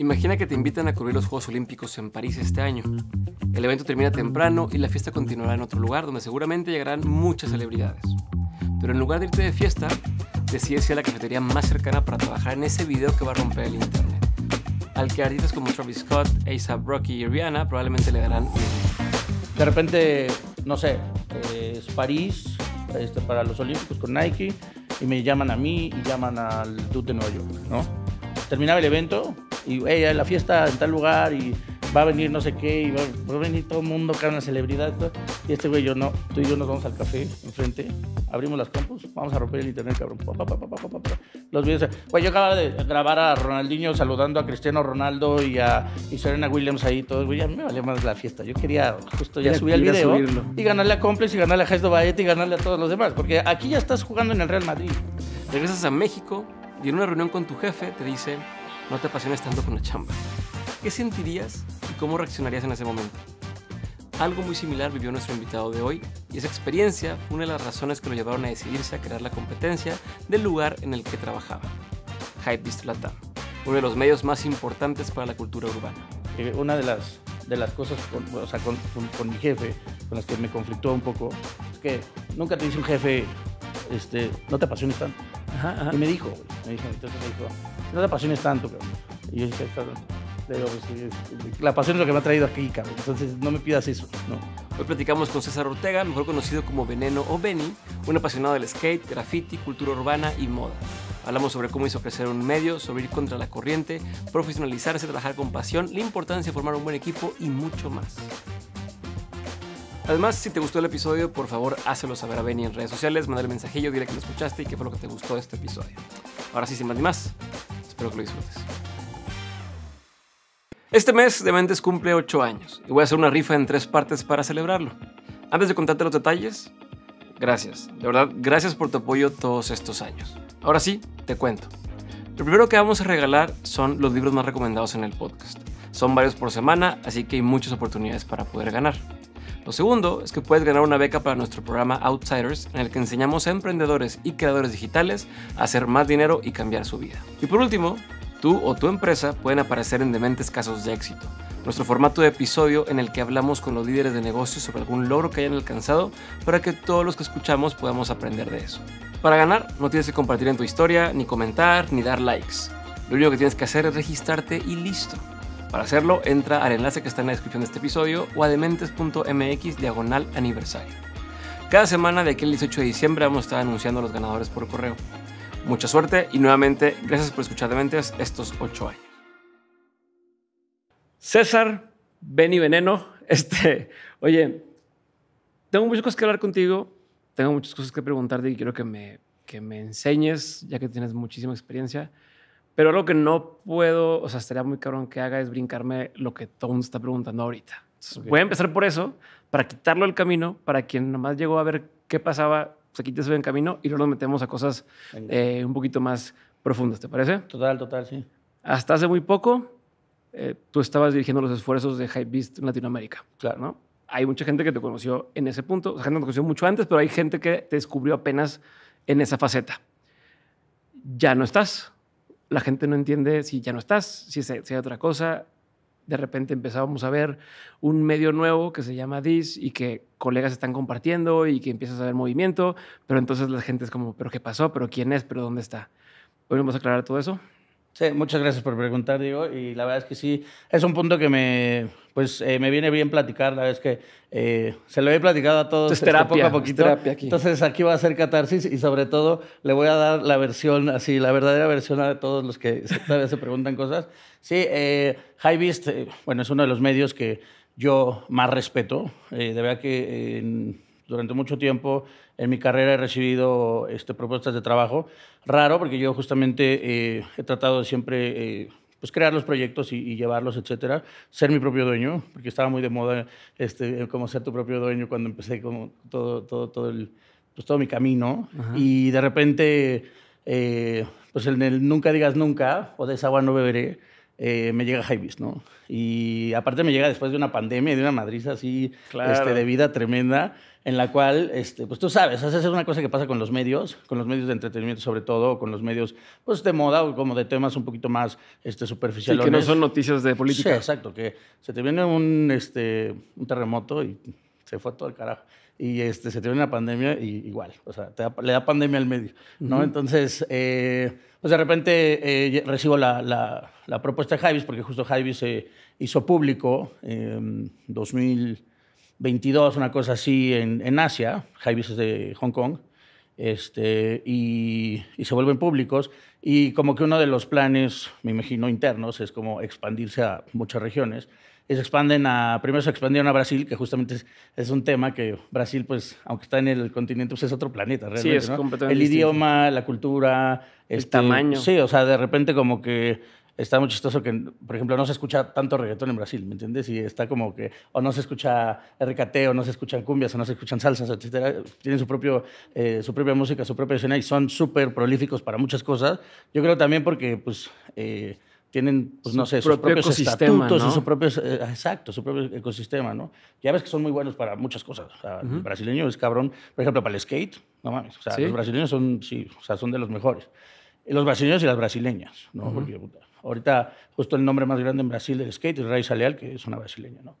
Imagina que te invitan a cubrir los Juegos Olímpicos en París este año. El evento termina temprano y la fiesta continuará en otro lugar donde seguramente llegarán muchas celebridades. Pero en lugar de irte de fiesta, decides ir a la cafetería más cercana para trabajar en ese video que va a romper el internet. Al que artistas como Travis Scott, A$AP Rocky y Rihanna probablemente le darán De repente, no sé, es París este, para los Olímpicos con Nike y me llaman a mí y llaman al Dude de Nueva York, ¿no? Terminaba el evento, y hey, la fiesta en tal lugar y va a venir no sé qué y va, a venir todo el mundo, cada una celebridad. Y este güey, yo no, tú y yo nos vamos al café enfrente, abrimos las compus, vamos a romper el internet, cabrón. Los videos, güey, yo acababa de grabar a Ronaldinho saludando a Cristiano Ronaldo y a Serena Williams ahí, todo, güey, ya me valía más la fiesta. Yo quería justo ya, subir el video y ganarle a Complex y ganarle a Gesto y ganarle a todos los demás, porque aquí ya estás jugando en el Real Madrid. Regresas a México y en una reunión con tu jefe te dice, no te apasiones tanto con la chamba. ¿Qué sentirías y cómo reaccionarías en ese momento? Algo muy similar vivió nuestro invitado de hoy y esa experiencia fue una de las razones que lo llevaron a decidirse a crear la competencia del lugar en el que trabajaba, Hypebeast Latam, uno de los medios más importantes para la cultura urbana. Eh, una de las, de las cosas con, mi jefe, con las que me conflictó un poco, es que nunca te dice un jefe, este, no te apasiones tanto. me dijo, no te apasiones tanto, Pero, pues, la pasión es lo que me ha traído aquí, cabrón. Entonces no me pidas eso, Hoy platicamos con César Ortega, mejor conocido como Veneno o Benny, un apasionado del skate, graffiti, cultura urbana y moda. Hablamos sobre cómo hizo crecer un medio, sobre ir contra la corriente, profesionalizarse, trabajar con pasión, la importancia de formar un buen equipo y mucho más. Además, si te gustó el episodio, por favor, házelo saber a Benny en redes sociales, mandale mensajillo, dile que lo escuchaste y qué fue lo que te gustó de este episodio. Ahora sí, sin más ni más, espero que lo disfrutes. Este mes, Dementes cumple 8 años y voy a hacer una rifa en tres partes para celebrarlo. Antes de contarte los detalles, gracias. De verdad, gracias por tu apoyo todos estos años. Ahora sí, te cuento. Lo primero que vamos a regalar son los libros más recomendados en el podcast. Son varios por semana, así que hay muchas oportunidades para poder ganar. Lo segundo es que puedes ganar una beca para nuestro programa Outsiders, en el que enseñamos a emprendedores y creadores digitales a hacer más dinero y cambiar su vida. Y por último, tú o tu empresa pueden aparecer en dementes casos de éxito nuestro formato de episodio en el que hablamos con los líderes de negocios sobre algún logro que hayan alcanzado para que todos los que escuchamos podamos aprender de eso. Para ganar, no tienes que compartir en tu historia, ni comentar, ni dar likes. Lo único que tienes que hacer es registrarte y listo. Para hacerlo, entra al enlace que está en la descripción de este episodio o a dementes.mx diagonal aniversario. Cada semana de aquí al 18 de diciembre vamos a estar anunciando a los ganadores por correo. Mucha suerte y nuevamente gracias por escuchar Dementes estos 8 años. César, ven y veneno. Este, oye, tengo muchas cosas que hablar contigo, tengo muchas cosas que preguntarte y quiero que me, que me enseñes, ya que tienes muchísima experiencia. Pero lo que no puedo, o sea, estaría muy cabrón que haga es brincarme lo que todo mundo está preguntando ahorita. Voy a empezar por eso, para quitarlo del camino, para quien nomás llegó a ver qué pasaba, se pues quite ese del camino y luego nos metemos a cosas eh, un poquito más profundas, ¿te parece? Total, total, sí. Hasta hace muy poco, eh, tú estabas dirigiendo los esfuerzos de Hypebeast en Latinoamérica. Claro. ¿no? Hay mucha gente que te conoció en ese punto, o sea, gente te conoció mucho antes, pero hay gente que te descubrió apenas en esa faceta. Ya no estás la gente no entiende si ya no estás, si, es otra cosa. De repente empezábamos a ver un medio nuevo que se llama DIS y que colegas están compartiendo y que empiezas a ver movimiento, pero entonces la gente es como, ¿pero qué pasó? ¿Pero quién es? ¿Pero dónde está? Hoy vamos a aclarar todo eso. Sí, muchas gracias por preguntar, Diego. Y la verdad es que sí, es un punto que me, pues, eh, me viene bien platicar. La verdad es que eh, se lo he platicado a todos es terapia, este, poco a poquito. Entonces aquí va a ser catarsis y sobre todo le voy a dar la versión, así, la verdadera versión a todos los que todavía se preguntan cosas. Sí, eh, High Beast, eh, bueno, es uno de los medios que yo más respeto. de verdad que durante mucho tiempo en mi carrera he recibido este, propuestas de trabajo. Raro, porque yo justamente eh, he tratado de siempre de eh, pues crear los proyectos y, llevarlos, etcétera. Ser mi propio dueño, porque estaba muy de moda este, como ser tu propio dueño cuando empecé como todo, todo, todo, el, pues, todo mi camino. Y de repente, eh, pues el, el, nunca digas nunca o de esa agua no beberé eh, me llega Jaivis, ¿no? Y aparte me llega después de una pandemia de una madriz así este, de vida tremenda, en la cual, este, pues tú sabes, es una cosa que pasa con los medios, con los medios de entretenimiento sobre todo, con los medios pues, de moda o como de temas un poquito más este, superficiales. Sí, que no son noticias de política. Sí, exacto, que se te viene un, este, un terremoto y se fue todo el carajo y este, se tiene una pandemia y igual, o sea, le da pandemia al medio, ¿no? Entonces, eh, pues de repente eh, recibo la, la, propuesta de Javis, porque justo Javis se eh, hizo público en em, 2022, una cosa así, en, en, Asia, Javis es de Hong Kong, este, y, y, se vuelven públicos, y como que uno de los planes, me imagino, internos, es como expandirse a muchas regiones, expanden a, primero se expandieron a Brasil, que justamente es, un tema que Brasil, pues, aunque está en el continente, pues es otro planeta, Sí, es ¿no? El idioma, la cultura. El este, tamaño. Sí, o sea, de repente como que está muy chistoso que, por ejemplo, no se escucha tanto reggaetón en Brasil, ¿me entiendes? Y está como que, o no se escucha RKT, o no se escuchan cumbias, o no se escuchan salsas, etc. Tienen su, propio, eh, su propia música, su propia escena y son súper prolíficos para muchas cosas. Yo creo también porque, pues, eh, tienen, pues no sé, sus propios estatutos, su propio, eh, exacto, su propio ecosistema, ¿no? Ya ves que son muy buenos para muchas cosas. El brasileño es cabrón, por ejemplo, para el skate, no mames. O sea, los brasileños son, sí, o sea, son de los mejores. Los brasileños y las brasileñas, ¿no? Porque ahorita justo el nombre más grande en Brasil del skate es Raiza Leal, que es una brasileña, ¿no?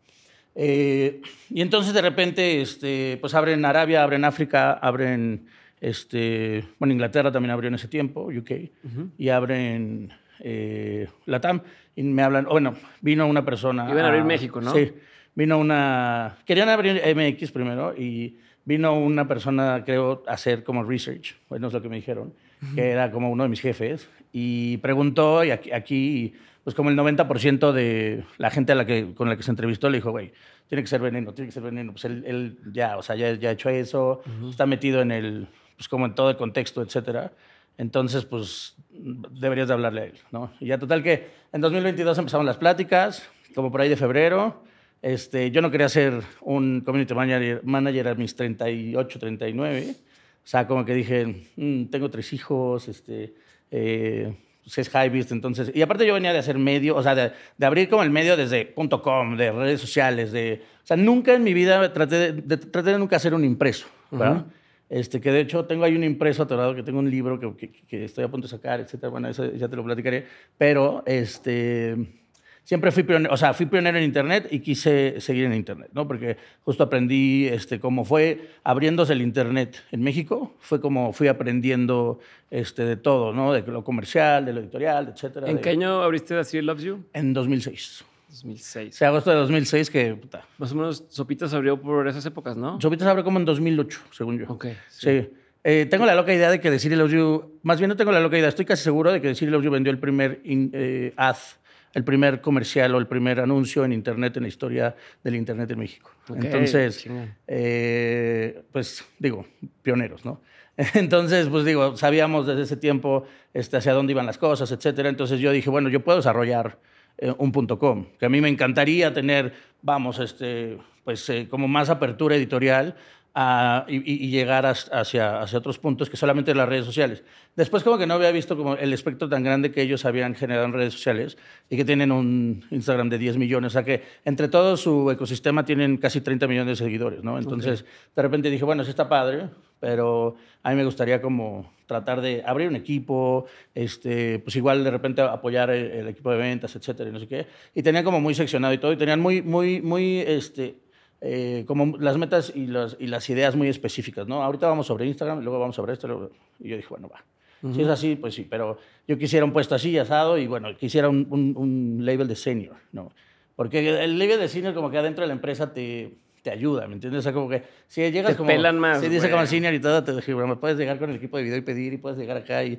Eh, y entonces de repente, este, pues abren Arabia, abren África, abren, este, bueno, Inglaterra también abrió en ese tiempo, UK, y abren eh, Latam y me hablan, oh, bueno, vino una persona. Iban a abrir México, ¿no? Sí, vino una, querían abrir MX primero y vino una persona, creo, a hacer como research, bueno, es lo que me dijeron, que era como uno de mis jefes, y preguntó, y aquí, pues como el 90% de la gente la que, con la que se entrevistó le dijo, güey, tiene que ser veneno, tiene que ser veneno, pues él, ya, o sea, ya, ha hecho eso, está metido en el, pues como en todo el contexto, etcétera. Entonces, pues deberías de hablarle a él, ¿no? Y ya total que en 2022 empezaron las pláticas, como por ahí de febrero. Este, yo no quería ser un community manager, manager a mis 38, 39. O sea, como que dije, mm, tengo tres hijos, este, eh, es high entonces... Y aparte yo venía de hacer medio, o sea, de, abrir como el medio desde .com, de redes sociales, de... O sea, nunca en mi vida traté de, de nunca hacer un impreso, ¿verdad? Este, que de hecho tengo ahí un impreso atorado, que tengo un libro que, que, estoy a punto de sacar, etcétera. Bueno, eso ya te lo platicaré. Pero este, siempre fui pionero, o sea, fui pionero en Internet y quise seguir en Internet, ¿no? Porque justo aprendí este, cómo fue abriéndose el Internet en México, fue como fui aprendiendo este, de todo, ¿no? De lo comercial, de lo editorial, etcétera. ¿En qué año abriste The Loves You? En 2006. 2006. O agosto de 2006 que... Puta. Más o menos Sopitas abrió por esas épocas, ¿no? Sopitas abrió como en 2008, según yo. Ok. Sí. Eh, tengo la loca idea de que Decir Loves You... Más bien no tengo la loca idea, estoy casi seguro de que Decir Loves You vendió el primer eh, ad, el primer comercial o el primer anuncio en Internet en la historia del Internet en México. Entonces, eh, pues digo, pioneros, ¿no? Entonces, pues digo, sabíamos desde ese tiempo este, hacia dónde iban las cosas, etcétera. Entonces yo dije, bueno, yo puedo desarrollar eh, un que a mí me encantaría tener, vamos, este, pues eh, como más apertura editorial, y, llegar hacia, otros puntos que solamente las redes sociales. Después como que no había visto como el espectro tan grande que ellos habían generado en redes sociales y que tienen un Instagram de 10 millones, o sea que entre todo su ecosistema tienen casi 30 millones de seguidores, ¿no? Entonces de repente dije, bueno, sí está padre, pero a mí me gustaría como tratar de abrir un equipo, este, pues igual de repente apoyar el, equipo de ventas, etcétera, y no sé qué. Y tenían como muy seccionado y todo, y tenían muy, muy, muy, este, eh, como las metas y, las ideas muy específicas, ¿no? Ahorita vamos sobre Instagram, luego vamos sobre esto, y, yo dije, bueno, va. Si es así, pues sí, pero yo quisiera un puesto así, asado, y bueno, quisiera un, un, label de senior, ¿no? Porque el label de senior como que adentro de la empresa te, te ayuda, ¿me entiendes? O sea, como que si llegas te como... pelan más. Si dice como senior y todo, te dije, bueno, me puedes llegar con el equipo de video y pedir, y puedes llegar acá, y,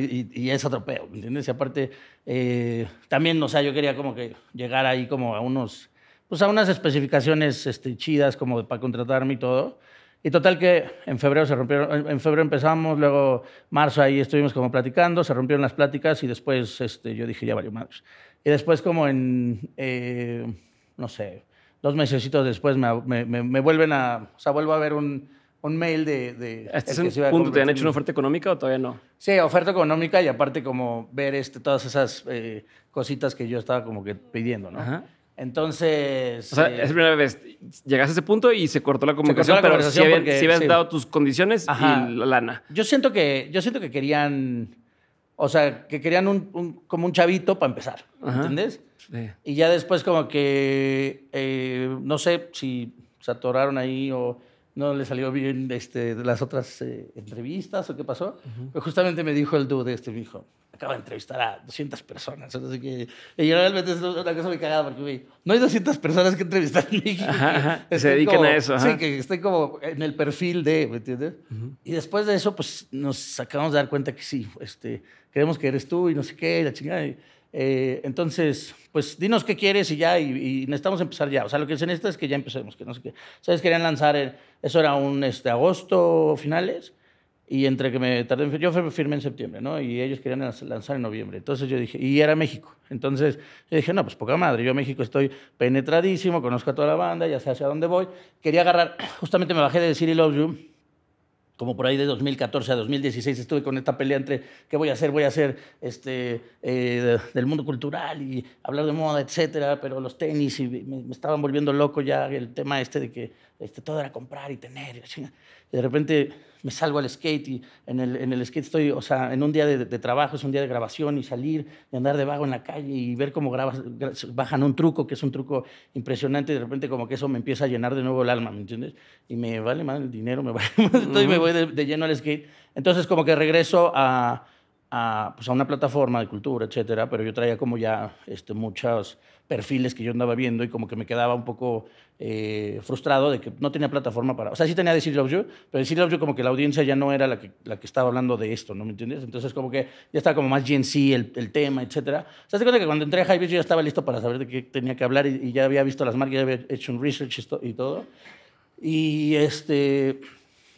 y, y, es atropeo ¿me entiendes? Y aparte, eh, también, o sea, yo quería como que llegar ahí como a unos pues, a unas especificaciones este, chidas como para contratarme y todo. Y total que en febrero se rompieron, en febrero empezamos, luego marzo ahí estuvimos como platicando, se rompieron las pláticas y después este, yo dije, ya varios madres. Y después como en, eh, no sé, dos meses después me, me, me, vuelven a, o sea, vuelvo a ver un, un mail de... ¿Este punto, ¿Te han hecho una oferta económica o todavía no? Sí, oferta económica y aparte como ver este, todas esas eh, cositas que yo estaba como que pidiendo, ¿no? Ajá. Entonces. O sea, es eh, primera vez. llegas a ese punto y se cortó la comunicación, pero conversación sí, habían, dado tus condiciones y la lana. Yo siento que, yo siento que querían. O sea, que querían como un chavito para empezar. ¿Entendés? Y ya después, como que. Eh, no sé si se atoraron ahí o no le salió bien este, de las otras eh, entrevistas o qué pasó. justamente me dijo el dude este, me dijo, acaba de entrevistar a 200 personas. Así que, y realmente es una cosa muy cagada porque, no hay 200 personas que entrevistar en se dediquen a eso. Sí, que estén como en el perfil de, ¿me entiendes? Y después de eso, pues nos acabamos de dar cuenta que sí, este, queremos que eres tú y no sé qué, y la chingada. Eh, entonces, pues dinos qué quieres y ya, y, necesitamos empezar ya. O sea, lo que se necesita es que ya empecemos, que no sé qué. ¿Sabes? Querían lanzar, eso era un este, agosto finales, y entre que me tardé, yo firmé en septiembre, ¿no? Y ellos querían lanzar en noviembre. Entonces yo dije, y era México. Entonces yo dije, no, pues poca madre, yo a México estoy penetradísimo, conozco a toda la banda, ya sé hacia dónde voy. Quería agarrar, justamente me bajé de City Love You como por ahí de 2014 a 2016 estuve con esta pelea entre qué voy a hacer, voy a hacer este, eh, del mundo cultural y hablar de moda, etcétera, pero los tenis y me, estaban volviendo loco ya el tema este de que este, todo era comprar y tener. Y de repente me salgo al skate y en el, en el skate estoy, o sea, en un día de, trabajo es un día de grabación y salir y andar de vago en la calle y ver cómo bajan un truco, que es un truco impresionante y de repente como que eso me empieza a llenar de nuevo el alma, ¿me entiendes? Y me vale más el dinero, me vale más, entonces me voy de, lleno al skate. Entonces como que regreso a, pues, a una plataforma de cultura, etcétera, pero yo traía como ya este, muchas perfiles que yo andaba viendo y como que me quedaba un poco eh, frustrado de que no tenía plataforma para... O sea, sí tenía Decir Love You, pero Decir Love You como que la audiencia ya no era la que, la que estaba hablando de esto, ¿no me entiendes? Entonces como que ya estaba como más Gen el, el tema, etcétera. O sea, cuenta que cuando entré a High yo ya estaba listo para saber de qué tenía que hablar y, y ya había visto las marcas, ya había hecho un research y todo. Y este...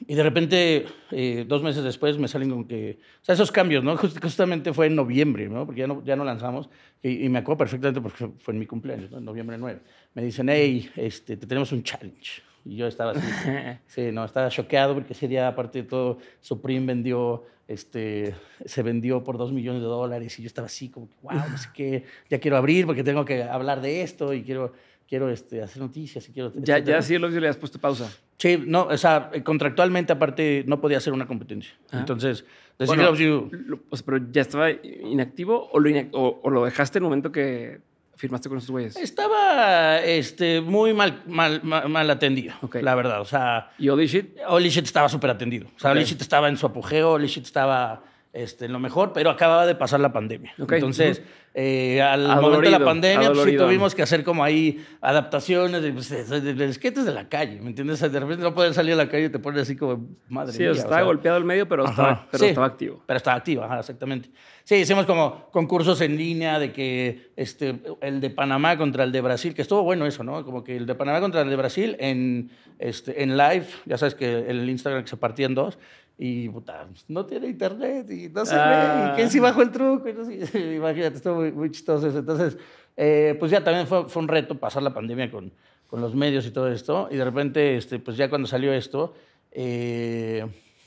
Y de repente, eh, dos meses después, me salen con que... O sea, esos cambios, ¿no? justamente fue en noviembre, ¿no? Porque ya no, ya no lanzamos. Y, me acuerdo perfectamente porque fue en mi cumpleaños, en noviembre 9. Me dicen, hey, este, te tenemos un challenge. Y yo estaba así. sí, no, estaba choqueado porque ese día, aparte de todo, Supreme vendió, este, se vendió por dos millones de dólares. Y yo estaba así como, wow, no sé ya quiero abrir porque tengo que hablar de esto y quiero quiero este, hacer noticias y quiero... Ya, ya sí, lo le has puesto pausa. Sí, no, o sea, contractualmente aparte no podía hacer una competencia. Ah. Entonces, decir you... o sea, pero ya estaba inactivo o lo, o, lo dejaste en el momento que firmaste con esos güeyes? Estaba este, muy mal, mal, mal, atendido, la verdad. O sea, ¿Y Olishit? Olishit estaba súper atendido. O sea, okay. estaba en su apogeo, Olishit estaba este, lo mejor, pero acababa de pasar la pandemia. Entonces, eh, al momento de la pandemia, pues, sí tuvimos que hacer como ahí adaptaciones, de, pues, de, de, de la calle, ¿me entiendes? De repente no puedes salir a la calle y te pones así como, madre sí, mía. Sí, estaba golpeado el medio, pero, está, estaba, activo. Pero estaba activo, exactamente. Sí, hicimos como concursos en línea de que este, el de Panamá contra el de Brasil, que estuvo bueno eso, ¿no? Como que el de Panamá contra el de Brasil en, este, en live, ya sabes que el Instagram se partía en dos, y puta, no tiene internet y no se ve, y que ah. si bajó el truco, imagínate, estuvo muy, muy chistoso Entonces, eh, pues ya también fue, fue, un reto pasar la pandemia con, con los medios y todo esto, y de repente, este, pues ya cuando salió esto, eh,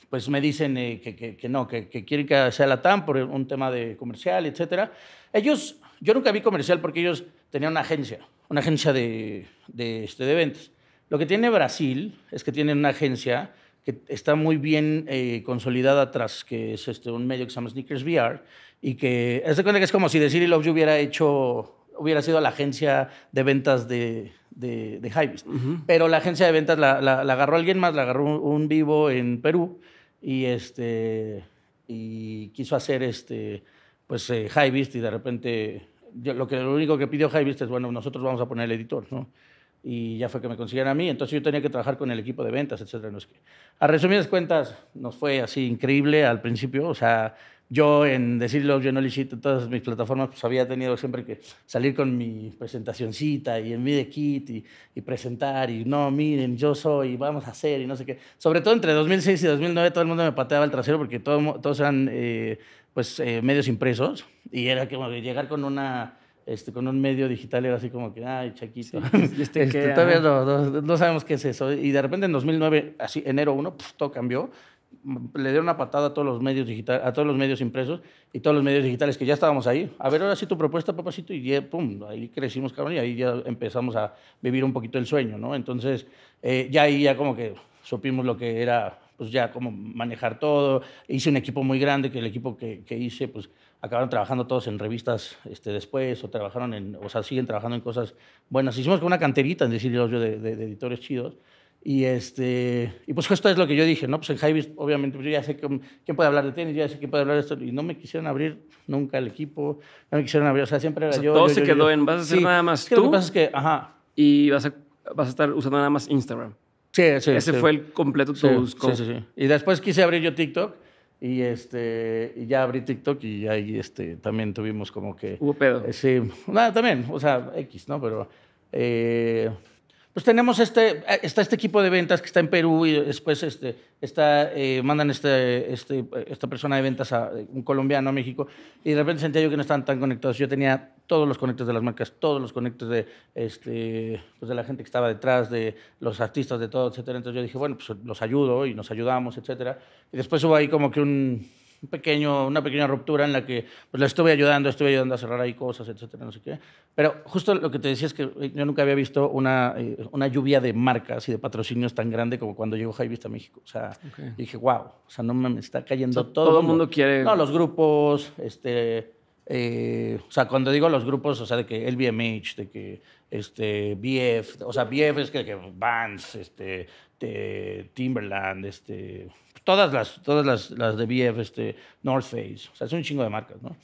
pues me dicen eh, que, que, no, que, quieren que sea la TAM por un tema de comercial, etc. Ellos, yo nunca vi comercial porque ellos tenían una agencia, una agencia de, de, este, de ventas. Lo que tiene Brasil es que tienen una agencia que está muy bien eh, consolidada tras que es este, un medio que se llama Sneakers VR y que es que es como si Decir Love You hubiera hecho hubiera sido la agencia de ventas de, de, de High Pero la agencia de ventas la, la, agarró alguien más, la agarró un, vivo en Perú y, este, y quiso hacer este, pues, eh, y de repente lo, que, lo único que pidió High es, bueno, nosotros vamos a poner el editor, ¿no? y ya fue que me consiguieron a mí. Entonces yo tenía que trabajar con el equipo de ventas, etcétera. A resumidas cuentas, nos fue así increíble al principio. O sea, yo en decirlo, yo no licito todas mis plataformas, pues había tenido siempre que salir con mi presentacioncita y en mi de kit y, presentar y no, miren, yo soy, vamos a hacer y no sé qué. Sobre todo entre 2006 y 2009 todo el mundo me pateaba el trasero porque todos eran eh, pues eh, medios impresos y era que llegar con una este, con un medio digital era así como que, ay, chaquito. Pues, este este, todavía no, sabemos qué es eso. Y de repente en 2009, así, enero 1, todo cambió. Mm, le dieron una patada a todos los medios digitales, a todos los medios impresos y todos los medios digitales que ya estábamos ahí. A ver, ahora sí tu propuesta, papacito, y pum, ahí crecimos, cabrón, y ahí ya empezamos a vivir un poquito el sueño, ¿no? Entonces, eh, ya ahí ya como que supimos lo que era, pues ya como manejar todo. Hice un equipo muy grande, que el equipo que, que hice, pues acabaron trabajando todos en revistas este, después o trabajaron en, o sea, siguen trabajando en cosas buenas. Hicimos con una canterita, en decirlo yo, de, editores chidos. Y, este, y pues esto es lo que yo dije, ¿no? Pues en Javis, obviamente, pues, yo ya sé que, quién puede hablar de tenis, ya sé quién puede hablar de esto, y no me quisieron abrir nunca el equipo, no me quisieron abrir, o sea, siempre era yo. Todo se quedó en, vas a hacer nada más tú. Lo que pasa que, ajá. Y vas a, vas a estar usando nada más Instagram. Sí, sí. Ese fue el completo tu sí, sí, sí, Y después quise abrir yo TikTok, y, este, ya abrí TikTok y ahí este, también tuvimos como que... Hubo pedo. Eh, sí, nada, también, o sea, X, ¿no? Pero eh, pues tenemos este, eh, está este equipo de ventas que está en Perú y después este, está, eh, mandan este, este, esta persona de ventas a eh, un colombiano a México y de repente sentía yo que no estaban tan conectados. Yo tenía todos los conectos de las marcas, todos los conectos de, este, pues de la gente que estaba detrás, de los artistas, de todo, etcétera. Entonces yo dije, bueno, pues los ayudo y nos ayudamos, etcétera. Y después hubo ahí como que un un pequeño, una pequeña ruptura en la que pues, la estuve ayudando, estuve ayudando a cerrar ahí cosas, etcétera, no sé qué. Pero justo lo que te decía es que eh, yo nunca había visto una, eh, una lluvia de marcas y de patrocinios tan grande como cuando llegó Jaivista a México. O sea, dije, wow, o sea, no me está cayendo todo. Todo el mundo quiere. No, los grupos, este. Eh, o sea, cuando digo los grupos, o sea, de que el de que este, BF, o sea, BF es que, que Vans, este, de Timberland, este, todas las, todas las, las de BF, este, North Face, o sea, es un chingo de marcas, ¿no?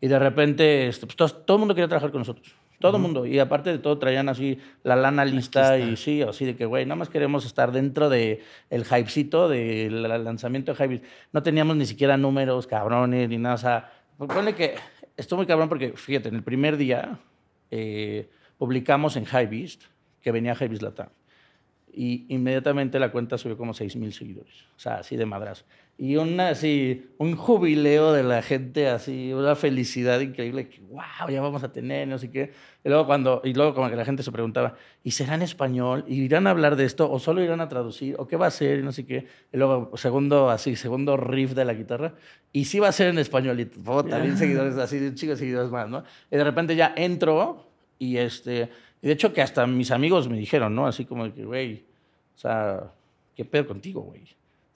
Y de repente, este, pues, todo, el mundo quería trabajar con nosotros. Todo el mundo. Y aparte de todo, traían así la lana lista y sí, así de que, güey, nada más queremos estar dentro del el hypecito, del lanzamiento de hype. No teníamos ni siquiera números, cabrones, ni nada. O sea, pues, que estuvo muy cabrón porque, fíjate, en el primer día eh, publicamos en Hypebeast que venía Hypebeast Latam y inmediatamente la cuenta subió como 6 mil seguidores. O sea, así de madrazo. Y una, así, un jubileo de la gente, así, una felicidad increíble, que wow, ya vamos a tener, no sé qué. Y luego, cuando, y luego como que la gente se preguntaba, ¿y será en español? ¿Y irán a hablar de esto? ¿O solo irán a traducir? ¿O qué va a ser? Y no sé qué. Y luego, segundo, así, segundo riff de la guitarra. Y sí va a ser en español. Y también seguidores, así, chicos seguidores más, ¿no? Y de repente ya entro y este y de hecho que hasta mis amigos me dijeron, ¿no? Así como que, güey, o sea, ¿qué pedo contigo, güey?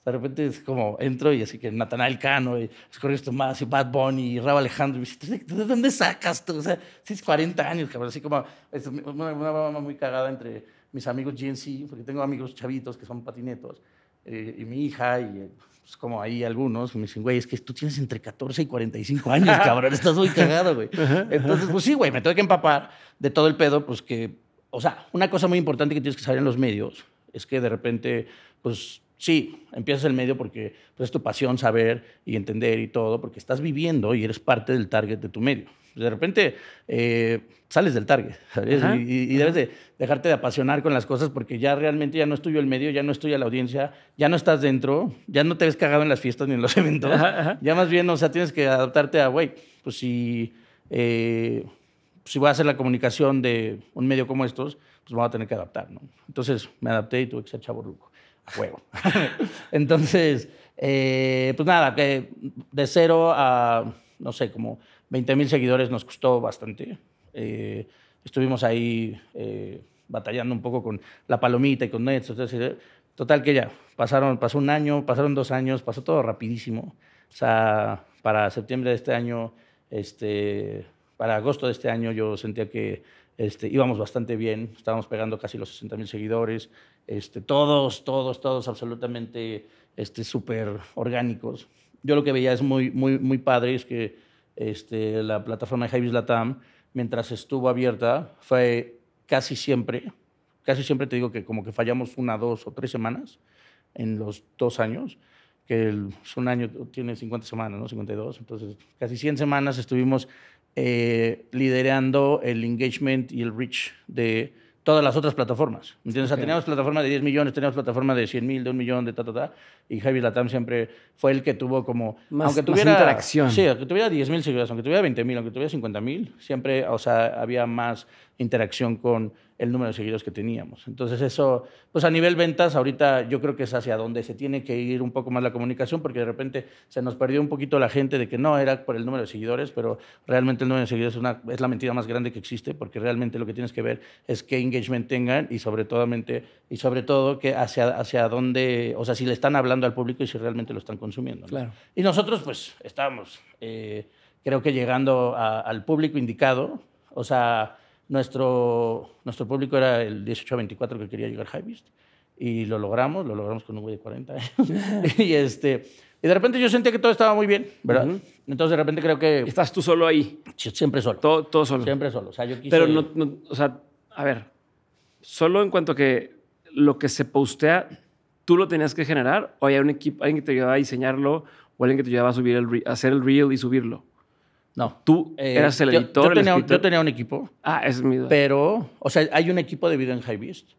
de repente es como, entro y así que Natanael Cano, y Escorrios Tomás, y Bad Bunny, y Raba Alejandro. Y me ¿de dónde sacas tú? O sea, si es 40 años, cabrón. Así como, es una, mamá muy cagada entre mis amigos GNC, porque tengo amigos chavitos que son patinetos, eh, y mi hija, y pues, como ahí algunos me dicen, güey, es que tú tienes entre 14 y 45 años, cabrón, estás muy cagado, güey. Entonces, pues sí, güey, me tengo que empapar de todo el pedo, pues que, o sea, una cosa muy importante que tienes que saber en los medios es que de repente, pues sí, empiezas el medio porque pues, es tu pasión saber y entender y todo, porque estás viviendo y eres parte del target de tu medio de repente eh, sales del target, y, debes de dejarte de apasionar con las cosas porque ya realmente ya no es tuyo el medio, ya no es tuya la audiencia, ya no estás dentro, ya no te ves cagado en las fiestas ni en los eventos. Ya más bien, o sea, tienes que adaptarte a, güey, pues si, eh, si voy a hacer la comunicación de un medio como estos, pues me voy a tener que adaptar, ¿no? Entonces me adapté y tuve que ser ruco. a juego. Entonces, eh, pues nada, que de cero a, no sé, como 20 mil seguidores nos costó bastante. Eh, estuvimos ahí eh, batallando un poco con la palomita y con Nets. total que ya, pasaron, pasó un año, pasaron dos años, pasó todo rapidísimo. O sea, para septiembre de este año, este, para agosto de este año yo sentía que este, íbamos bastante bien, estábamos pegando casi los 60 mil seguidores, este, todos, todos, todos absolutamente este, súper orgánicos. Yo lo que veía es muy, muy, muy padre, es que este, la plataforma de Javis Latam, mientras estuvo abierta, fue casi siempre, casi siempre te digo que como que fallamos una, dos o tres semanas en los dos años, que es un año tiene 50 semanas, ¿no? 52, entonces casi 100 semanas estuvimos eh, liderando el engagement y el reach de todas las otras plataformas. o sea, teníamos plataforma de 10 millones, teníamos plataforma de 100 mil, de un millón, de ta, ta, ta. Y Javier Latam siempre fue el que tuvo como... Más, aunque tuviera, interacción. Sí, aunque tuviera 10 mil seguidores, aunque tuviera 20 mil, aunque tuviera 50 mil, siempre, o sea, había más interacción con el número de seguidores que teníamos. Entonces eso, pues a nivel ventas, ahorita yo creo que es hacia donde se tiene que ir un poco más la comunicación, porque de repente se nos perdió un poquito la gente de que no era por el número de seguidores, pero realmente el número de seguidores es, una, es la mentira más grande que existe, porque realmente lo que tienes que ver es qué engagement tengan y sobre todo, y sobre todo que hacia, hacia dónde, o sea, si le están hablando al público y si realmente lo están consumiendo. Claro. Y nosotros pues estábamos, eh, creo que llegando al público indicado, o sea nuestro, nuestro público era el 18 a 24 que quería llegar a High y lo logramos, lo logramos con un güey de 40 y, este, y de repente yo sentía que todo estaba muy bien, ¿verdad? Entonces de repente creo que... ¿Estás tú solo ahí? Siempre solo. Todo, todo solo. Siempre solo. O sea, yo Pero no, o sea, a ver, solo en cuanto a que lo que se postea, tú lo tenías que generar o hay un equipo, alguien que te ayudaba a diseñarlo o alguien que te ayudaba a subir el, a hacer el reel y subirlo. No. Tú eh, eras el editor. Yo, tenía, yo, tenía, un equipo. Ah, es mi duda. Pero, o sea, hay un equipo de vida en High Beast.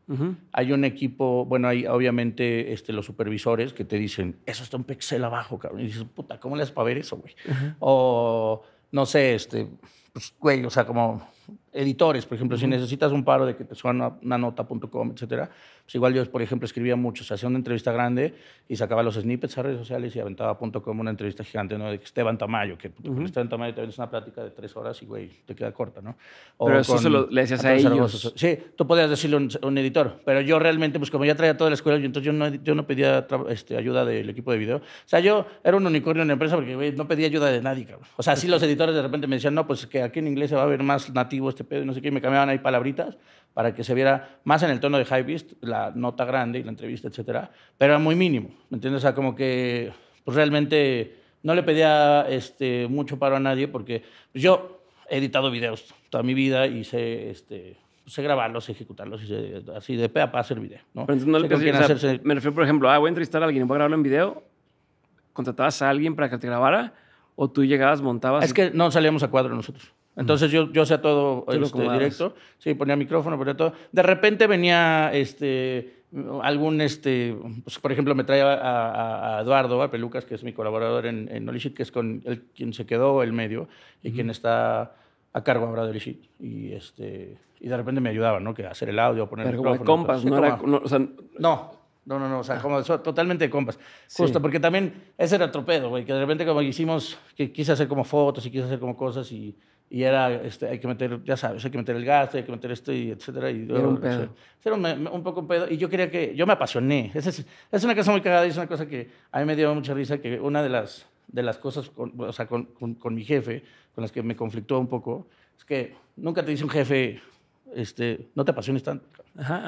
Hay un equipo, bueno, hay obviamente este, los supervisores que te dicen, eso está un pixel abajo, cabrón. Y dices, puta, ¿cómo le das para ver eso, güey? O, no sé, este, pues, güey, o sea, como editores, por ejemplo, si necesitas un paro de que te suban una nota.com, etcétera, pues igual yo, por ejemplo, escribía mucho, o se hacía una entrevista grande y sacaba los snippets a redes sociales y aventaba.com una entrevista gigante, ¿no? De Esteban Tamayo, que Esteban Tamayo te es una plática de tres horas y, güey, te queda corta, ¿no? pero eso lo, le decías a, ellos. sí, tú podías decirle a un, editor, pero yo realmente, pues como ya traía toda la escuela, yo, entonces yo no, yo no pedía este, ayuda del equipo de video. O sea, yo era un unicornio en la empresa porque, güey, no pedía ayuda de nadie, cabrón. O sea, sí los editores de repente me decían, no, pues que aquí en inglés se va a ver más nativo este este no sé qué, me cambiaban ahí palabritas para que se viera más en el tono de high beast, la nota grande y la entrevista, etcétera, pero era muy mínimo, ¿me entiendes? O sea, como que pues realmente no le pedía este, mucho paro a nadie porque pues, yo he editado videos toda mi vida y sé, este, pues, sé grabarlos, sé ejecutarlos, y así de pe a pa hacer video. ¿no? no le Me refiero, por ejemplo, ah, voy a entrevistar a alguien y voy a grabarlo en video. ¿Contratabas a alguien para que te grabara? ¿O tú llegabas, montabas? Es que no salíamos a cuadro nosotros. Entonces yo, yo hacía todo este, directo. Sí, ponía micrófono, ponía todo. De repente venía este, algún, este, pues, por ejemplo, me traía a, Eduardo, a Pelucas, que es mi colaborador en, en que es con el, quien se quedó el medio y quien está a cargo ahora de Olishit. Y, este, y de repente me ayudaba, ¿no? Que hacer el audio, poner el micrófono. Como compas, no, era, no, no no, o sea, ah. como totalmente de compas. Justo, porque también ese era el tropedo, güey, que de repente como hicimos, que quise hacer como fotos y quise hacer como cosas y y era, este, hay que meter, ya sabes, hay que meter el gasto, hay que meter esto, y etcétera. Y, era un pedo. un, poco un pedo. Y yo quería que, yo me apasioné. Es, es, una cosa muy cagada y es una cosa que a mí me dio mucha risa, que una de las, de las cosas, con, o sea, con, con, mi jefe, con las que me conflictó un poco, es que nunca te dice un jefe, este, no te apasiones tanto.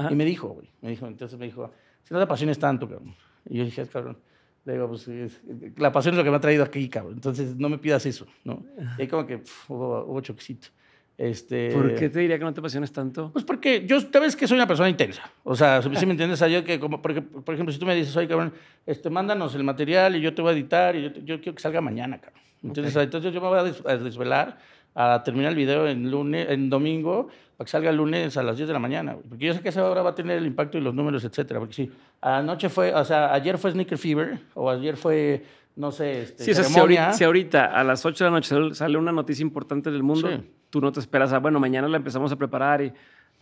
Y me dijo, güey, me dijo, entonces me dijo, si no te apasiones tanto, cabrón. Y yo dije, cabrón, le digo, pues la pasión es lo que me ha traído aquí, cabrón. Entonces no me pidas eso, ¿no? Y como que hubo, choquecito. Este, ¿Por qué te diría que no te pasiones tanto? Pues porque yo, te ves que soy una persona intensa. O sea, si me entiendes, que porque, por ejemplo, si tú me dices, oye, cabrón, este, mándanos el material y yo te voy a editar y yo, quiero que salga mañana, cabrón. Entonces, yo me voy a desvelar a terminar el video en, lunes, en domingo para que salga el lunes a las 10 de la mañana. Porque yo sé que esa hora va a tener el impacto y los números, etcétera. Porque sí, anoche fue, o sea, ayer fue Sneaker Fever o ayer fue, no sé, este, sí, ceremonia. Si, ahorita, si, ahorita, a las 8 de la noche sale una noticia importante del mundo, tú no te esperas a, bueno, mañana la empezamos a preparar y...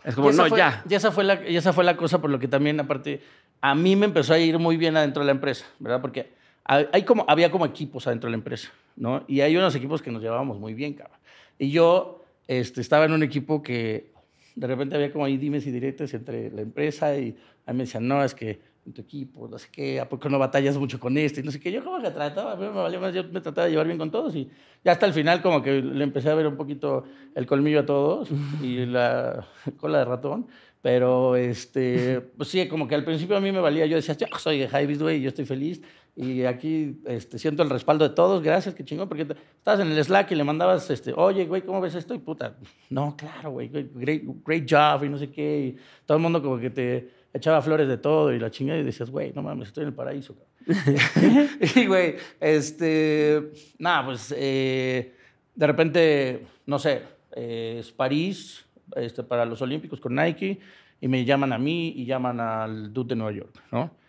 Es como, no, ya. ya. esa, fue la, y esa fue la cosa por lo que también, aparte, a mí me empezó a ir muy bien adentro de la empresa, ¿verdad? Porque hay como, había como equipos adentro de la empresa, ¿no? Y hay unos equipos que nos llevábamos muy bien, cabrón. Y yo este, estaba en un equipo que de repente había como ahí dimes y directos entre la empresa y a mí me decían, no, es que en tu equipo, no sé qué, ¿a qué no batallas mucho con este? Y no sé qué, yo como que trataba, me valía más, yo me trataba de llevar bien con todos y ya hasta el final como que le empecé a ver un poquito el colmillo a todos y la cola de ratón, pero este, pues sí, como que al principio a mí me valía, yo decía, yo soy de Javis, güey, yo estoy feliz, y aquí este, siento el respaldo de todos, gracias, qué chingón, porque estabas en el Slack y le mandabas, este, oye, güey, ¿cómo ves esto? Y puta, no, claro, güey, great, job y no sé qué, y todo el mundo como que te echaba flores de todo y la chingada y decías, güey, no mames, estoy en el paraíso. y, güey, este, nada, pues eh, de repente, no sé, eh, es París este, para los Olímpicos con Nike y me llaman a mí y llaman al Dude de Nueva York, ¿no?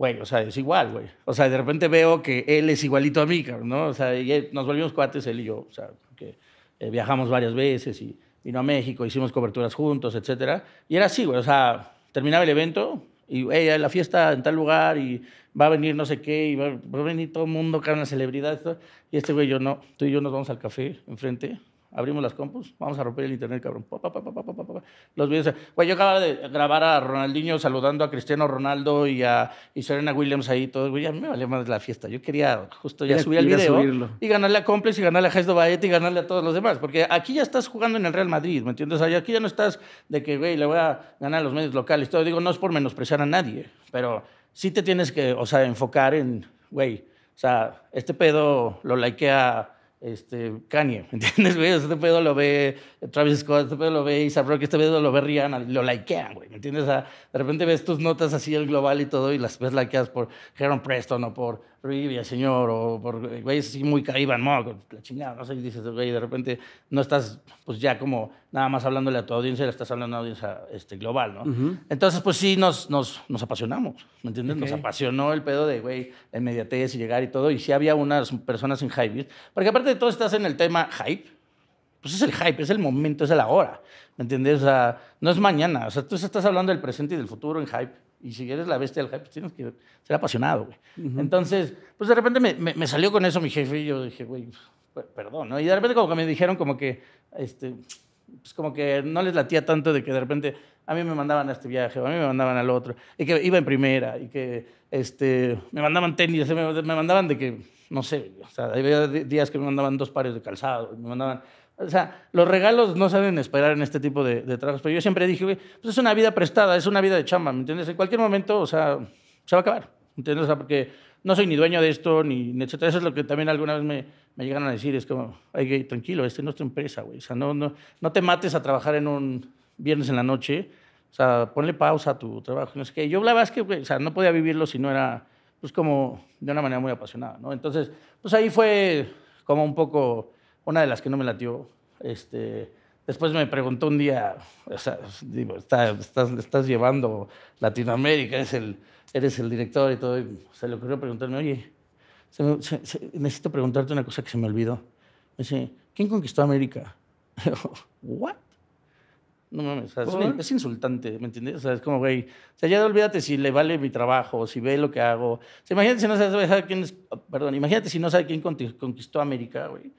güey, o sea, es igual, güey. O sea, de repente veo que él es igualito a mí, ¿no? O sea, y nos volvimos cuates, él y yo, o sea, que eh, viajamos varias veces y vino a México, hicimos coberturas juntos, etcétera. Y era así, güey, o sea, terminaba el evento y, hey, la fiesta en tal lugar y va a venir no sé qué y va, a venir todo el mundo, cada una celebridad. Y este güey, yo no, tú y yo nos vamos al café enfrente abrimos las compus, vamos a romper el internet, cabrón. Los videos, güey, yo acababa de grabar a Ronaldinho saludando a Cristiano Ronaldo y a Serena Williams ahí, todo, güey, a me valía más la fiesta. Yo quería justo ya subir el video y ganarle a Complex y ganarle a Gesto Bayet y ganarle a todos los demás, porque aquí ya estás jugando en el Real Madrid, ¿me entiendes? aquí ya no estás de que, güey, le voy a ganar a los medios locales. Todo digo, no es por menospreciar a nadie, pero sí te tienes que, o sea, enfocar en, güey, o sea, este pedo lo likea este, Kanye, ¿entiendes, güey? Este pedo lo ve Travis Scott, este pedo lo ve Isa Rock, este pedo lo ve Rihanna, lo likean, güey, ¿me entiendes? O de repente ves tus notas así el global y todo y las ves likeadas por Heron Preston o por Rui señor, o por eh, güeyes muy caíban no, la chingada, no sé, y dices, güey, de repente no estás, pues ya como nada más hablándole a tu audiencia, le estás hablando a una audiencia este, global, ¿no? Entonces, pues sí, nos, nos, apasionamos, ¿me entiendes? Nos apasionó el pedo de, güey, la inmediatez y llegar y todo, y sí había unas personas en hype, porque aparte de todo estás en el tema hype, pues es el hype, es el momento, es la hora, ¿me entiendes? O sea, no es mañana, o sea, tú estás hablando del presente y del futuro en hype y si eres la bestia del hype, pues tienes que ser apasionado, güey. Entonces, pues de repente me, salió con eso mi jefe y yo dije, güey, pues, perdón, ¿no? Y de repente como que me dijeron como que, este, pues como que no les latía tanto de que de repente a mí me mandaban a este viaje, a mí me mandaban al otro, y que iba en primera, y que este, me mandaban tenis, me, me mandaban de que, no sé, o sea, había días que me mandaban dos pares de calzado, me mandaban... O sea, los regalos no saben esperar en este tipo de, trabajos. Pero yo siempre dije, güey, pues es una vida prestada, es una vida de chamba, ¿me entiendes? En cualquier momento, o sea, se va a acabar, ¿me entiendes? O sea, porque no soy ni dueño de esto, ni, etcétera. Eso es lo que también alguna vez me, llegan a decir, es como, ay, güey, tranquilo, este no es tu empresa, güey. O sea, no, no, no te mates a trabajar en un viernes en la noche, o sea, ponle pausa a tu trabajo. No sé qué. Yo hablaba es que, güey, o sea, no podía vivirlo si no era, pues como, de una manera muy apasionada, ¿no? Entonces, pues ahí fue como un poco una de las que no me latió, este, después me preguntó un día, o sea, digo, estás, llevando Latinoamérica, eres el, eres el director y todo, se le ocurrió preguntarme, oye, necesito preguntarte una cosa que se me olvidó. Me dice, ¿quién conquistó América? ¿What? No mames, es, insultante, ¿me entiendes? O sea, es como, güey, o sea, ya olvídate si le vale mi trabajo, si ve lo que hago. imagínate si no sabe quién, es, perdón, imagínate si no sabe quién conquistó América, güey.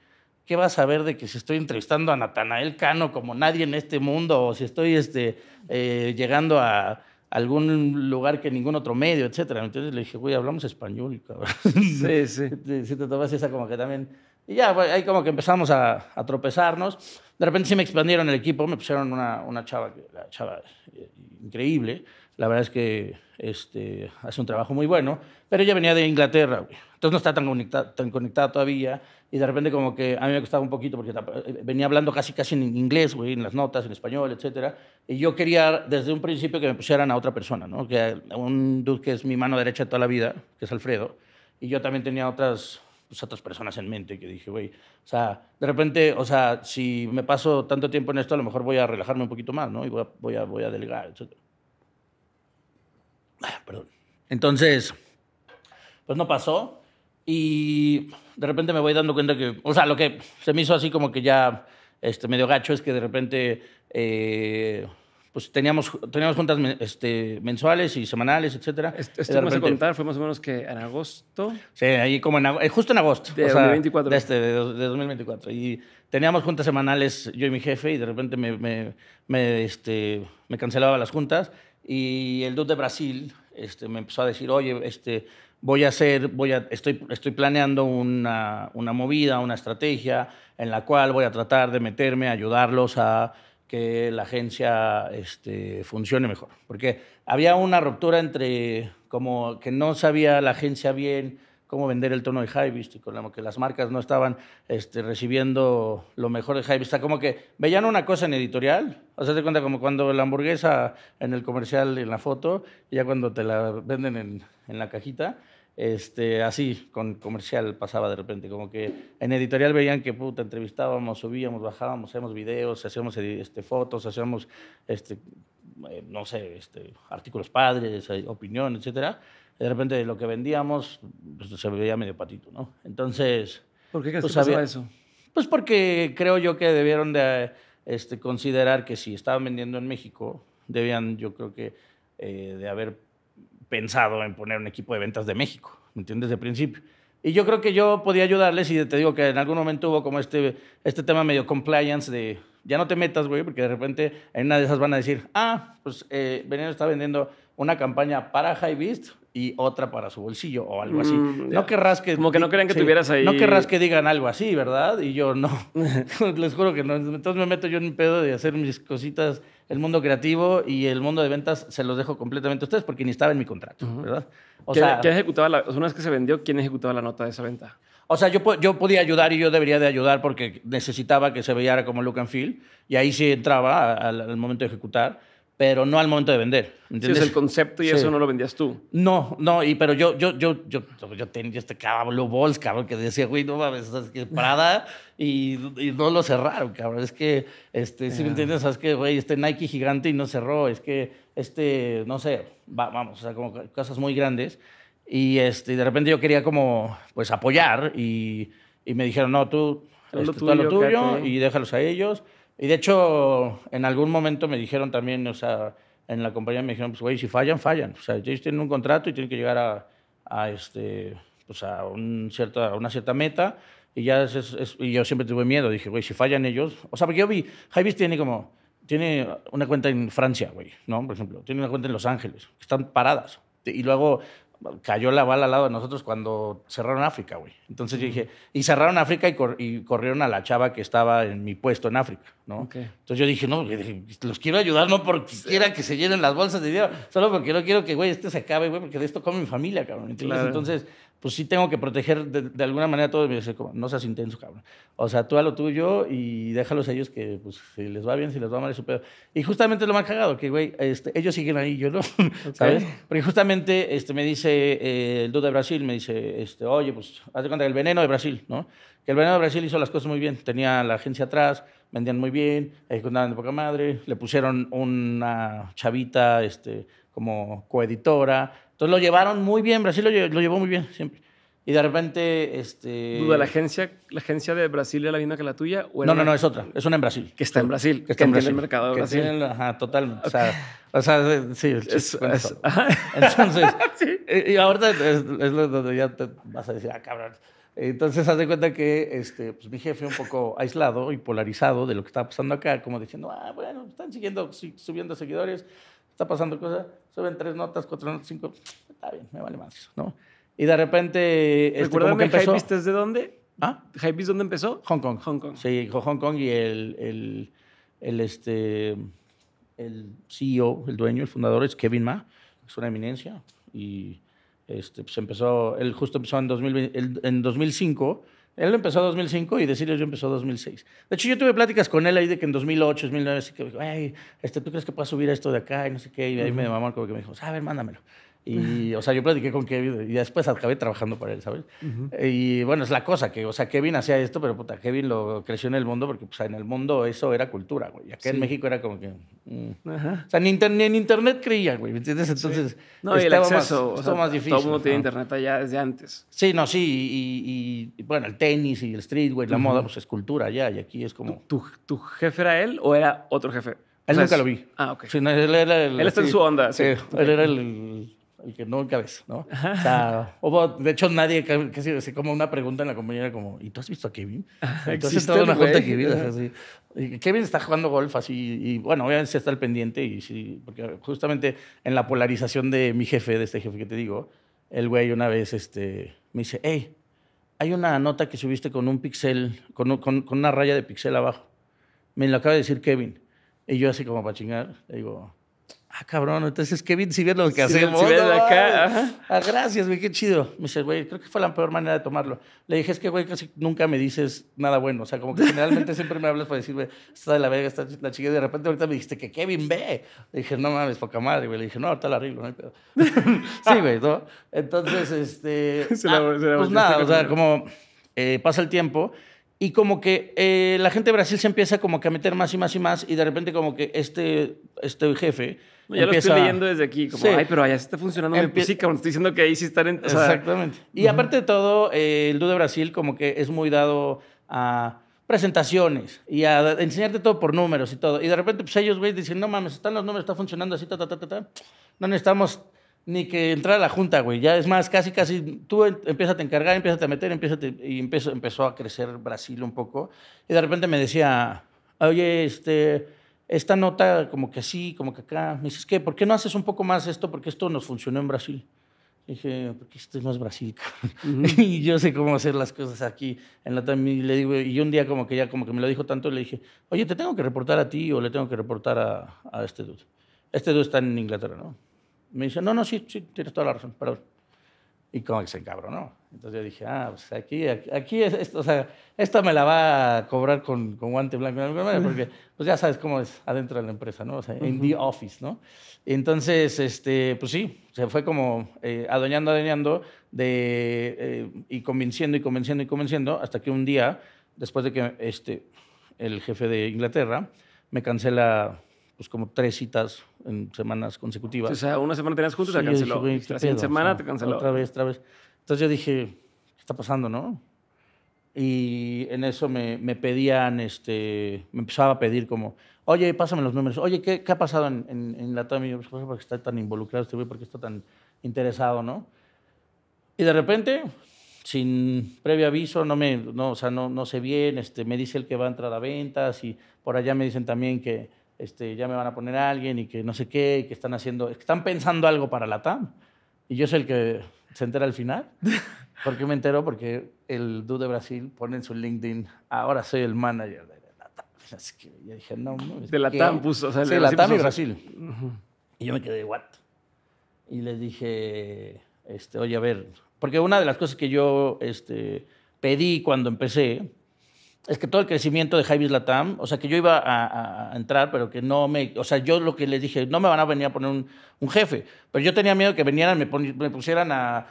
¿qué vas a ver de que si estoy entrevistando a Natanael Cano como nadie en este mundo o si estoy este, eh, llegando a algún lugar que ningún otro medio, etcétera? Entonces le dije, güey, hablamos español, cabrón. Sí, sí. Si te tomas esa como que también... Y ya, ahí como que empezamos a, tropezarnos. De repente sí me expandieron el equipo, me pusieron una, una chava, chava eh, increíble. La verdad es que este, hace un trabajo muy bueno, pero ella venía de Inglaterra, güey. Entonces no está tan conectada, todavía. Y de repente como que a mí me gustaba un poquito porque eh, venía hablando casi casi en inglés, güey, en las notas, en español, etc. Y yo quería desde un principio que me pusieran a otra persona, ¿no? Que un dude que es mi mano derecha de toda la vida, que es Alfredo. Y yo también tenía otras, pues, otras personas en mente que dije, güey, o sea, de repente, o sea, si me paso tanto tiempo en esto, a lo mejor voy a relajarme un poquito más, ¿no? Y voy a, voy a, voy a delegar, etc. Ah, perdón. Entonces, pues no pasó. Y de repente me voy dando cuenta que, o sea, lo que se me hizo así como que ya este, medio gacho es que de repente, eh, pues teníamos, teníamos juntas este, mensuales y semanales, etc. Esto, contar, fue más o menos que en agosto. Sí, ahí como en eh, justo en agosto. De 2024. de, este, de, 2024. Y teníamos juntas semanales yo y mi jefe y de repente me, me, este, me cancelaba las juntas y el dude de Brasil este, me empezó a decir, oye, este voy a hacer, voy a, estoy, estoy planeando una, una, movida, una estrategia en la cual voy a tratar de meterme, ayudarlos a que la agencia este, funcione mejor. Porque había una ruptura entre, como que no sabía la agencia bien cómo vender el tono de Hivist y como que las marcas no estaban este, recibiendo lo mejor de Hivist. está como que veían una cosa en editorial, o sea, te cuenta como cuando la hamburguesa en el comercial, en la foto, y ya cuando te la venden en, en la cajita, este, así, con comercial pasaba de repente, como que en editorial veían que puta, entrevistábamos, subíamos, bajábamos, hacíamos videos, hacíamos eh, este, fotos, hacíamos, este, eh, no sé, este, artículos padres, eh, opinión, etc. De repente lo que vendíamos pues, se veía medio patito, ¿no? Entonces... ¿Por qué crees pues, eso? Pues porque creo yo que debieron de este, considerar que si estaban vendiendo en México, debían, yo creo que, de haber pensado en poner un equipo de ventas de México, ¿me entiendes? De principio. Y yo creo que yo podía ayudarles y te digo que en algún momento hubo como este, este tema medio compliance de ya no te metas, güey, porque de repente en una de esas van a decir, ah, pues eh, Veneno está vendiendo una campaña para High Beast y otra para su bolsillo o algo así. Mm, no querrás que... Como que no crean que tuvieras ahí... No querrás que digan algo así, ¿verdad? Y yo no. Les juro que no. Entonces me meto yo en mi pedo de hacer mis cositas el mundo creativo y el mundo de ventas se los dejo completamente a ustedes porque ni estaba en mi contrato, ¿verdad? ¿Quién, ejecutaba la, una vez que se vendió, quién ejecutaba la nota de esa venta? O sea, yo, yo podía ayudar y yo debería de ayudar porque necesitaba que se veía como look and feel y ahí sí entraba al momento de ejecutar pero no al momento de vender. ¿entiendes? es el concepto y eso no lo vendías tú. No, no, y, pero yo, yo, yo, yo, yo, tenía este cabrón, Blue Balls, cabrón, que decía, güey, no mames, es que Prada y, no lo cerraron, cabrón. Es que, este, si me ah. entiendes, sabes que, güey, este Nike gigante y no cerró, es que, este, no sé, vamos, o sea, como cosas muy grandes. Y este, de repente yo quería como, pues, apoyar y, y me dijeron, no, tú, este, lo tuyo y déjalos a ellos. Y de hecho, en algún momento me dijeron también, o sea, en la compañía me dijeron, pues güey, si fallan, fallan. O sea, ellos tienen un contrato y tienen que llegar a, este, pues, a, un cierto a una cierta meta. Y, ya y yo siempre tuve miedo. Dije, güey, si fallan ellos. O sea, porque yo vi, Javis tiene como, tiene una cuenta en Francia, güey, ¿no? Por ejemplo, tiene una cuenta en Los Ángeles, están paradas. Y luego cayó la bala al lado de nosotros cuando cerraron África, güey. Entonces yo dije, y cerraron África y, corrieron a la chava que estaba en mi puesto en África, ¿no? Entonces yo dije, no, los quiero ayudar, no porque quiera que se llenen las bolsas de dinero, solo porque no quiero que, güey, este se acabe, güey, porque de esto come mi familia, cabrón. Entonces, pues sí tengo que proteger de, alguna manera todo. Me dice, no seas intenso, cabrón. O sea, tú a lo tuyo y déjalos a ellos que, pues, si les va bien, si les va mal, es pedo. Y justamente lo más cagado, que, güey, este, ellos siguen ahí, yo no, ¿sabes? Porque justamente este, me dice eh, el dude de Brasil, me dice, este, oye, pues, haz de cuenta que el veneno de Brasil, ¿no? Que el veneno de Brasil hizo las cosas muy bien. Tenía la agencia atrás, vendían muy bien, ejecutaban de poca madre, le pusieron una chavita, este, como coeditora, entonces lo llevaron muy bien, Brasil lo, llevó, muy bien siempre. Y de repente, este... ¿Duda la agencia, la agencia de Brasil era la misma que la tuya? no, no, no, es otra. Es una en Brasil. Que está en Brasil. Que está en, el mercado de Brasil. ajá, totalmente. O, sea, o, sea, sí. es, Entonces, y, ahorita es, donde ya te vas a decir, ah, cabrón. Entonces, haz de cuenta que este, pues, mi jefe un poco aislado y polarizado de lo que está pasando acá, como diciendo, ah, bueno, están siguiendo, subiendo seguidores, está pasando cosas suben tres notas, cuatro notas, cinco, está bien, me vale más, ¿no? Y de repente... Este, como que empezó... Este de dónde? ¿Ah? ¿Hypebeast dónde empezó? Hong Kong. Hong Kong. Sí, Hong Kong y el, el, el, este, el CEO, el dueño, el fundador es Kevin Ma, es una eminencia. Y este, pues empezó, él justo empezó en 2005 él empezó en 2005 y Decirles yo empezó en 2006. De hecho, yo tuve pláticas con él ahí de que en 2008, 2009, así que, dijo, este, ¿tú crees que puedas subir esto de acá? Y no sé qué. Y ahí me que me dijo, pues, a ver, mándamelo. Y, o sea, yo platiqué con Kevin y después acabé trabajando para él, ¿sabes? Y bueno, es la cosa que, o sea, Kevin hacía esto, pero puta, Kevin lo creció en el mundo porque, pues, en el mundo eso era cultura, güey. Y acá en México era como que. Mm. O sea, ni, en Internet creía, güey, ¿entiendes? Entonces. estaba Más, más difícil. Todo el mundo tiene Internet allá desde antes. Sí, no, sí. Y, bueno, el tenis y el street, güey, la moda, pues es cultura allá. Y aquí es como. ¿Tu, jefe era él o era otro jefe? Él nunca lo vi. Ah, ok. Sí, él, él está en su onda. Sí. Él era el el que no cabeza, ¿no? O sea, de hecho, nadie, casi se como una pregunta en la compañera como, ¿y tú has visto a Kevin? Ah, Entonces toda una Kevin, está jugando golf así, y bueno, obviamente está al pendiente, y sí, porque justamente en la polarización de mi jefe, de este jefe que te digo, el güey una vez este, me dice, hey, hay una nota que subiste con un pixel, con, con, con una raya de pixel abajo. Me lo acaba de decir Kevin. Y yo así como para chingar, le digo, ah, cabrón, entonces, Kevin, si bien lo que hacemos. Si ves de acá. Ajá. Ah, gracias, güey, qué chido. Me dice, güey, creo que fue la peor manera de tomarlo. Le dije, es que, güey, casi nunca me dices nada bueno. O sea, como que generalmente siempre me hablas para decir, güey, está de la verga, está la chica. Y de repente ahorita me dijiste que Kevin ve. Le dije, no mames, poca madre, güey. Le dije, no, ahorita la arreglo, no hay pedo. sí, güey, ¿no? Entonces, este. Ah, pues nada, o sea, como eh, pasa el tiempo. Y como que eh, la gente de Brasil se empieza como que a meter más y más y más y de repente como que este, este jefe no, ya lo estoy leyendo desde aquí, como, ay, pero allá está funcionando Empie... mi física, bueno, estoy diciendo que ahí sí están... En... Exactamente. Y aparte de todo, eh, el Dude de Brasil como que es muy dado a presentaciones y a enseñarte todo por números y todo. Y de repente, pues ellos, güey, dicen, no mames, están los números, está funcionando así, ta, ta, ta, ta, ta. No necesitamos ni que entrar a la junta, güey. Ya es más, casi, casi, tú empiezas a te encargar, empiezas a meter, empiezas y empezó, empezó a crecer Brasil un poco. Y de repente me decía, oye, este esta nota como que así, como que acá. Me dices, ¿qué? ¿Por qué no haces un poco más esto? Porque esto nos funcionó en Brasil. dije, porque esto es más Brasil. y yo sé cómo hacer las cosas aquí. En la, y le digo, y un día como que ya como que me lo dijo tanto, le dije, oye, ¿te tengo que reportar a ti o le tengo que reportar a, a este dude? Este dude está en Inglaterra, ¿no? Me dice, no, no, sí, sí, tienes toda la razón, perdón. Y como que se encabronó. ¿no? Entonces yo dije, ah, pues aquí, aquí, es esto, o sea, esta me la va a cobrar con, con guante blanco, porque pues ya sabes cómo es adentro de la empresa, ¿no? O sea, en the office, ¿no? Entonces, este, pues sí, se fue como eh, adueñando, adueñando, de, eh, y convenciendo, y convenciendo, y convenciendo, hasta que un día, después de que este, el jefe de Inglaterra me cancela pues como tres citas en semanas consecutivas. O sea, una semana tenías juntos, y se canceló. Dije, la semana te canceló. Otra vez, otra vez. Entonces yo dije, ¿qué está pasando, no? Y en eso me, pedían, este, me empezaba a pedir como, oye, pásame los números, oye, ¿qué, ha pasado en, la TAM? yo, pues, ¿por qué está tan involucrado este güey? ¿Por qué está tan interesado, no? Y de repente, sin previo aviso, no me, no, o sea, no, sé bien, este, me dice el que va a entrar a ventas y por allá me dicen también que este, ya me van a poner a alguien y que no sé qué, y que están haciendo, están pensando algo para la TAM. Y yo soy el que se entera al final. ¿Por qué me entero? Porque el dude de Brasil pone en su LinkedIn, ahora soy el manager de la TAM. Así que yo dije, no, no De la TAM puso. O sea, sí, la TAM y Brasil. Y yo me quedé, what? Y les dije, este, oye, a ver, porque una de las cosas que yo este, pedí cuando empecé es que todo el crecimiento de Javis Latam, o sea, que yo iba a, entrar, pero que no me, o sea, yo lo que les dije, no me van a venir a poner un, jefe, pero yo tenía miedo que vinieran, me, pusieran a,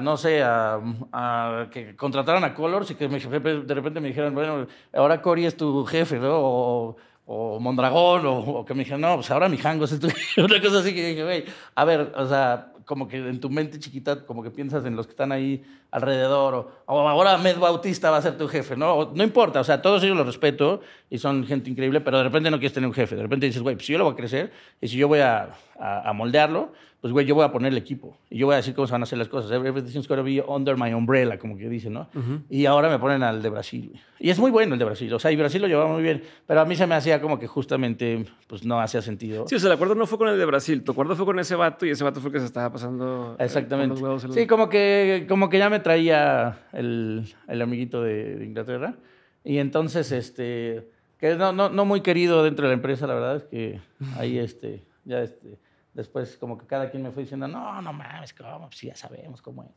no sé, a, que contrataran a Colors y que de repente me dijeran, bueno, ahora Cory es tu jefe, ¿no? O, Mondragón, o, que me dijeron, no, pues ahora mi jango es tu... una cosa así que dije, a ver, o sea, como que en tu mente chiquita, como que piensas en los que están ahí alrededor, o, ahora Med Bautista va a ser tu jefe, ¿no? no importa, o sea, todos ellos los respeto y son gente increíble, pero de repente no quieres tener un jefe, de repente dices, güey, pues yo lo voy a crecer y si yo voy a moldearlo, pues güey, yo voy a poner el equipo y yo voy a decir cómo se van a hacer las cosas. Everything's gonna be under my umbrella, como que dicen, ¿no? Y ahora me ponen al de Brasil. Y es muy bueno el de Brasil, o sea, y Brasil lo llevaba muy bien, pero a mí se me hacía como que justamente, pues no hacía sentido. Sí, o sea, el acuerdo no fue con el de Brasil, tu acuerdo fue con ese vato y ese vato fue el que se estaba pasando. Eh, Exactamente. Sí, como que, como que ya me traía el, el amiguito de, de Inglaterra. Y entonces, este, que no, no, no muy querido dentro de la empresa, la verdad es que ahí, este, ya este Después como que cada quien me fue diciendo, no, no mames, ¿cómo? Pues ya sabemos cómo es.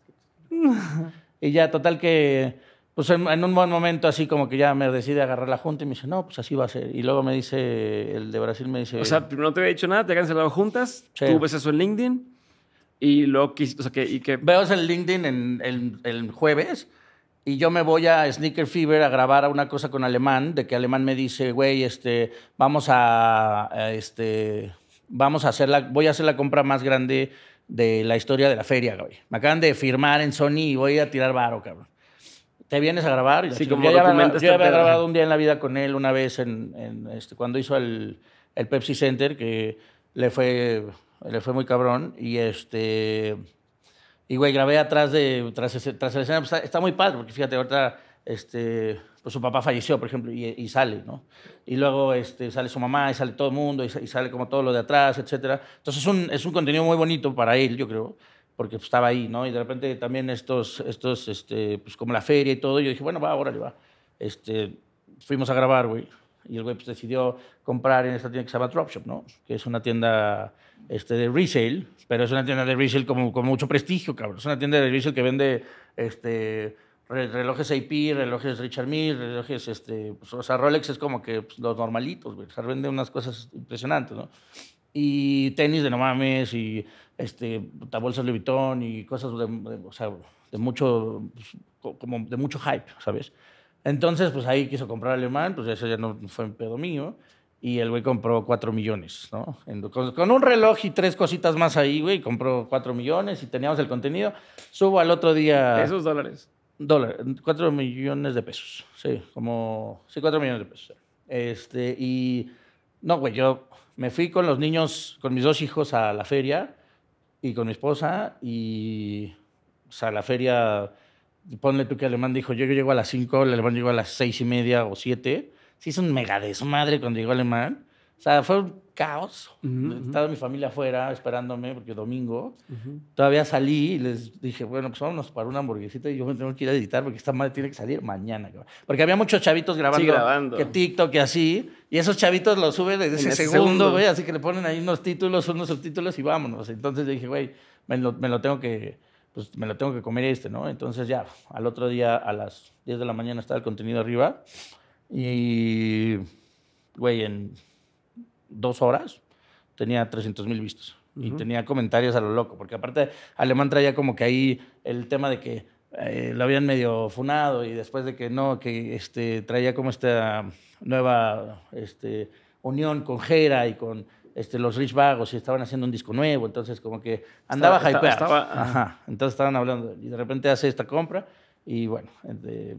y ya, total que, pues en, un buen momento así como que ya me decide agarrar la junta y me dice, no, pues así va a ser. Y luego me dice, el de Brasil me dice... O sea, no te había dicho nada, te habían cancelado juntas, tú ves eso en LinkedIn y luego o sea, que, y que... Veo el LinkedIn en, el, el jueves y yo me voy a Sneaker Fever a grabar una cosa con Alemán, de que Alemán me dice, güey, este, vamos a, a, este, vamos a hacer la, voy a hacer la compra más grande de la historia de la feria, Gaby. Me acaban de firmar en Sony y voy a tirar varo, cabrón. Te vienes a grabar. sí, como yo, ya, yo había grabado un día en la vida con él una vez en, este, cuando hizo el, Pepsi Center, que le fue, le fue muy cabrón. Y este. Y güey, grabé atrás de. Tras, tras la escena. Pues, está, está muy padre, porque fíjate, ahorita este, pues su papá falleció, por ejemplo, y, sale, ¿no? Y luego este, sale su mamá, y sale todo el mundo, y, sale como todo lo de atrás, etc. Entonces es un, es un contenido muy bonito para él, yo creo, porque pues, estaba ahí, ¿no? Y de repente también estos, estos este, pues como la feria y todo, yo dije, bueno, va, órale, va. Este, fuimos a grabar, güey, y el güey pues, decidió comprar en esta tienda que se llama Dropshop, ¿no? Que es una tienda este, de resale, pero es una tienda de resale como con mucho prestigio, cabrón. Es una tienda de resale que vende... Este, relojes AP, relojes Richard Mille, relojes, este, pues, o Rolex es como que pues, los normalitos, güey. O vende unas cosas impresionantes, ¿no? Y tenis de no mames, y este, bolsas Louis Vuitton, y cosas de, o de mucho, pues, como de mucho hype, ¿sabes? Entonces, pues ahí quiso comprar alemán, pues eso ya no fue un pedo mío. Y el güey compró cuatro millones, ¿no? con, un reloj y tres cositas más ahí, güey, compró cuatro millones y teníamos el contenido. Subo al otro día. Esos dólares. Dólar, cuatro millones de pesos. Sí, como. Sí, cuatro millones de pesos. Este, y. No, güey, yo me fui con los niños, con mis dos hijos a la feria y con mi esposa y. O sea, la feria. Ponle tú que Alemán dijo: Yo, yo llego a las cinco, el Alemán llegó a las seis y media o siete, sí, es un mega desmadre cuando llegó Alemán. O sea, fue caos. Estaba mi familia afuera esperándome porque domingo. Todavía salí y les dije, bueno, pues vámonos para una hamburguesita y yo me tengo que ir a editar porque esta madre tiene que salir mañana. Porque había muchos chavitos grabando, sí, grabando. que TikTok y así. Y esos chavitos los suben desde ese, segundo, güey. Así que le ponen ahí unos títulos, unos subtítulos y vámonos. Entonces dije, güey, me lo, tengo que... Pues me lo tengo que comer este, ¿no? Entonces ya, al otro día a las 10 de la mañana estaba el contenido arriba y, güey, en dos horas, tenía 300.000 mil Y tenía comentarios a lo loco, porque aparte Alemán traía como que ahí el tema de que eh, lo habían medio funado y después de que no, que este, traía como esta nueva este, unión con Jera y con este, los Rich Vagos y estaban haciendo un disco nuevo, entonces como que andaba estaba, hypeado. entonces estaban hablando y de repente hace esta compra y bueno, eh,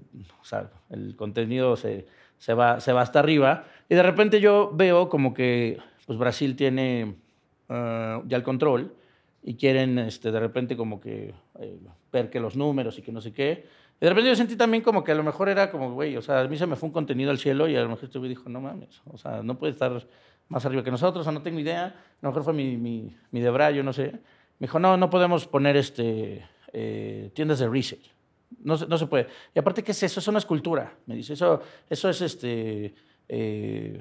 el contenido se se va, se va hasta arriba. Y de repente yo veo como que pues Brasil tiene eh, ya el control y quieren este, de repente como que eh, ver que los números y que no sé qué. de repente yo sentí también como que a lo mejor era como, güey, o sea, a mí se me fue un contenido al cielo y a lo mejor este dijo, no mames, o sea, no puede estar más arriba que nosotros, o no tengo idea, a lo mejor fue mi, mi, mi yo no sé. Me dijo, no, no podemos poner este, eh, tiendas de resale. No, se puede. Y aparte, ¿qué es eso? Eso una escultura me dice. Eso, eso es este... Eh,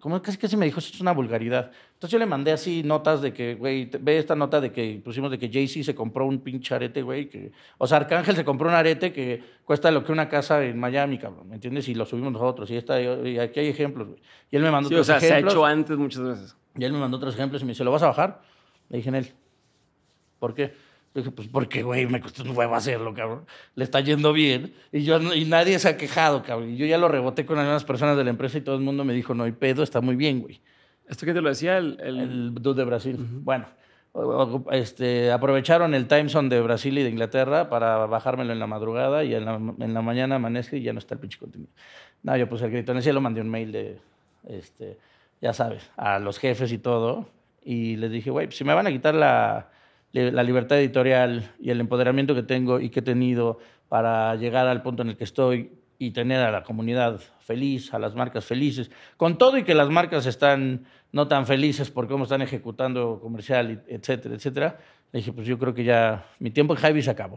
como casi, casi me dijo, eso es una vulgaridad. Entonces yo le mandé así notas de que, güey, ve esta nota de que pusimos de que Jay-Z se compró un pinche arete, güey. o sea, Arcángel se compró un arete que cuesta lo que una casa en Miami, cabrón, ¿me entiendes? Y lo subimos nosotros. Y, está y aquí hay ejemplos, güey. Y él me mandó otros ejemplos. O se ha hecho antes muchas veces. Y él me mandó otros ejemplos y me dice, ¿lo vas a bajar? Le dije en él, ¿por qué? Le dije, pues porque, güey, me costó un huevo hacerlo, cabrón. Le está yendo bien. Y, yo, nadie se ha quejado, cabrón. Y yo ya lo reboté con algunas personas de la empresa y todo el mundo me dijo, no hay pedo, está muy bien, güey. ¿Esto qué te lo decía? El, el... dude de Brasil. Bueno, este, aprovecharon el time zone de Brasil y de Inglaterra para bajármelo en la madrugada y en la, mañana amanece y ya no está el pinche contenido. No, yo puse el crédito en el cielo, mandé un mail de, este, ya sabes, a los jefes y todo. Y les dije, güey, pues, si me van a quitar la, la libertad editorial y el empoderamiento que tengo y que he tenido para llegar al punto en el que estoy y tener a la comunidad feliz, a las marcas felices, con todo y que las marcas están no tan felices por cómo están ejecutando comercial, etcétera, etcétera, le dije, pues yo creo que ya mi tiempo en Javi se acabó.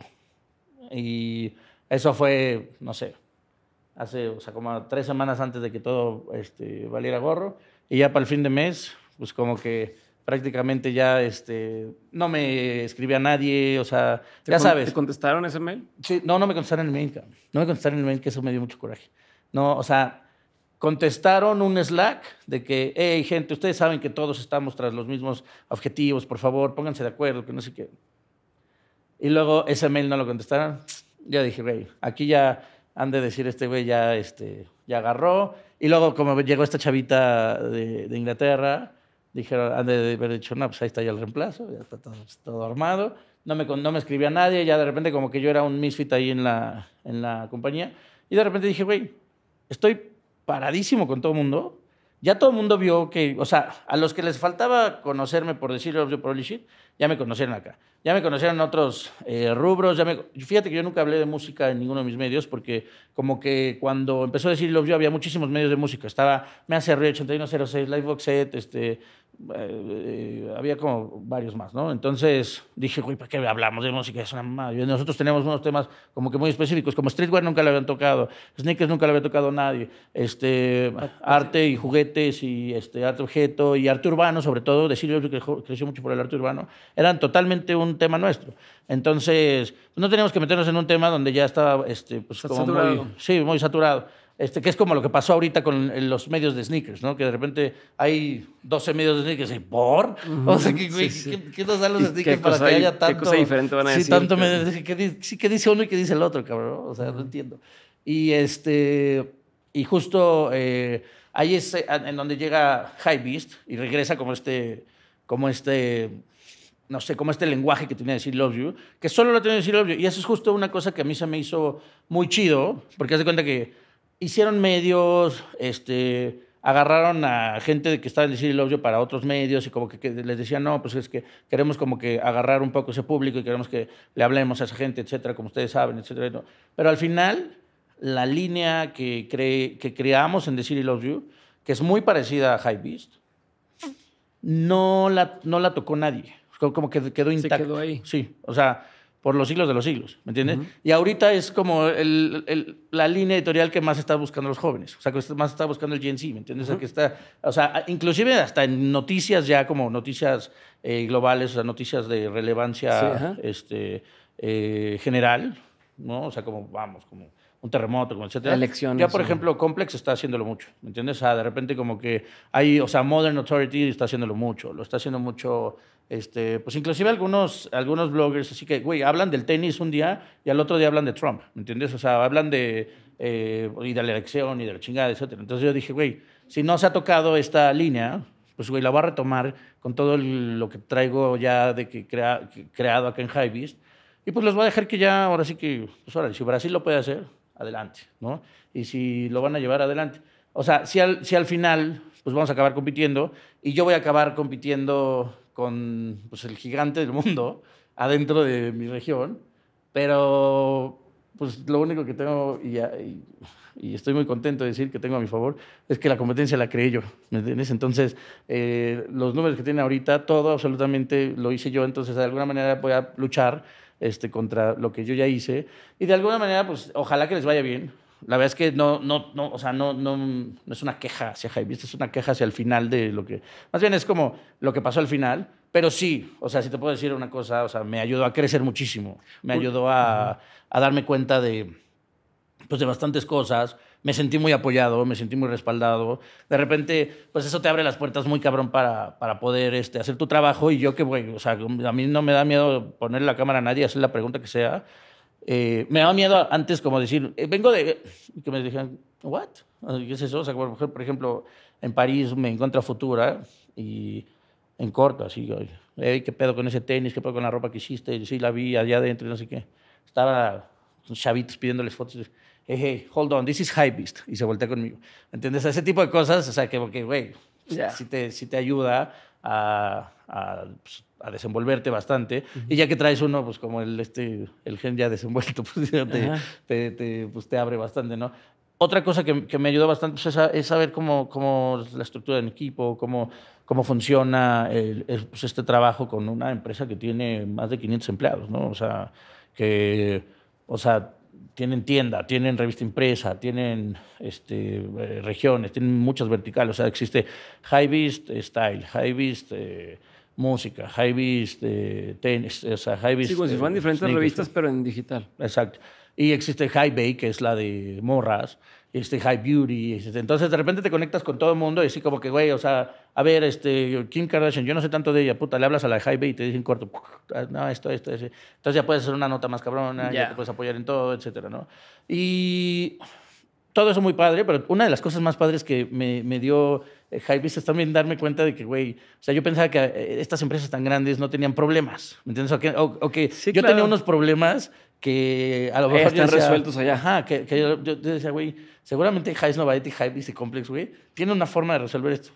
Y eso fue, no sé, hace, o sea, como tres semanas antes de que todo este, valiera gorro, y ya para el fin de mes, pues como que prácticamente ya este, no me escribía a nadie, o sea, ya sabes. ¿Te contestaron ese mail? Sí, no, no me contestaron el mail, No me contestaron el mail, que eso me dio mucho coraje. No, o sea, contestaron un Slack de que, hey, gente, ustedes saben que todos estamos tras los mismos objetivos, por favor, pónganse de acuerdo, que no sé qué. Y luego ese mail no lo contestaron. Ya dije, güey, aquí ya han de decir este güey ya, este, ya agarró. Y luego como llegó esta chavita de, de Inglaterra, Dijeron, han de haber dicho, no, pues ahí está ya el reemplazo, ya está todo, armado. No me, no me escribía nadie, ya de repente como que yo era un misfit ahí en la, en la compañía. Y de repente dije, güey, estoy paradísimo con todo el mundo. Ya todo el mundo vio que, o sea, a los que les faltaba conocerme por decirlo, por shit, ya me conocieron acá. Ya me conocieron otros eh, rubros. Ya me... Fíjate que yo nunca hablé de música en ninguno de mis medios porque como que cuando empezó a decir Love You había muchísimos medios de música. Estaba Me Hace Río, 8106, Livebox Set, este, eh, eh, había como varios más, ¿no? Entonces dije, güey, ¿para qué hablamos de música? Es una mamada. Nosotros tenemos unos temas como que muy específicos, como Streetwear nunca lo habían tocado, Sneakers nunca lo había tocado nadie, este, ah, arte y juguetes y este, arte objeto y arte urbano, sobre todo. Decir que creció mucho por el arte urbano. Eran totalmente un un tema nuestro. Entonces, no teníamos que meternos en un tema donde ya estaba este, pues, como saturado. Muy, sí, muy saturado. Este, que es como lo que pasó ahorita con los medios de sneakers, ¿no? Que de repente hay 12 medios de sneakers y ¿por? ¿qué, nos los sneakers para que haya tanto... ¿Qué cosa diferente van a sí, decir? Tanto sí, ¿qué dice uno y qué dice el otro, cabrón. O sea, no entiendo. Y, este, y justo eh, ahí es eh, en donde llega High Beast y regresa como este... Como este no sé, como este lenguaje que tenía decir love you, que solo lo tenía decir love you. Y eso es justo una cosa que a mí se me hizo muy chido, porque haz de cuenta que hicieron medios, este, agarraron a gente que estaba en decir love you para otros medios y como que, les decían, no, pues es que queremos como que agarrar un poco ese público y queremos que le hablemos a esa gente, etcétera, como ustedes saben, etcétera. Pero al final, la línea que, que creamos en decir love you, que es muy parecida a High Beast, no la, no la tocó nadie como que quedó intacto. quedó ahí. Sí, o sea, por los siglos de los siglos, ¿me entiendes? Y ahorita es como la línea editorial que más está buscando los jóvenes, o sea, que más está buscando el GNC, ¿me entiendes? o, sea, que está, o sea, inclusive hasta en noticias ya como noticias eh, globales, o sea, noticias de relevancia este, eh, general, ¿no? O sea, como, vamos, como un terremoto, como etcétera. Elecciones. Ya, por ejemplo, Complex está haciéndolo mucho, ¿me entiendes? O sea, de repente como que hay, o sea, Modern Authority está haciéndolo mucho, lo está haciendo mucho este, pues inclusive algunos, algunos bloggers, así que, güey, hablan del tenis un día y al otro día hablan de Trump, ¿me entiendes? O sea, hablan de, eh, y de la elección y de la chingada, etc. Entonces yo dije, güey, si no se ha tocado esta línea, pues, güey, la voy a retomar con todo lo que traigo ya de que, creado acá en Beast Y pues los voy a dejar que ya, ahora sí que, pues ahora, si Brasil lo puede hacer, adelante, ¿no? Y si lo van a llevar adelante. O sea, si al, si al final, pues vamos a acabar compitiendo y yo voy a acabar compitiendo con pues, el gigante del mundo adentro de mi región, pero pues lo único que tengo y, estoy muy contento de decir que tengo a mi favor es que la competencia la creé yo, Entonces, eh, los números que tiene ahorita, todo absolutamente lo hice yo, entonces de alguna manera voy a luchar este, contra lo que yo ya hice y de alguna manera, pues ojalá que les vaya bien, la verdad es que no, no, no, o sea, no, no, es una queja hacia Jaime, es una queja hacia el final de lo que. Más bien es como lo que pasó al final, pero sí, o sea, si te puedo decir una cosa, o sea, me ayudó a crecer muchísimo, me ayudó a, darme cuenta de, pues, de bastantes cosas. Me sentí muy apoyado, me sentí muy respaldado. De repente, pues eso te abre las puertas muy cabrón para, poder este, hacer tu trabajo. Y yo que, bueno, o sea, a mí no me da miedo poner la cámara a nadie, hacer la pregunta que sea. Eh, me daba miedo antes como decir, eh, vengo de... que me dijeran, ¿what? ¿Qué es eso? O sea, por ejemplo, en París me encuentro Futura y en corto, así, ¿qué pedo con ese tenis? ¿Qué pedo con la ropa que hiciste? Y sí, la vi allá adentro y no sé qué. Estaba chavitos pidiéndoles fotos. Hey, hey, hold on, this is high Y se voltea conmigo. ¿Entiendes? Ese tipo de cosas, o sea, que, güey, si, te, si te ayuda pues, a, desenvolverte bastante. Y ya que traes uno, pues como el, este, el gen ya desenvuelto, pues, te, te, pues te, abre bastante, ¿no? Otra cosa que, que me ayudó bastante pues, es, saber cómo, cómo la estructura del equipo, cómo, cómo funciona pues, este trabajo con una empresa que tiene más de 500 empleados, ¿no? O sea, que, o sea, tienen tienda, tienen revista impresa, tienen este, eh, regiones, tienen muchas verticales. O sea, existe High Beast eh, Style, High Beast eh, Música, High Beast Tenis, o sea, High Beast. Sí, pues, van diferentes revistas, pero en digital. Exacto. Y existe High Bay, que es la de morras este, high beauty. Este, entonces, de repente te conectas con todo el mundo y así como que, güey, o sea, a ver, este, Kim Kardashian, yo no sé tanto de ella, puta, le hablas a la high beauty y te dicen corto, no, esto, esto, Entonces ya puedes hacer una nota más cabrona, ya te puedes apoyar en todo, etcétera, ¿no? Y todo eso muy padre, pero una de las cosas más padres que me, me dio Hypebeast eh, es también darme cuenta de que, güey, o sea, yo pensaba que eh, estas empresas tan grandes no tenían problemas, ¿me entiendes? O que yo tenía unos problemas que a lo mejor... Eh, están resueltos allá. Ajá, que, yo, decía, güey, seguramente Highs Novadetti, Hype y Complex, güey, tiene una forma de resolver esto.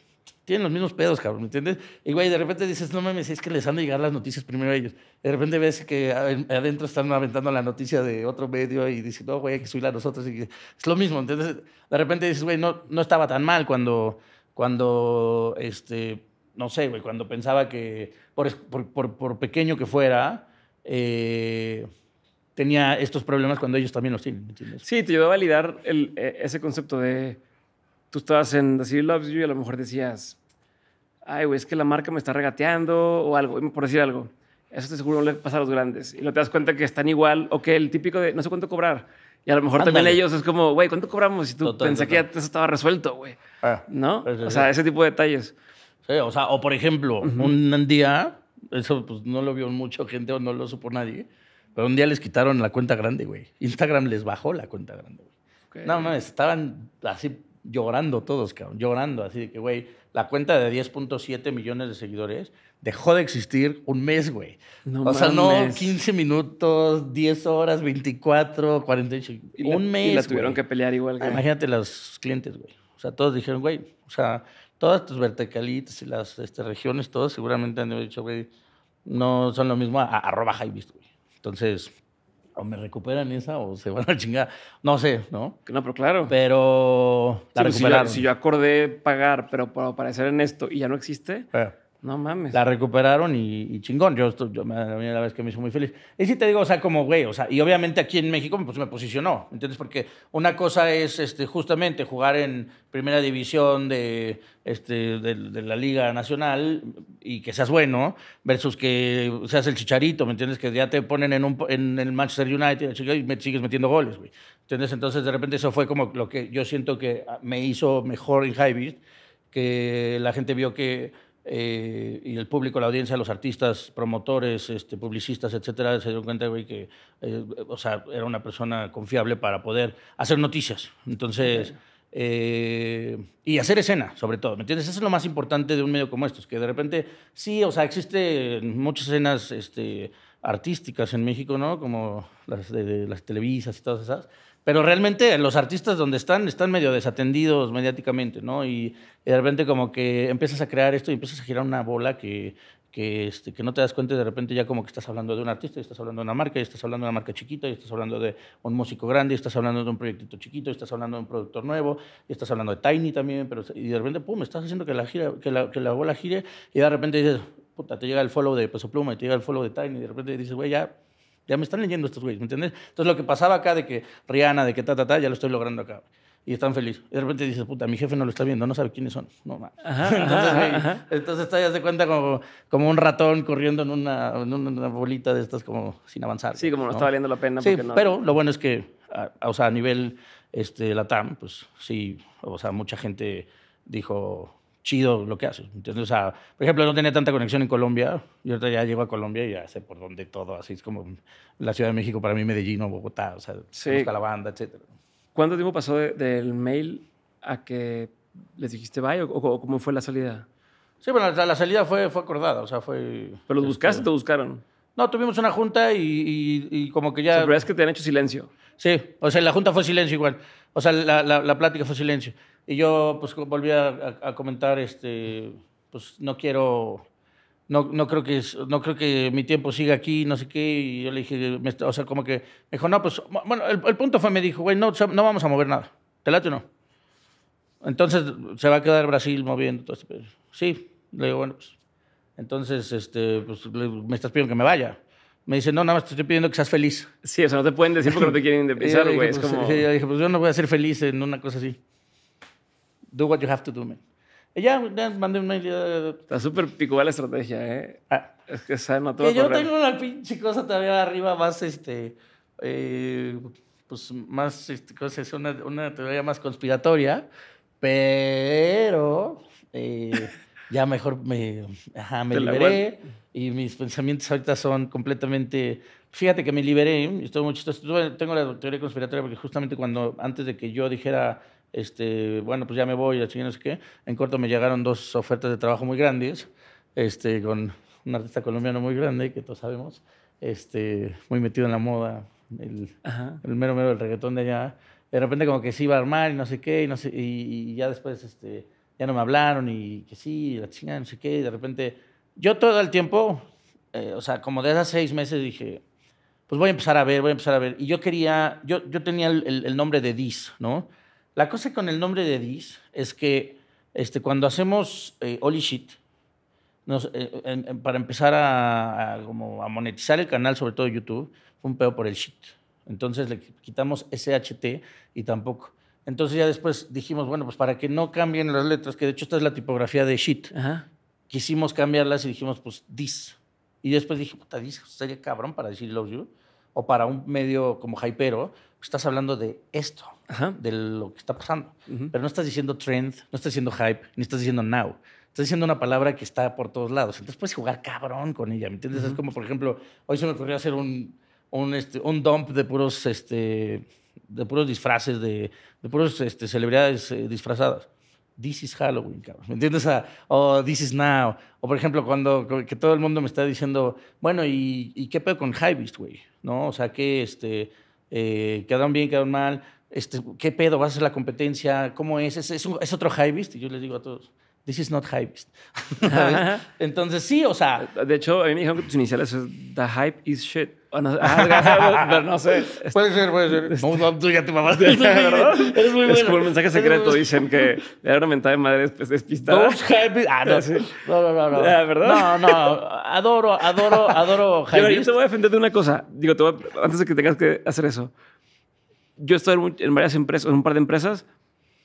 Tienen los mismos pedos, cabrón, ¿me entiendes? Y, güey, de repente dices, no mames, es que les han de llegar las noticias primero a ellos. De repente ves que adentro están aventando la noticia de otro medio y dicen, no, güey, hay que subirla a nosotros. Y es lo mismo, ¿entiendes? De repente dices, güey, no, no estaba tan mal cuando, cuando este, no sé, güey, cuando pensaba que, por, por pequeño que fuera, eh, tenía estos problemas cuando ellos también los tienen. ¿entiendes? Sí, te ayudó a validar e, ese concepto de tú estabas en The City Loves You y a lo mejor decías, ay, güey, es que la marca me está regateando o algo, por decir algo. Eso te seguro le pasa a los grandes. Y no te das cuenta que están igual o que el típico de no sé cuánto cobrar. Y a lo mejor también ellos es como, güey, ¿cuánto cobramos? Y tú total, que eso estaba resuelto, güey. Ah, ¿No? o sea, ese tipo de detalles. Sí, o sea, o por ejemplo, un día, eso pues no lo vio mucha gente o no lo supo nadie, pero un día les quitaron la cuenta grande, güey. Instagram les bajó la cuenta grande, güey. No, no, estaban así llorando todos, cabrón, llorando, así de que, güey, la cuenta de 10.7 millones de seguidores dejó de existir un mes, güey. o sea, no 15 minutos, 10 horas, 24, 48, un mes. Y la tuvieron que pelear igual. güey. Imagínate los clientes, güey. O sea, todos dijeron, güey, o sea, todas tus verticalitas y las este, regiones, todos seguramente han dicho, güey, no son lo mismo arroba high visto, entonces, o me recuperan esa o se van a chingar. No sé, ¿no? No, pero claro. Pero pues, Si, yo, acordé pagar, pero para aparecer en esto y ya no existe, eh. No mames. La recuperaron y, chingón. Yo, yo vez que me hizo muy feliz. Y si te digo, o sea, como güey, o sea, y obviamente aquí en México pues, me posicionó, ¿entiendes? Porque una cosa es este, justamente jugar en primera división de, este, la Liga Nacional y que seas bueno, versus que seas el chicharito, ¿me entiendes? Que ya te ponen en, un, en el Manchester United y me, sigues metiendo goles, güey. ¿Entiendes? Entonces, de repente, eso fue como lo que yo siento que me hizo mejor en High que la gente vio que eh, y el público, la audiencia, los artistas, promotores, este, publicistas, etcétera, se dieron cuenta, que eh, o sea, era una persona confiable para poder hacer noticias. Entonces, eh, y hacer escena, sobre todo, ¿me entiendes? Eso es lo más importante de un medio como estos, que de repente, sí, o sea, existen muchas escenas este, artísticas en México, ¿no? Como las de las televisas y todas esas pero realmente los artistas donde están están medio desatendidos mediáticamente, ¿no? Y de repente como que empiezas a crear esto y empiezas a girar una bola que, este, que, no te das cuenta y de repente ya como que estás hablando de un artista, y estás hablando de una marca, y estás hablando de una marca chiquita, y estás hablando de un músico grande, y estás hablando de un proyectito chiquito, y estás hablando de un productor nuevo, y estás hablando de Tiny también, pero, y de repente, pum, estás haciendo que la, gira, que la, que la bola gire y de repente dices, puta, te llega el follow de Peso Pluma, y te llega el follow de Tiny, y de repente dices, güey, ya ya me están leyendo estos güeyes, ¿me entiendes? Entonces lo que pasaba acá de que Rihanna, de que ta, ta, ta, ya lo estoy logrando acá. Y están felices. de repente dices, puta, mi jefe no lo está viendo, no sabe quiénes son. No, más. entonces, cuenta como, como un ratón corriendo en una, bolita de estas como sin avanzar. Sí, como no, está valiendo la pena. Sí, no... pero lo bueno es que, o sea, a nivel este, tam, pues sí, o sea, mucha gente dijo, chido lo que haces. Entonces, o sea, por ejemplo, no tenía tanta conexión en Colombia. Yo ahorita ya llego a Colombia y ya sé por dónde todo. Así es como la Ciudad de México para mí, Medellín o Bogotá, o sea, sí. la banda, etc. ¿Cuánto tiempo pasó del mail a que les dijiste bye o, cómo fue la salida? Sí, bueno, la, salida fue, fue acordada, o sea, fue... ¿Pero los buscaste este, o te buscaron? No, tuvimos una junta y, como que ya... La es que te han hecho silencio. Sí, o sea, la junta fue silencio igual. O sea, la plática fue silencio. Y yo pues volví a, comentar, este, pues no quiero, no, no, creo que, no creo que mi tiempo siga aquí, no sé qué. Y yo le dije, o sea, como que, me dijo, no, pues, bueno, el, punto fue, me dijo, güey, no, no vamos a mover nada. ¿Te late o no? Entonces se va a quedar Brasil moviendo todo este Sí, le digo, bueno, pues. Entonces, este, pues, me estás pidiendo que me vaya. Me dice, no, nada más te estoy pidiendo que seas feliz. Sí, o sea, no te pueden decir porque no te quieren independizar, güey. Pues, como... sí, yo dije, pues yo no voy a ser feliz en una cosa así do what you have to do, man. Y ya, mandé un mail. Está súper picual la estrategia, ¿eh? Ah. es que se no todo. Yo tengo una pinche cosa todavía arriba más, este, eh, pues más, este, cosa, una, una teoría más conspiratoria, pero eh, ya mejor me, ajá, me liberé y mis pensamientos ahorita son completamente... Fíjate que me liberé, estoy muy chistoso. Tengo la teoría conspiratoria porque justamente cuando, antes de que yo dijera este, bueno, pues ya me voy, la no sé qué. En corto me llegaron dos ofertas de trabajo muy grandes, este, con un artista colombiano muy grande, que todos sabemos, este, muy metido en la moda, el, mero mero del reggaetón de allá. De repente como que se iba a armar y no sé qué, y, no sé, y, ya después este, ya no me hablaron y que sí, la chingada, no sé qué, y de repente yo todo el tiempo, eh, o sea, como de hace seis meses dije, pues voy a empezar a ver, voy a empezar a ver. Y yo quería, yo, yo tenía el, el nombre de Dis ¿no? La cosa con el nombre de Diz es que este, cuando hacemos eh, Holy Shit, nos, eh, para empezar a, como a monetizar el canal, sobre todo YouTube, fue un pedo por el shit. Entonces le quitamos SHT y tampoco. Entonces ya después dijimos, bueno, pues para que no cambien las letras, que de hecho esta es la tipografía de shit, quisimos cambiarlas y dijimos, pues Diz. Y después dije, puta, Diz, pues, sería cabrón para decir love you. O para un medio como hypero, estás hablando de esto de lo que está pasando. Pero no estás diciendo trend, no estás diciendo hype, ni estás diciendo now. Estás diciendo una palabra que está por todos lados. Entonces puedes jugar cabrón con ella, ¿me entiendes? Es como, por ejemplo, hoy se me ocurrió hacer un, un, este, un dump de puros, este, de puros disfraces, de, de puros este, celebridades eh, disfrazadas. This is Halloween, cabrón. ¿Me entiendes? O oh, This is Now. O por ejemplo, cuando que todo el mundo me está diciendo, bueno, ¿y, qué pedo con hype, güey? ¿No? O sea, que este, eh, quedaron bien, quedaron mal este, ¿qué pedo? ¿Vas a hacer la competencia? ¿Cómo es? ¿Es, es, es otro hypeist. Y yo les digo a todos, this is not hypeist. Entonces, sí, o sea. De hecho, a mí me dijeron que tus iniciales es the hype is shit. Ah, no, pero ah, no sé. Puede ser, puede ser. muy Es como un mensaje secreto. Dicen que era una mentada de madre es despistada. Ah, no. No, no, no. no. Ah, ¿Verdad? No, no. Adoro, adoro, adoro hype Yo, te voy a defender de una cosa. Digo, te antes de que tengas que hacer eso yo he estado en varias empresas, en un par de empresas,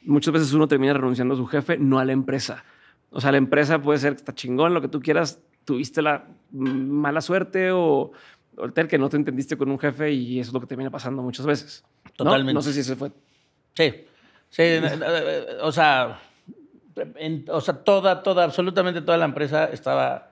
muchas veces uno termina renunciando a su jefe, no a la empresa. O sea, la empresa puede ser que está chingón, lo que tú quieras, tuviste la mala suerte o, o el que no te entendiste con un jefe y eso es lo que termina pasando muchas veces. Totalmente. No, sé si se fue. Sí, eh, eh, o sea, o sea, toda, toda, absolutamente toda la empresa estaba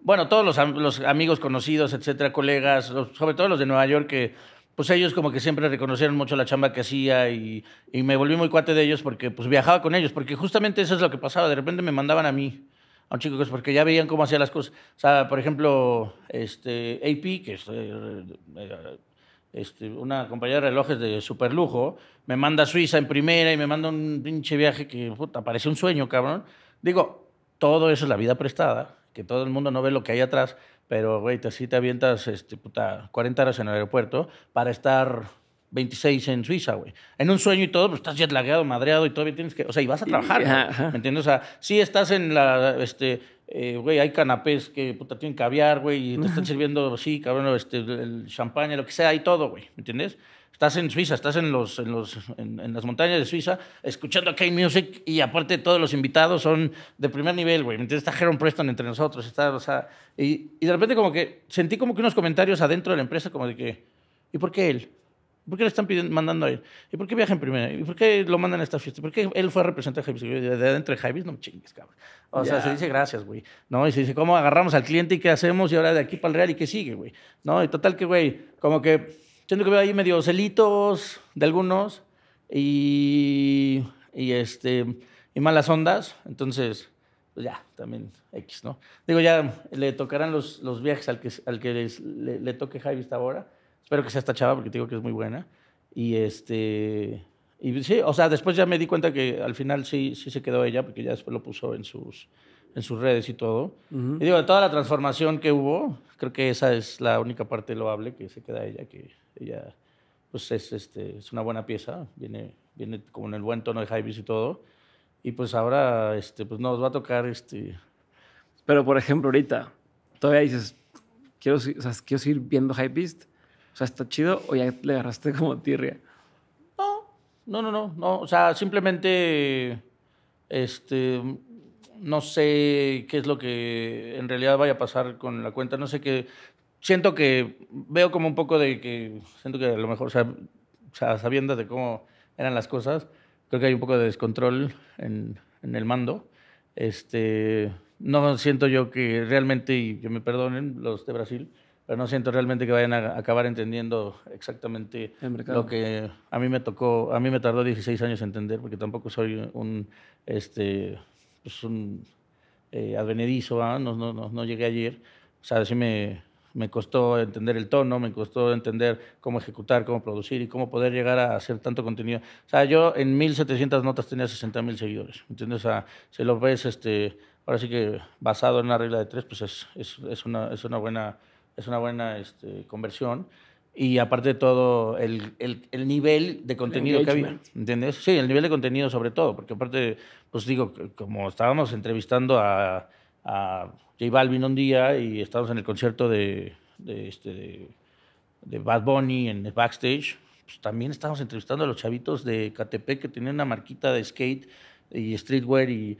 bueno, todos los, los, amigos conocidos, etcétera, colegas, sobre todo los de Nueva York que pues ellos como que siempre reconocieron mucho la chamba que hacía y, me volví muy cuate de ellos porque pues viajaba con ellos, porque justamente eso es lo que pasaba, de repente me mandaban a mí, a un chico, que pues, porque ya veían cómo hacía las cosas. O sea, por ejemplo, este, AP, que es eh, eh, este, una compañía de relojes de super lujo, me manda a Suiza en primera y me manda un pinche viaje que puta, parece un sueño, cabrón. Digo, todo eso es la vida prestada, que todo el mundo no ve lo que hay atrás, pero, güey, te, te avientas este, puta, 40 horas en el aeropuerto para estar 26 en Suiza, güey. En un sueño y todo, pero pues, estás lagueado, madreado y todavía tienes que. O sea, y vas a trabajar. ¿Me entiendes? O sea, sí estás en la. Este, eh, güey, hay canapés que puta tienen caviar, güey, y te están sirviendo, sí, cabrón, este, el champaña, lo que sea, y todo, güey. ¿Me entiendes? estás en Suiza, estás en, los, en, los, en, las montañas de Suiza, escuchando a Music y aparte todos los invitados son de primer nivel, güey. Entonces está Heron Preston entre nosotros, está, o sea, y, y, de repente como que sentí como que unos comentarios adentro de la empresa como de que, ¿y por qué él? ¿Por qué le están mandando a él? ¿Y por qué viaja en primera? ¿Y por qué lo mandan a esta fiesta? ¿Por qué él fue representante representar a De adentro de Javis, no me chingues, cabrón. O sea, se dice gracias, güey. ¿No? Y se dice, ¿cómo agarramos al cliente y qué hacemos? Y ahora de aquí para el Real y qué sigue, güey. ¿No? Y total que, güey, como que Siento que veo ahí medio celitos de algunos y, y, este, y malas ondas. Entonces, pues ya, también X, ¿no? Digo, ya le tocarán los, los viajes al que, al que le, toque Javi hasta ahora. Espero que sea esta chava porque te digo que es muy buena. Y este. Y sí, o sea, después ya me di cuenta que al final sí, sí se quedó ella, porque ya después lo puso en sus, en sus redes y todo. Y digo, de toda la transformación que hubo, creo que esa es la única parte loable que se queda ella, que ella, pues es, este, es una buena pieza, viene, viene como en el buen tono de beast y todo. Y pues ahora, este, pues nos va a tocar este... Pero, por ejemplo, ahorita, todavía dices, quiero, quiero seguir viendo High Beast. O sea, ¿está chido o ya le agarraste como tirria? No, no, no, no. no. O sea, simplemente, este, no sé qué es lo que en realidad vaya a pasar con la cuenta. No sé qué, siento que veo como un poco de que, siento que a lo mejor, sabiendo de cómo eran las cosas, creo que hay un poco de descontrol en, el mando. Este, no siento yo que realmente, y que me perdonen los de Brasil, pero no siento realmente que vayan a acabar entendiendo exactamente lo que a mí me tocó, a mí me tardó 16 años entender, porque tampoco soy un, este, pues un eh, advenedizo, ¿ah? No, no, no, no, llegué ayer, o sea, sí me, me costó entender el tono, me costó entender cómo ejecutar, cómo producir y cómo poder llegar a hacer tanto contenido. O sea, yo en 1700 notas tenía 60.000 seguidores, ¿entiendes? O sea, si lo ves, este, ahora sí que basado en una regla de tres, pues es, es, es una, es una buena, es una buena este, conversión. Y aparte de todo, el, el, el nivel de contenido que había. ¿Entiendes? Sí, el nivel de contenido sobre todo, porque aparte, pues digo, como estábamos entrevistando a a J Balvin un día y estábamos en el concierto de, este, de, Bad Bunny en el backstage. Pues, también estábamos entrevistando a los chavitos de KTP que tenían una marquita de skate y streetwear y,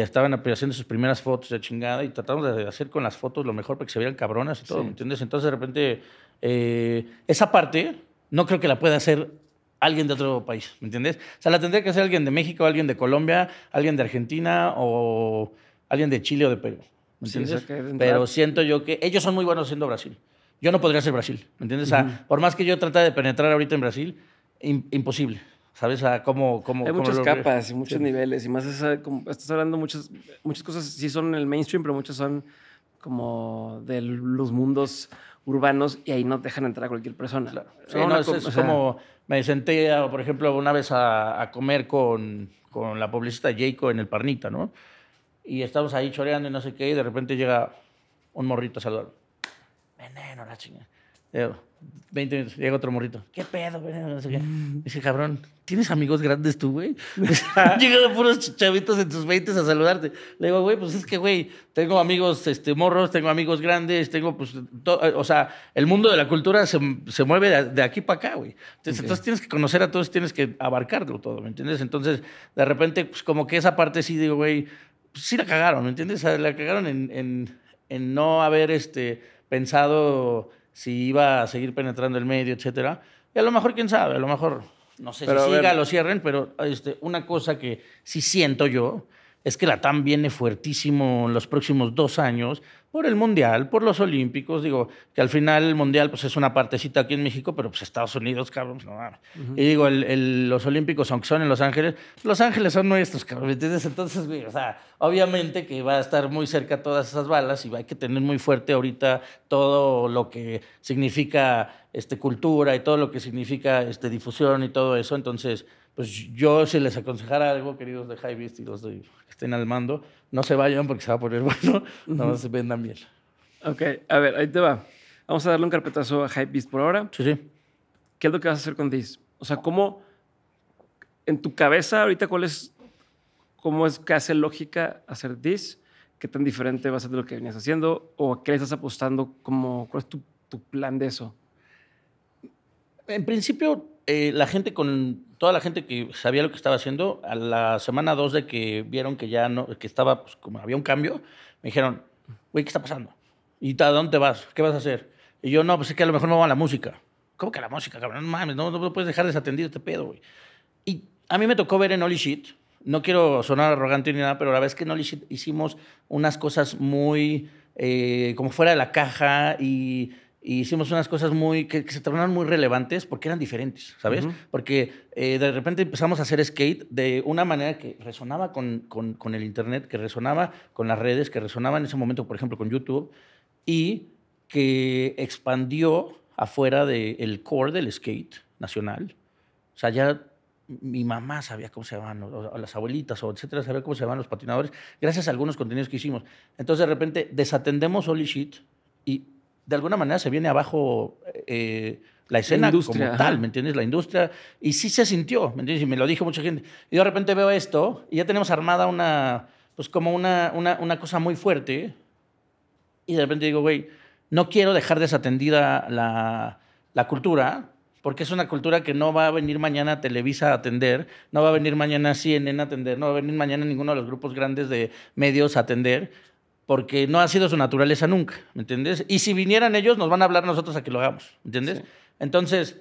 estaban haciendo sus primeras fotos de chingada y tratamos de hacer con las fotos lo mejor para que se vieran cabronas y todo, ¿me entiendes? Entonces de repente eh, esa parte no creo que la pueda hacer alguien de otro país, ¿me entiendes? O sea, la tendría que hacer alguien de México, alguien de Colombia, alguien de Argentina o alguien de Chile o de Perú. ¿Me entiendes? Pero siento yo que ellos son muy buenos siendo Brasil. Yo no podría ser Brasil, ¿me entiendes? por más que yo trate de penetrar ahorita en Brasil, imposible. ¿Sabes? A cómo, cómo, Hay muchas capas y muchos niveles. Y más, estás hablando muchas, muchas cosas, sí son en el mainstream, pero muchas son como de los mundos urbanos y ahí no dejan entrar a cualquier persona. Claro. es, como me senté, por ejemplo, una vez a, comer con, con la publicista Jayco en el Parnita, ¿no? y estamos ahí choreando y no sé qué, y de repente llega un morrito a saludar. Veneno, la chingada. Eh, veinte minutos, llega otro morrito. ¿Qué pedo, veneno? No sé qué. Dice, cabrón, ¿tienes amigos grandes tú, güey? Llegan puros chavitos en tus 20 a saludarte. Le digo, güey, pues es que, güey, tengo amigos este, morros, tengo amigos grandes, tengo, pues, eh, o sea, el mundo de la cultura se, se mueve de, aquí para acá, güey. Entonces, entonces tienes que conocer a todos, tienes que abarcarlo todo, ¿me entiendes? Entonces, de repente, pues como que esa parte sí digo, güey, sí la cagaron, ¿me entiendes? la cagaron en, no haber este, pensado si iba a seguir penetrando el medio, etcétera. Y a lo mejor, quién sabe, a lo mejor, no sé si siga, lo cierren, pero este, una cosa que sí siento yo es que la TAM viene fuertísimo en los próximos dos años por el Mundial, por los Olímpicos, digo, que al final el Mundial pues, es una partecita aquí en México, pero pues Estados Unidos, cabrón, no Y digo, los Olímpicos, aunque son en Los Ángeles, Los Ángeles son nuestros, cabrón, Entonces, güey, o sea, obviamente que va a estar muy cerca todas esas balas y va, hay que tener muy fuerte ahorita todo lo que significa este, cultura y todo lo que significa este, difusión y todo eso, entonces pues yo si les aconsejara algo, queridos de High Beast y los de, que estén al mando, no se vayan porque se va a poner bueno, nada más vendan bien. Ok, a ver, ahí te va. Vamos a darle un carpetazo a High Beast por ahora. Sí, sí. ¿Qué es lo que vas a hacer con Diz? O sea, ¿cómo, en tu cabeza ahorita, cuál es, cómo es que hace lógica hacer Diz? ¿Qué tan diferente va a ser de lo que venías haciendo? ¿O a qué le estás apostando? Como, ¿Cuál es tu, tu plan de eso? En principio, eh, la gente con toda la gente que sabía lo que estaba haciendo, a la semana dos de que vieron que ya no, que estaba, pues, como había un cambio, me dijeron, güey, ¿qué está pasando? ¿Y a dónde vas? ¿Qué vas a hacer? Y yo, no, pues es que a lo mejor me va a la música. ¿Cómo que a la música, cabrón? No mames, no, no puedes dejar desatendido este pedo, güey. Y a mí me tocó ver en Holy Shit, no quiero sonar arrogante ni nada, pero la vez que en Holy Shit hicimos unas cosas muy eh, como fuera de la caja y y hicimos unas cosas muy que, se tornaron muy relevantes porque eran diferentes, ¿sabes? Porque eh, de repente empezamos a hacer skate de una manera que resonaba con, con, el Internet, que resonaba con las redes, que resonaba en ese momento, por ejemplo, con YouTube, y que expandió afuera del core del skate nacional. O sea, ya mi mamá sabía cómo se llamaban, o, las abuelitas, o etcétera, sabía cómo se llamaban los patinadores, gracias a algunos contenidos que hicimos. Entonces, de repente, desatendemos Holy Shit y de alguna manera se viene abajo eh, la escena como tal, ¿me entiendes? La industria. Y sí se sintió, ¿me entiendes? Y me lo dijo mucha gente. Y de repente veo esto y ya tenemos armada una, pues como una, una, cosa muy fuerte. Y de repente digo, güey, no quiero dejar desatendida la, cultura, porque es una cultura que no va a venir mañana Televisa a atender, no va a venir mañana CNN a atender, no va a venir mañana ninguno de los grupos grandes de medios a atender porque no ha sido su naturaleza nunca, ¿me entiendes? Y si vinieran ellos, nos van a hablar nosotros a que lo hagamos, ¿me entiendes? Entonces,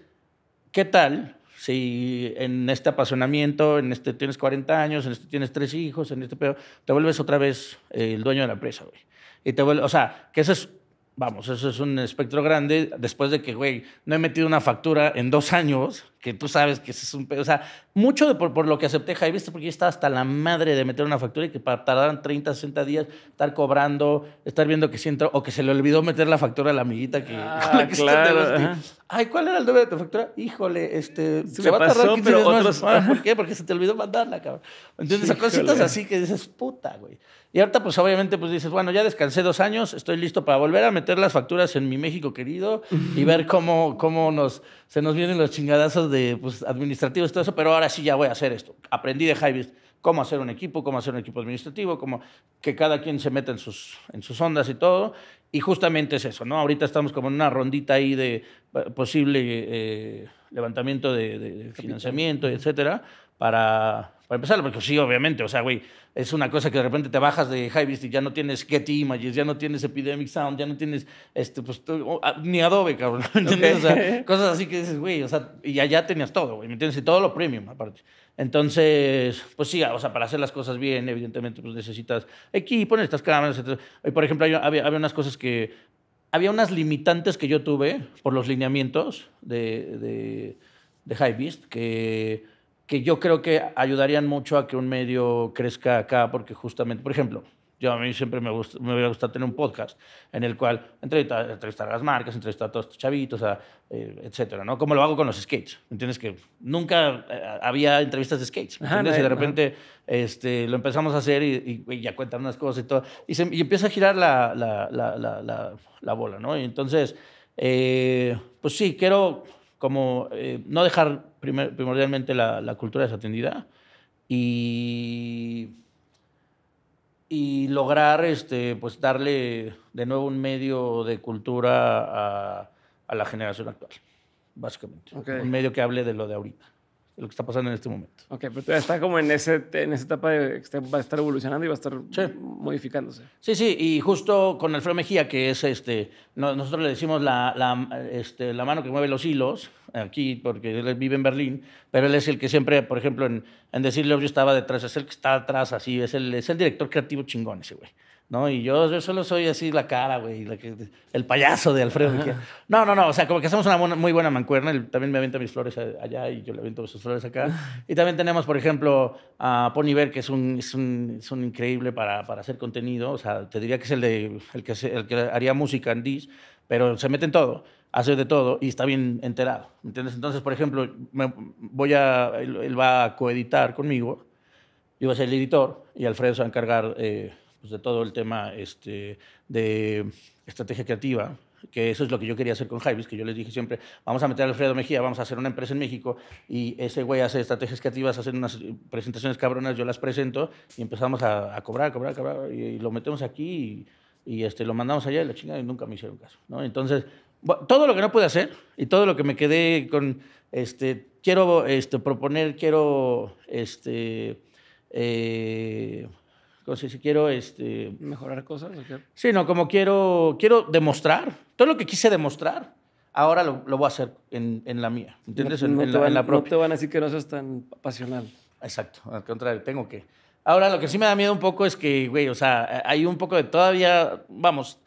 ¿qué tal si en este apasionamiento, en este tienes 40 años, en este tienes tres hijos, en este pedo, te vuelves otra vez eh, el dueño de la empresa, güey? Y te vuelves, o sea, que eso es, vamos, eso es un espectro grande después de que, güey, no he metido una factura en dos años, que tú sabes que ese es un... O sea, mucho de por, lo que acepté viste porque ya estaba hasta la madre de meter una factura y que para tardaran 30, 60 días estar cobrando, estar viendo que si entró, o que se le olvidó meter la factura a la amiguita que... Ah, con la que Ay, ¿cuál era el doble de tu factura? Híjole, este... Se, va a tardar 15 días más. Ah, ¿Por qué? Porque se te olvidó mandarla, cabrón. Entonces, cositas así que dices, puta, güey. Y ahorita, pues obviamente, pues dices, bueno, ya descansé dos años, estoy listo para volver a meter las facturas en mi México querido y ver cómo, cómo nos, se nos vienen los chingadazos de pues, todo eso, pero ahora sí ya voy a hacer esto. Aprendí de Javis cómo hacer un equipo, cómo hacer un equipo administrativo, cómo que cada quien se meta en sus, en sus ondas y todo. Y justamente es eso, ¿no? Ahorita estamos como en una rondita ahí de eh, posible eh, levantamiento de, de financiamiento, etcétera, para para empezar, porque sí, obviamente, o sea, güey, es una cosa que de repente te bajas de Beast y ya no tienes Getty Images, ya no tienes Epidemic Sound, ya no tienes, este, pues, ah, ni Adobe, cabrón, ¿entiendes? cosas así que dices, güey, o sea, y allá tenías todo, güey, ¿me entiendes? Y todo lo premium, aparte. Entonces, pues sí, ah, o sea, para hacer las cosas bien, evidentemente, pues necesitas equipo, necesitas cámaras, etc. Y, por ejemplo, había, había unas cosas que, había unas limitantes que yo tuve por los lineamientos de, High Beast que que yo creo que ayudarían mucho a que un medio crezca acá, porque justamente, por ejemplo, yo a mí siempre me, gusta, me hubiera gustado tener un podcast en el cual entrevistar, entrevistar a las marcas, entrevistar a todos estos chavitos, eh, etcétera, ¿no? Como lo hago con los skates, ¿entiendes? Que nunca eh, había entrevistas de skates, ¿entiendes? y de repente este, lo empezamos a hacer y, ya cuentan unas cosas y todo. Y, se, empieza a girar la, la, la, la, bola, ¿no? Y entonces, eh, pues sí, quiero como eh, no dejar primordialmente la, cultura desatendida y, y lograr este, pues darle de nuevo un medio de cultura a, la generación actual, básicamente. Un medio que hable de lo de ahorita lo que está pasando en este momento. Ok, pero está como en, ese, en esa etapa de que va a estar evolucionando y va a estar modificándose. Sí, sí, y justo con Alfredo Mejía, que es este, nosotros le decimos la, la, este, la mano que mueve los hilos, aquí, porque él vive en Berlín, pero él es el que siempre, por ejemplo, en, decirle, yo estaba detrás, es el que está atrás, así, es el, es el director creativo chingón ese güey. ¿no? Y yo, yo solo soy así la cara, güey, el payaso de Alfredo. no, no, no, o sea, como que hacemos una muy buena mancuerna, él también me avienta mis flores allá y yo le aviento sus flores acá. Y también tenemos, por ejemplo, a Pony que es un, es un, increíble para, para, hacer contenido, o sea, te diría que es el, de, el, que, el que haría música en Dis, pero se mete en todo hace de todo y está bien enterado, ¿entiendes? Entonces, por ejemplo, me, voy a, él, va a coeditar conmigo, yo voy a ser el editor y Alfredo se va a encargar eh, pues, de todo el tema este, de estrategia creativa, que eso es lo que yo quería hacer con Javis que yo les dije siempre, vamos a meter a Alfredo Mejía, vamos a hacer una empresa en México, y ese güey hace estrategias creativas, hace unas presentaciones cabronas, yo las presento, y empezamos a, cobrar, cobrar, cobrar, y, lo metemos aquí, y, este, lo mandamos allá, y la chingada, y nunca me hicieron caso, ¿no? Entonces, todo lo que no pude hacer, y todo lo que me quedé con, este, quiero este, proponer, quiero, este, eh, si, si quiero este, mejorar cosas. Sí, no, como quiero, quiero demostrar. Todo lo que quise demostrar, ahora lo, voy a hacer en, en la mía. ¿Entiendes? No, te van, a decir que no seas tan pasional. Exacto, al contrario, tengo que. Ahora, lo que sí me da miedo un poco es que, güey, o sea, hay un poco de todavía, vamos,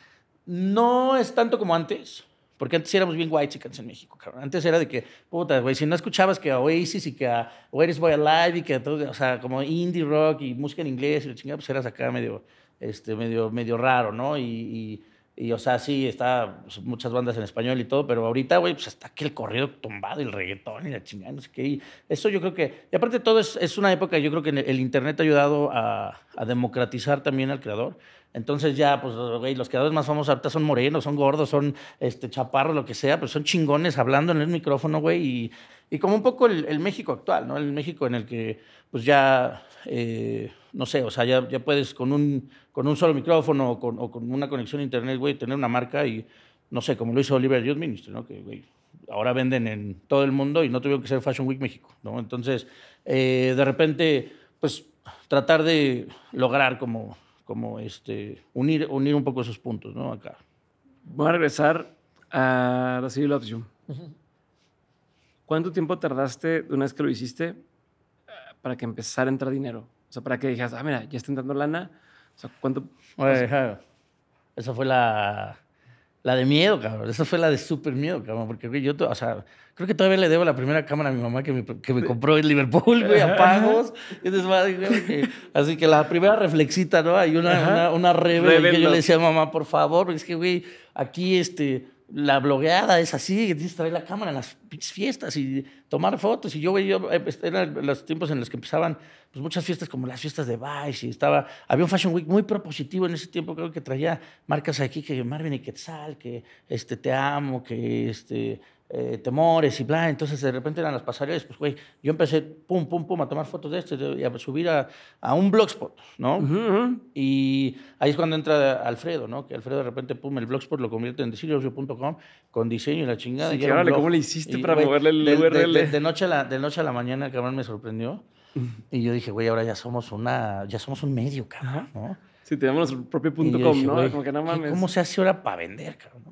no es tanto como antes, porque antes éramos bien white chicas en México, cabrón. Antes era de que, puta, güey, si no escuchabas que a Oasis y que a Where is Boy Alive y que todo, o sea, como indie rock y música en inglés y la chingada, pues eras acá medio, este, medio, medio raro, ¿no? y, y y, o sea, sí, está pues, muchas bandas en español y todo, pero ahorita, güey, pues está que el corrido tumbado, el reggaetón y la chingada, no sé qué. Y eso yo creo que. Y aparte, todo es, es una época, yo creo que el Internet ha ayudado a, a democratizar también al creador. Entonces ya, pues, güey, los creadores más famosos ahorita son morenos, son gordos, son este, chaparros, lo que sea, pero pues son chingones hablando en el micrófono, güey, y, como un poco el, México actual, ¿no? El México en el que, pues ya, eh, no sé, o sea, ya, puedes con un, con un solo micrófono o con, una conexión a internet, güey, tener una marca y, no sé, como lo hizo Oliver Youth Ministry, ¿no? Que, güey, ahora venden en todo el mundo y no tuvieron que ser Fashion Week México, ¿no? Entonces, eh, de repente, pues, tratar de lograr como como este, unir, unir un poco esos puntos, ¿no? Acá. Voy a regresar a The City ¿Cuánto tiempo tardaste una vez que lo hiciste eh, para que empezara a entrar dinero? O sea, para que dijeras, ah, mira, ya está entrando lana. O sea, ¿cuánto? esa fue la la de miedo, cabrón. Esa fue la de súper miedo, cabrón. Porque, yo, o sea, creo que todavía le debo la primera cámara a mi mamá que me, que me compró en Liverpool, güey, a pagos. así que la primera reflexita, ¿no? Hay una, una, que yo le decía a mamá, por favor, es que, güey, aquí, este, la blogueada es así, tienes que traer la cámara en las fiestas y tomar fotos. Y yo veía, eh, pues, eran los tiempos en los que empezaban pues, muchas fiestas como las fiestas de Vice y estaba, había un Fashion Week muy propositivo en ese tiempo, creo que traía marcas aquí que Marvin y Quetzal, que este, Te Amo, que este, eh, temores y bla. Entonces, de repente eran las pasarelas. Pues, güey, yo empecé pum, pum, pum a tomar fotos de esto y a subir a, un blogspot, ¿no? Y ahí es cuando entra Alfredo, ¿no? Que Alfredo de repente, pum, el blogspot lo convierte en desilioso.com con diseño y la chingada. Sí, ¿cómo le hiciste para moverle el URL? De, noche a la, de noche a la mañana, cabrón me sorprendió. Y yo dije, güey, ahora ya somos una, ya somos un medio, cabrón, ¿no? Sí, tenemos nuestro propio punto com, ¿no? Como que ¿Cómo se hace ahora para vender, cabrón?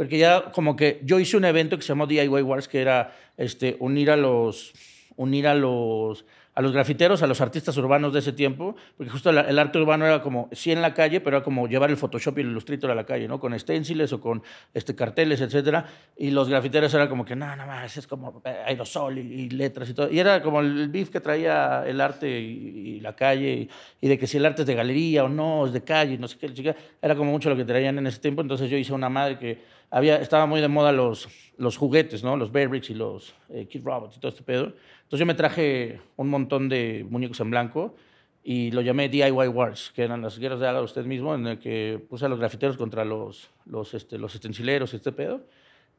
porque ya como que yo hice un evento que se llamó DIY Wars, que era este, unir a los, unir a los, a los grafiteros, a los artistas urbanos de ese tiempo, porque justo el arte urbano era como, sí en la calle, pero era como llevar el Photoshop y el Illustrator a la calle, ¿no? Con stenciles o con este, carteles, etcétera. Y los grafiteros eran como que, no, nada más, es como eh, aerosol y, y, letras y todo. Y era como el beef que traía el arte y, la calle, y, y, de que si el arte es de galería o no, es de calle, no sé qué, era como mucho lo que traían en ese tiempo. Entonces yo hice una madre que había, estaba muy de moda los, los juguetes, ¿no? Los Bearbricks y los eh, Kid Robots y todo este pedo. Entonces yo me traje un montón de muñecos en blanco y lo llamé DIY Wars, que eran las guerras de haga usted mismo, en el que puse a los grafiteros contra los, los, este, los estencileros, este pedo.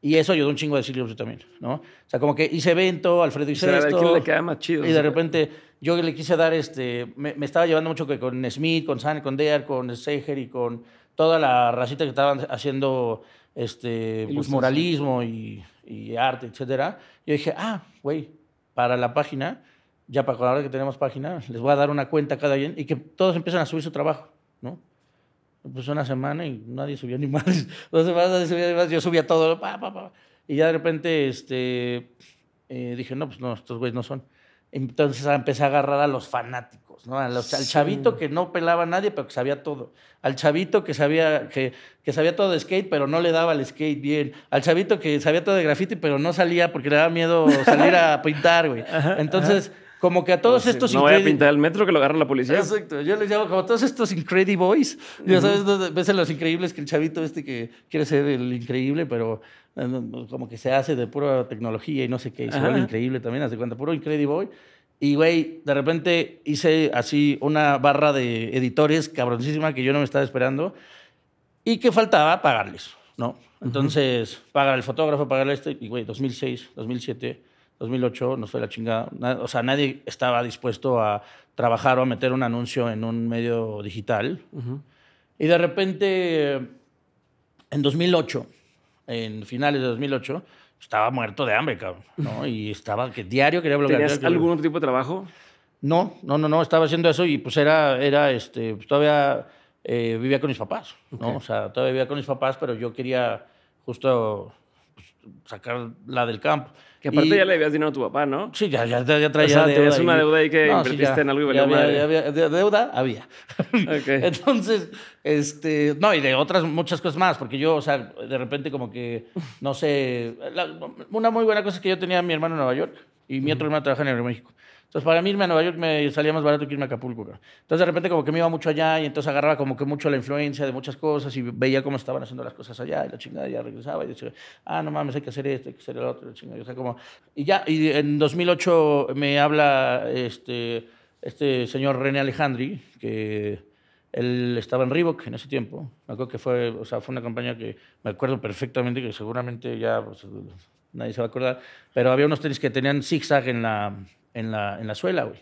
Y eso ayudó un chingo a decirlo también, ¿no? O sea, como que hice evento, Alfredo hice esto. Y de repente yo le quise dar este... Me, me estaba llevando mucho que con Smith, con San, con Dear, con Seger y con toda la racita que estaban haciendo este, pues, moralismo y, y, arte, etcétera. Yo dije, ah, güey, para la página, ya para hora que tenemos página, les voy a dar una cuenta a cada quien y que todos empiezan a subir su trabajo, ¿no? Pues una semana y nadie subió ni más. Dos semanas nadie subía Yo subía todo, pa, pa, pa. Y ya de repente este, eh, dije, no, pues no, estos güeyes no son. Entonces empecé a agarrar a los fanáticos pues, al chavito que no pelaba a nadie, pero que sabía todo. Al chavito que sabía, que, que, sabía todo de skate, pero no le daba el skate bien. Al chavito que sabía todo de graffiti, pero no salía porque le daba miedo salir a pintar, Entonces, como que a todos pues estos... No voy a pintar el metro que lo agarra la policía. Exacto. Yo les llamo como todos estos incredible boys. ves en los increíbles que el chavito este que quiere ser el increíble, pero eh, como que se hace de pura tecnología y no sé qué. Y se increíble también, hace cuenta, puro incredible boy. Y, güey, de repente hice así una barra de editores cabroncísima que yo no me estaba esperando y que faltaba pagarles, ¿no? Entonces, pagar al fotógrafo, pagarle a este, y, güey, 2006, 2007, 2008, no fue la chingada. O sea, nadie estaba dispuesto a trabajar o a meter un anuncio en un medio digital. Y de repente, en 2008, en finales de 2008, estaba muerto de hambre, cabrón, ¿no? Y estaba que diario quería bloquear. ¿Tenías algún otro tipo de trabajo? No, no, no, no, estaba haciendo eso y pues era, era este, pues, todavía eh, vivía con mis papás, ¿no? O sea, todavía vivía con mis papás, pero yo quería justo pues, sacar la del campo. Que aparte ya le habías dinero a tu papá, ¿no? Sí, ya, ya, ya traía o sea, Es una deuda ahí que invertiste en algo y valía mal. deuda había. Entonces, este, no, y de otras muchas cosas más, porque yo, o sea, de repente como que, no sé, una muy buena cosa es que yo tenía a mi hermano en Nueva York y mi otro hermano trabaja en Aeroméxico. México. Entonces, para mí irme a Nueva York me salía más barato que irme a Acapulco. Entonces, de repente, como que me iba mucho allá y entonces agarraba como que mucho la influencia de muchas cosas y veía cómo estaban haciendo las cosas allá y la chingada, ya regresaba y decía, ah, no mames, hay que hacer esto, hay que hacer el otro, la chingada. y ya, y en 2008 me habla este, este señor René Alejandri, que él estaba en Reebok en ese tiempo. Me acuerdo que fue, o sea, fue una campaña que me acuerdo perfectamente, que seguramente ya pues, nadie se va a acordar, pero había unos tenis que tenían zigzag en la en la, en la suela, güey.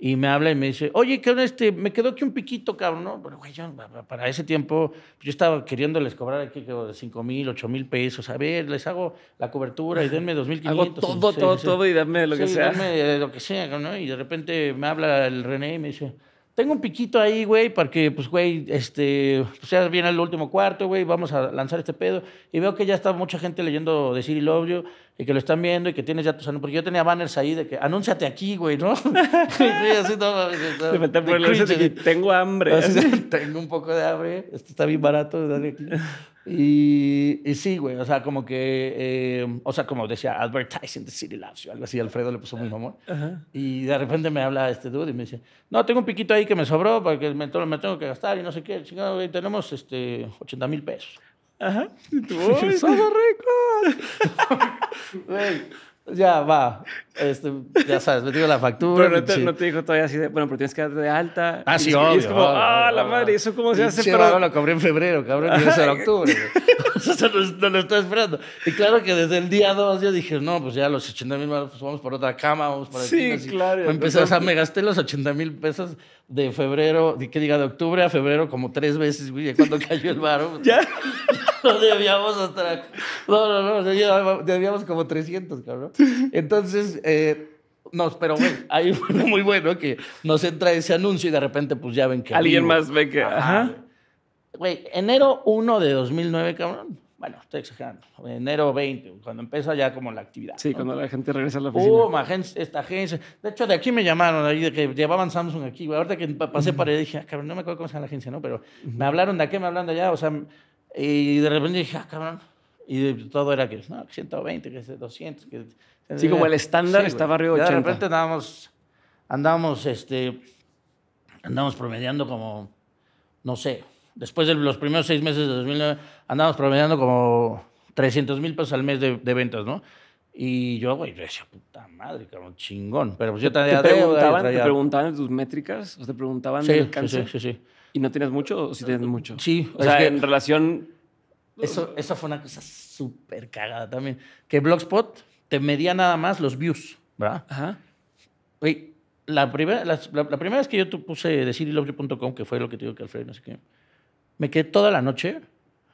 Y me habla y me dice, oye, ¿qué este? Me quedó aquí un piquito, cabrón. No, bueno, güey, yo, para ese tiempo yo estaba queriéndoles cobrar aquí de 5 mil, 8 mil pesos. A ver, les hago la cobertura y denme 2.500. Hago todo, todo, todo y dame lo que sea. Dame eh, lo que sea, ¿no? Y de repente me habla el René y me dice, tengo un piquito ahí, güey, para que, pues, güey, este, pues ya viene el último cuarto, güey, vamos a lanzar este pedo. Y veo que ya está mucha gente leyendo Decir City Love You, y que lo están viendo y que tienes ya tus Porque yo tenía banners ahí de que, anúnciate aquí, güey, ¿no? y así, tengo hambre. tengo un poco de hambre, esto está bien barato, dale y, sí, güey, o sea, como que, eh, o sea, como decía, advertising the city loves algo así, Alfredo le puso muy mamón. Y de repente me habla este dude y me dice, no, tengo un piquito ahí que me sobró porque me, me tengo que gastar y no sé qué, chingado, güey, tenemos este, 80 mil pesos. Ajá. rico. ricos! ya va. Este, ya sabes, me digo la factura. Pero no te, dijo todavía así de, bueno, pero tienes que darte de alta. Ah, sí, es, obvio. Y es como, ah, la madre, ¿eso cómo se hace? Pero lo cobré en febrero, cabrón, y eso en octubre. Entonces no, lo estaba esperando. Y claro que desde el día 2 yo dije, no, pues ya los 80 mil pues vamos por otra cama, vamos por Sí, claro. o sea, me gasté los 80 mil pesos de febrero, de, que diga, de octubre a febrero como tres veces, güey, cuando cayó el baro. Pues, ya. No debíamos hasta... No, no, no, debíamos como 300, cabrón. Entonces... Eh, no, pero bueno, ahí fue muy bueno que nos entra ese anuncio y de repente pues ya ven que... Alguien más ve que... Ajá güey, enero 1 de 2009, cabrón. Bueno, estoy exagerando. Enero 20, cuando empieza ya como la actividad. Sí, cuando la gente regresa a la oficina. Uh, esta agencia. De hecho, de aquí me llamaron, ahí de que llevaban Samsung aquí. Güey. Ahorita que pasé para ahí, dije, ah, cabrón, no me acuerdo cómo se llama la agencia, ¿no? Pero me hablaron de aquí, me hablaron de allá, o sea, y de repente dije, ah, cabrón. Y todo era que, no, 120, que 200. Que, sí, como el estándar estaba arriba de De repente andábamos, andábamos, este, andábamos promediando como, no sé, Después de los primeros seis meses de 2009, andábamos promediando como 300 mil pesos al mes de, ventas, ¿no? Y yo, güey, decía, puta madre, chingón. Pero pues yo te, te preguntaban, tus métricas? ¿O te preguntaban el alcance? Sí, sí, sí, ¿Y no tienes mucho o sí tienes mucho? Sí. O sea, en relación... Eso, eso fue una cosa súper cagada también. Que Blogspot te medía nada más los views, ¿verdad? Ajá. Oye, la, primera la, primera vez que yo te puse decirlovely.com, que fue lo que te digo que Alfredo, no sé qué me quedé toda la noche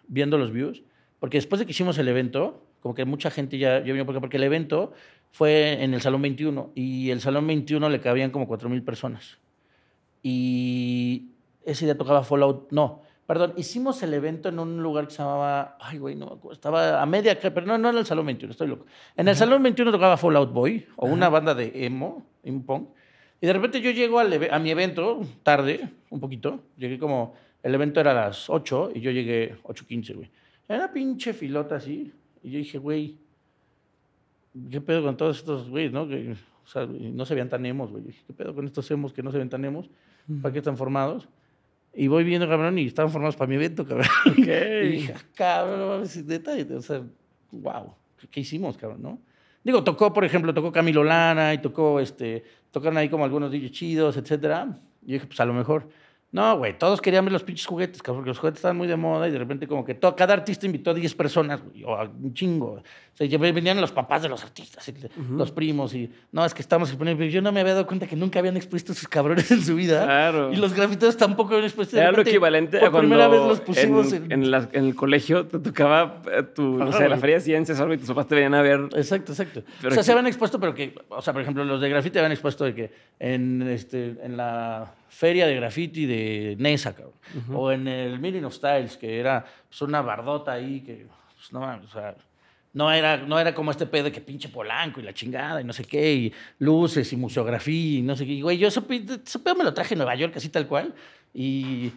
viendo los views, porque después de que hicimos el evento, como que mucha gente ya, yo vino, porque, porque el evento fue en el Salón 21 y el Salón 21 le cabían como 4.000 personas. Y ese idea tocaba Fallout, no, perdón, hicimos el evento en un lugar que se llamaba, ay güey, no estaba a media, pero no, no en el Salón 21, estoy loco. En el Salón 21 tocaba Fallout Boy o una banda de emo, impong. Y de repente yo llego a mi evento tarde, un poquito, llegué como el evento era a las 8 y yo llegué 8.15, güey. Era una pinche filota así. Y yo dije, güey, ¿qué pedo con todos estos güey no? Que, o sea, no se veían tan emos, güey. Yo dije, ¿qué pedo con estos hemos que no se ven tan emos? ¿Para qué están formados? Y voy viendo, cabrón, y estaban formados para mi evento, cabrón. Y dije, ah, cabrón, detalle. O sea, wow, ¿qué, hicimos, cabrón, no? Digo, tocó, por ejemplo, tocó Camilo Lana y tocó, este, tocaron ahí como algunos DJs chidos, etcétera. Y yo dije, pues a lo mejor. No, güey, todos querían ver los pinches juguetes, porque los juguetes estaban muy de moda y de repente como que todo, cada artista invitó a 10 personas, o a un chingo sea, ya venían los papás de los artistas, los primos, y no, es que estamos exponiendo. Yo no me había dado cuenta que nunca habían expuesto sus cabrones en su vida. Claro. Y los grafiteros tampoco habían expuesto. Era lo equivalente cuando primera vez los pusimos en, en... el colegio, te tocaba eh, tu, o sea, la feria de ciencias, algo, y tus papás te venían a ver. Exacto, exacto. o sea, se habían expuesto, pero que, o sea, por ejemplo, los de grafiti habían expuesto de que en, este, en la feria de grafiti de Nesa, cabrón. O en el Meeting of Styles, que era pues, una bardota ahí que, pues, no mames, o sea, no era, no era como este pedo de que pinche Polanco y la chingada y no sé qué, y luces y museografía y no sé qué. Y, güey, yo ese, pedo me lo traje en Nueva York así tal cual. Y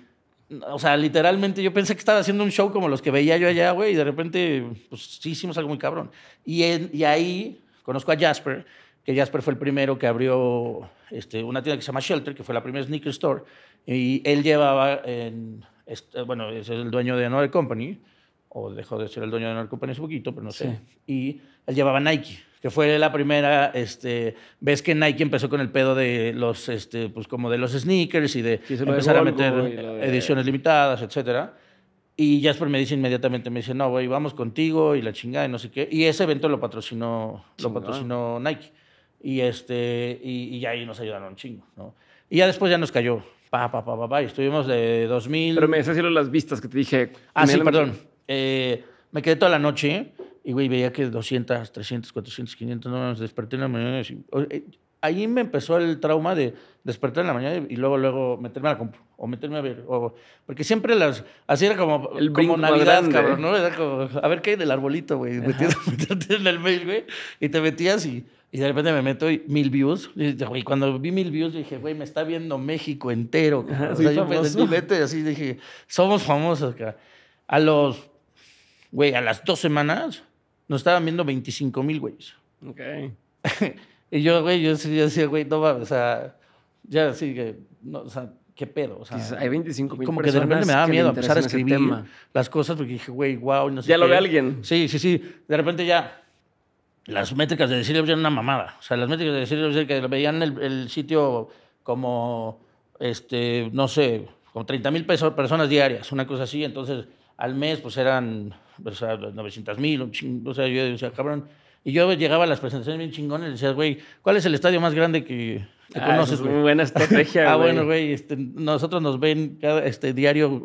o sea, literalmente yo pensé que estaba haciendo un show como los que veía yo allá, güey, y de repente, pues sí hicimos algo muy cabrón. Y, ahí conozco a Jasper, que Jasper fue el primero que abrió este, una tienda que se llama Shelter, que fue la primera sneaker store, y él llevaba, en, este, bueno, es el dueño de Another Company, o dejó de ser el dueño de una en ese poquito, pero no sé. Y él llevaba Nike, que fue la primera este, ves que Nike empezó con el pedo de los, este, pues como de los sneakers y de empezar a meter ediciones limitadas, etcétera. Y Jasper me dice inmediatamente, me dice, no, güey, vamos contigo y la chingada y no sé qué. Y ese evento lo patrocinó, lo patrocinó Nike. Y, este, y, ahí nos ayudaron chingo, ¿no? Y ya después ya nos cayó, pa, pa, pa, pa, pa. Y estuvimos de 2000... Pero me deshacieron las vistas que te dije. Ah, sí, perdón. Eh, me quedé toda la noche y, güey, veía que 200, 300, 400, 500, no, me desperté en la mañana. Eh, ahí me empezó el trauma de despertar en la mañana y luego, luego meterme a la o meterme a ver. porque siempre las. Así era como, como Navidad, cabrón, ¿no? Era como, a ver qué hay del arbolito, güey. metiéndote en el mail, güey. Y te metías y. Y de repente me meto y mil views. Y cuando vi mil views, dije, güey, me está viendo México entero. o sea, yo me y así dije, somos famosos. A los Güey, a las dos semanas nos estaban viendo 25 mil güey. Ok. y yo, güey, yo, decía, güey, no va, o sea, ya sí, que, no, o sea, qué pedo. O sea, hay 25 mil Como que de repente me daba miedo empezar a escribir las cosas porque dije, güey, wow, no sé. Ya lo ve alguien. Sí, sí, sí. De repente ya. Las métricas de Decirle eran una mamada. O sea, las métricas de Decirle que veían el, el sitio como, este, no sé, como 30 mil personas diarias, una cosa así. Entonces, al mes, pues eran o 900 mil, o sea, yo decía, cabrón. Y yo llegaba a las presentaciones bien chingones y decía, güey, ¿cuál es el estadio más grande que, te ah, conoces, Muy buena estrategia, Ah, bueno, güey. Este, nosotros nos ven cada este, diario,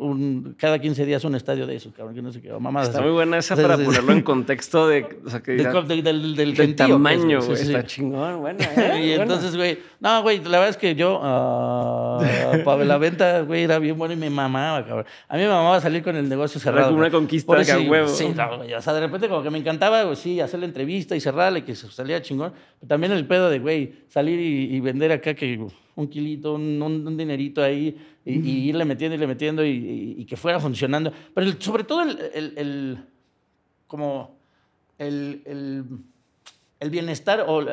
cada 15 días un estadio de esos, cabrón, que no sé qué, Está muy buena esa para ponerlo en contexto de, del, tamaño, güey. Está chingón, bueno ¿eh? y entonces, güey, no, güey, la verdad es que yo, ah, para la venta, güey, era bien bueno y me mamaba, cabrón. A mí me mamaba salir con el negocio cerrado. Era una conquista, de sí, huevo. Sí, O sea, de repente, como que me encantaba, güey, sí, hacer la entrevista y cerrarla y que salía chingón. Pero también el pedo de, güey, salir y, y vender acá que un kilito, un, un dinerito ahí, y, irle metiendo, y le metiendo, y, que fuera funcionando. Pero sobre todo el, como el, bienestar o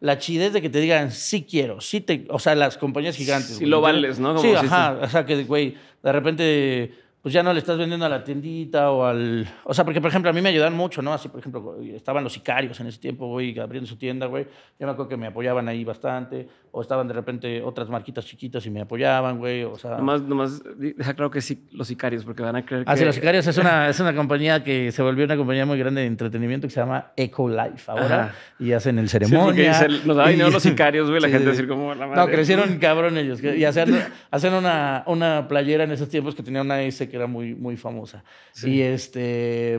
la chidez de que te digan, sí quiero, sí te... O sea, las compañías gigantes. Sí lo vales, ¿no? sí, ajá. O sea, que, de repente pues ya no le estás vendiendo a la tiendita o al... O sea, porque, por ejemplo, a mí me ayudan mucho, ¿no? Así, por ejemplo, estaban los sicarios en ese tiempo, güey, abriendo su tienda, güey. Yo me acuerdo que me apoyaban ahí bastante. O estaban de repente otras marquitas chiquitas y me apoyaban, güey. O sea... Nomás, nomás, deja claro que sí, los sicarios, porque van a creer ah, que... Ah, los sicarios es una, es una compañía que se volvió una compañía muy grande de entretenimiento que se llama Eco Life ahora. Y hacen el ceremonia. Sí, nos los sicarios, güey. La gente decir como... La madre. No, crecieron cabrón ellos. Y hacen, una, una playera en esos tiempos que tenía una que era muy, muy famosa. Y este.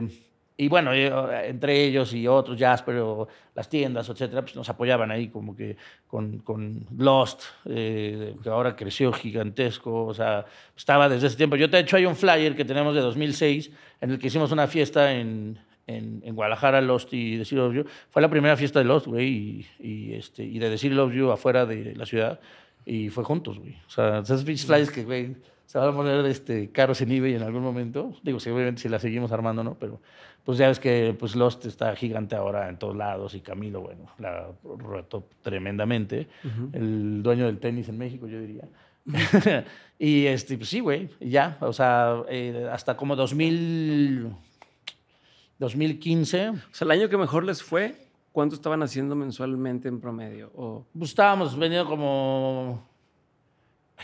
Y bueno, eh, entre ellos y otros, Jasper, o las tiendas, etcétera, pues nos apoyaban ahí como que con, con Lost, eh, que ahora creció gigantesco, o sea, estaba desde ese tiempo. Yo te he hecho hay un flyer que tenemos de 2006 en el que hicimos una fiesta en, en, en, Guadalajara, Lost y Decir Love You. Fue la primera fiesta de Lost, güey, y, este, y de Decir Love You afuera de la ciudad, y fue juntos, güey. O sea, esos flyers que, güey este, se van a poner este, caros en eBay en algún momento. Digo, sí, si la seguimos armando, ¿no? Pero pues ya ves que pues Lost está gigante ahora en todos lados y Camilo, bueno, la roto tremendamente. El dueño del tenis en México, yo diría. y este, pues sí, güey, ya. O sea, eh, hasta como 2000, 2015. O sea, el año que mejor les fue, ¿cuánto estaban haciendo mensualmente en promedio? O... Pues estábamos vendiendo como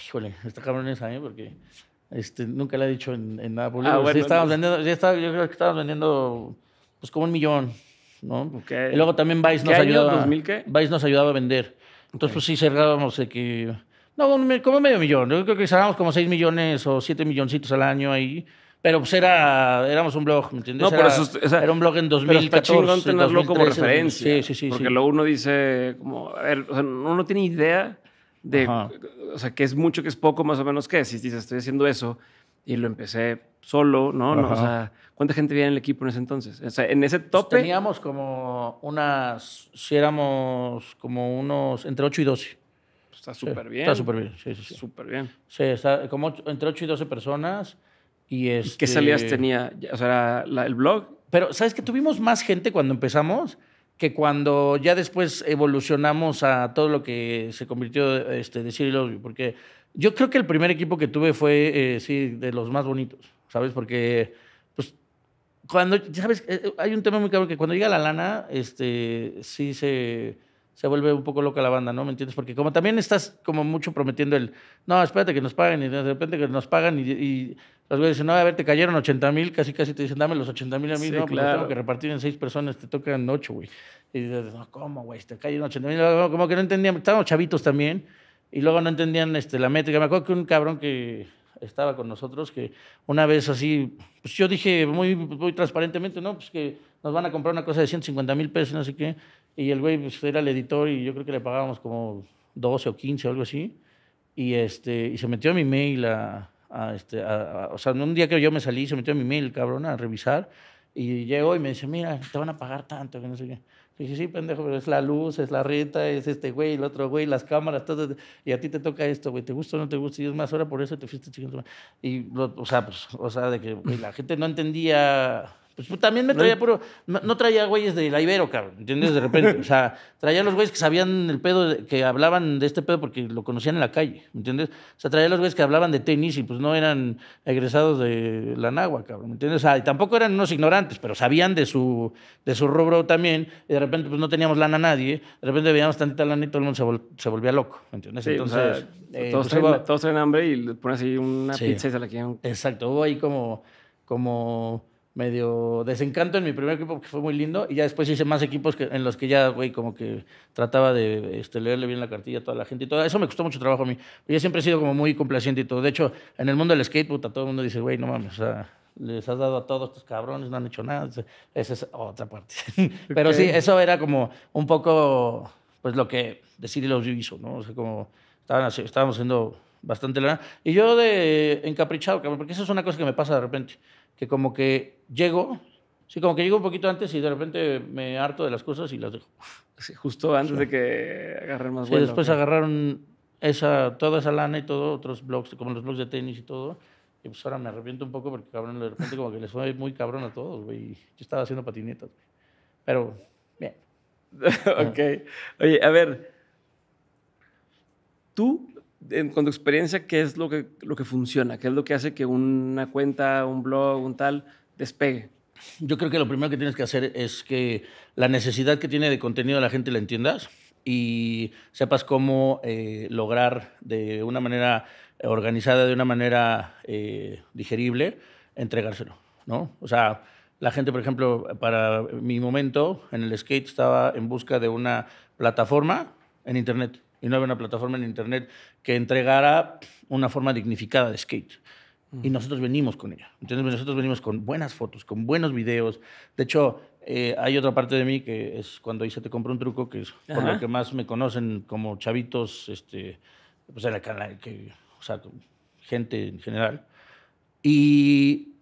híjole, está cabrón esa, ¿eh? Porque este, nunca le he dicho en, nada público. Ah, estábamos vendiendo, ya estaba, yo creo que estábamos vendiendo pues como un millón, ¿no? Y luego también Vice nos ayudaba. ¿2000 qué? Vice nos ayudaba a vender. Entonces, pues sí, cerrábamos de que. No, como medio millón. Yo creo que cerrábamos como 6 millones o 7 milloncitos al año ahí. Pero pues era, éramos un blog, ¿me entiendes? No, era, por eso, era un blog en 2014. Pero está chingón tenerlo 2013, como referencia. Sí, sí, sí. Porque luego uno dice, como, a ver, o sea, uno no tiene idea de, o sea, que es mucho, que es poco, más o menos, que si dices, estoy haciendo eso y lo empecé solo, ¿no? o sea, ¿cuánta gente había en el equipo en ese entonces? O sea, en ese pues tope. Teníamos como unas, si éramos como unos, entre 8 y 12. Pues está súper bien. Está súper bien, sí, sí. Súper bien. Sí, está como entre 8 y 12 personas. Y ¿Qué este salidas tenía? O sea, el blog. Pero, ¿sabes que Tuvimos más gente cuando empezamos que cuando ya después evolucionamos a todo lo que se convirtió este, de porque yo creo que el primer equipo que tuve fue, eh, sí, de los más bonitos, ¿sabes? Porque, pues, cuando, ¿sabes? Eh, eh, hay un tema muy claro que cuando llega la lana, este, sí se se vuelve un poco loca la banda, ¿no? ¿Me entiendes? Porque como también estás como mucho prometiendo el, no, espérate que nos paguen, y de repente que nos pagan, y, los güeyes dicen, no, a ver, te cayeron 80 mil, casi casi te dicen, dame los 80 mil a mí, no, claro. que repartir en seis personas, te tocan ocho, güey. Y dices, no, ¿cómo, güey? Te cayeron 80 mil, como que no entendían, estábamos chavitos también, y luego no entendían este, la métrica. Me acuerdo que un cabrón que estaba con nosotros, que una vez así, pues yo dije muy, muy transparentemente, no, pues que nos van a comprar una cosa de 150 mil pesos, no sé qué. Y el güey pues, era el editor y yo creo que le pagábamos como 12 o 15 o algo así. Y, este, y se metió a mi mail a, este, o sea, un día que yo me salí, se metió a mi mail, cabrón, a revisar. Y llegó y me dice, mira, te van a pagar tanto, que no sé qué. dije, sí, pendejo, pero es la luz, es la reta, es este güey, el otro güey, las cámaras, todo. Y a ti te toca esto, güey, ¿te gusta o no te gusta? Y es más, ahora por eso te fuiste chingando. Y, o sea, pues, o sea, de que la gente no entendía pues, pues, también me traía puro. No, traía güeyes de la Ibero, cabrón. ¿Entiendes? De repente. o sea, traía los güeyes que sabían el pedo, que hablaban de este pedo porque lo conocían en la calle. ¿Entiendes? O sea, traía los güeyes que hablaban de tenis y pues no eran egresados de la Nagua, cabrón. ¿Entiendes? O sea, y tampoco eran unos ignorantes, pero sabían de su, de su rubro también. Y de repente, pues no teníamos lana a nadie. De repente veíamos tantita lana y todo el mundo se, volvía loco. ¿Entiendes? Sí, Entonces. Eh, todos, pues, hambre y le ponen así una pizza y se la quieren. Exacto. Hubo ahí como. como medio desencanto en mi primer equipo que fue muy lindo y ya después hice más equipos que, en los que ya, güey, como que trataba de este, leerle bien la cartilla a toda la gente y todo. Eso me costó mucho trabajo a mí. Yo siempre he sido como muy complaciente y todo. De hecho, en el mundo del skate, puta, todo el mundo dice, güey, no mames, o sea, les has dado a todos estos cabrones, no han hecho nada. Esa es otra parte. Pero sí, eso era como un poco, pues lo que decir los hizo, ¿no? O sea, como estaban, estábamos haciendo bastante lana. Y yo de encaprichado, porque eso es una cosa que me pasa de repente que como que llego, sí, como que llego un poquito antes y de repente me harto de las cosas y las dejo. justo antes de que agarren más sí, después agarraron esa, toda esa lana y todo, otros blogs, como los blogs de tenis y todo. Y pues ahora me arrepiento un poco porque, cabrón, de repente como que les fue muy cabrón a todos, güey. Yo estaba haciendo patinetas, Pero, bien. ok. Oye, a ver. Tú en tu experiencia, ¿qué es lo que, lo que funciona? ¿Qué es lo que hace que una cuenta, un blog, un tal, despegue? Yo creo que lo primero que tienes que hacer es que la necesidad que tiene de contenido la gente la entiendas y sepas cómo eh, lograr de una manera organizada, de una manera eh, digerible, entregárselo, ¿no? O sea, la gente, por ejemplo, para mi momento en el skate estaba en busca de una plataforma en internet y no había una plataforma en Internet que entregara una forma dignificada de skate. Y nosotros venimos con ella. Entonces nosotros venimos con buenas fotos, con buenos videos. De hecho, eh, hay otra parte de mí que es cuando hice Te compro un truco, que es por lo que más me conocen como chavitos, este, pues en el canal, que, o sea, gente en general. Y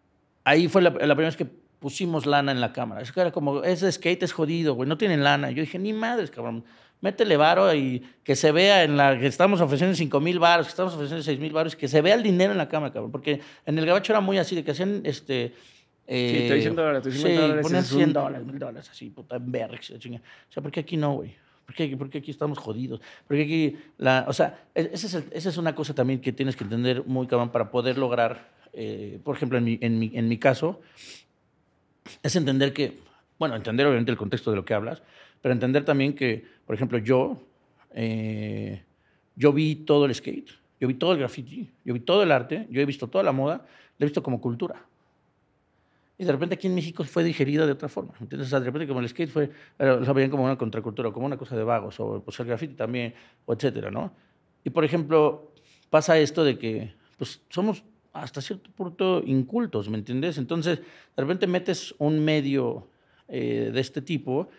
ahí fue la, la primera vez que pusimos lana en la cámara. que era como, ese skate es jodido, güey, no tienen lana. Yo dije, ni madres, cabrón métele varo y que se vea en la que estamos ofreciendo 5 mil varos, que estamos ofreciendo 6 mil varos, que se vea el dinero en la cámara, cabrón. Porque en el gabacho era muy así, de que hacían este. sí, te eh, dólares, te sí, dólares. 100 dólares, 1000 dólares, así, puta, en chinga. O sea, ¿por qué aquí no, güey? ¿Por qué, aquí estamos jodidos? Porque aquí, la, o sea, e, esa es, esa es, una cosa también que tienes que entender muy cabrón para poder lograr, eh, por ejemplo, en, mi, en mi caso, es entender que, bueno, entender obviamente el contexto de lo que hablas, pero entender también que, por ejemplo, yo, eh, yo vi todo el skate, yo vi todo el graffiti, yo vi todo el arte, yo he visto toda la moda, lo he visto como cultura. Y de repente aquí en México fue digerida de otra forma. Entonces, de repente como el skate fue, lo veían como una contracultura, como una cosa de vagos, o pues, el graffiti también, o etcétera, ¿no? Y por ejemplo, pasa esto de que pues, somos hasta cierto punto incultos, ¿me entiendes? Entonces, de repente metes un medio eh, de este tipo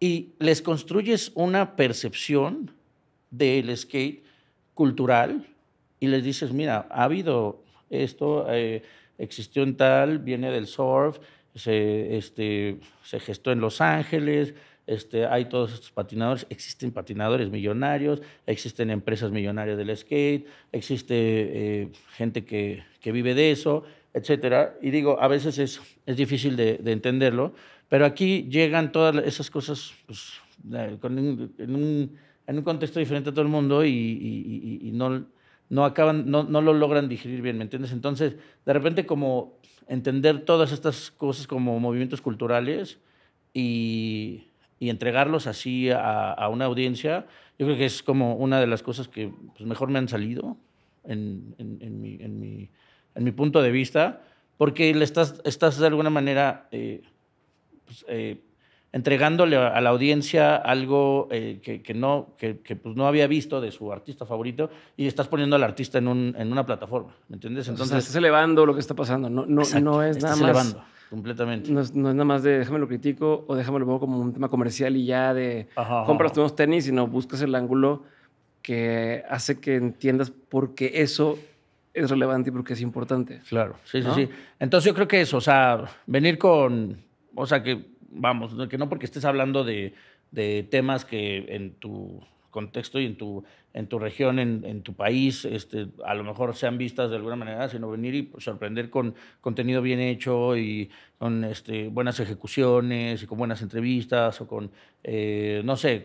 y les construyes una percepción del skate cultural y les dices, mira, ha habido esto, eh, existió en tal, viene del surf, se, este, gestó en Los Ángeles, este, hay todos estos patinadores, existen patinadores millonarios, existen empresas millonarias del skate, existe eh, gente que, vive de eso, etc. Y digo, a veces es, difícil de entenderlo, pero aquí llegan todas esas cosas pues, eh, en, un, contexto diferente a todo el mundo y, no, no, acaban, no, no, lo logran digerir bien, ¿me entiendes? Entonces, de repente como entender todas estas cosas como movimientos culturales y, y entregarlos así a, a, una audiencia, yo creo que es como una de las cosas que pues, mejor me han salido en, en, mi, mi, en, mi, punto de vista, porque le estás, estás de alguna manera... Eh, pues, eh, entregándole a la audiencia algo eh, que, no, que, pues, no había visto de su artista favorito y estás poniendo al artista en, una plataforma, ¿me entiendes? Pues, Entonces, es estás elevando lo que está pasando, no, no, es nada estás Elevando. Completamente. No es, nada más de déjame lo critico o déjame lo como un tema comercial y ya de compras unos tenis, sino buscas el ángulo que hace que entiendas por qué eso es relevante y por qué es importante. Claro, sí, sí, sí. Entonces yo creo que eso, o sea, venir con o sea que, vamos, que no porque estés hablando de, de temas que en tu contexto y en tu, en tu región, en, tu país, este, a lo mejor sean vistas de alguna manera, sino venir y sorprender con contenido bien hecho y con este, buenas ejecuciones y con buenas entrevistas o con, eh, no sé,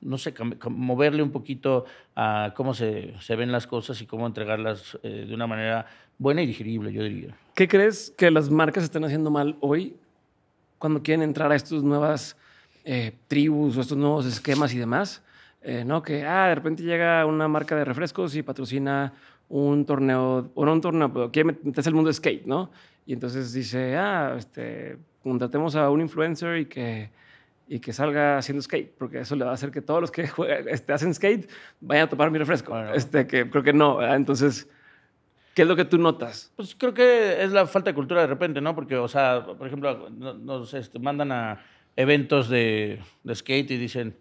no sé, moverle un poquito a cómo se, se ven las cosas y cómo entregarlas eh, de una manera buena y digerible, yo diría. ¿Qué crees que las marcas están haciendo mal hoy cuando quieren entrar a estas nuevas eh, tribus o estos nuevos esquemas y demás, eh, ¿no? Que, ah, de repente llega una marca de refrescos y patrocina un torneo, o no un torneo, pero quiere meterse al mundo de skate, ¿no? Y entonces dice, ah, este, contratemos a un influencer y que, y que salga haciendo skate, porque eso le va a hacer que todos los que este, hacen skate vayan a tomar mi refresco. Este, que creo que no, Entonces ¿Qué es lo que tú notas? Pues creo que es la falta de cultura de repente, ¿no? Porque, o sea, por ejemplo, nos este, mandan a eventos de, skate y dicen,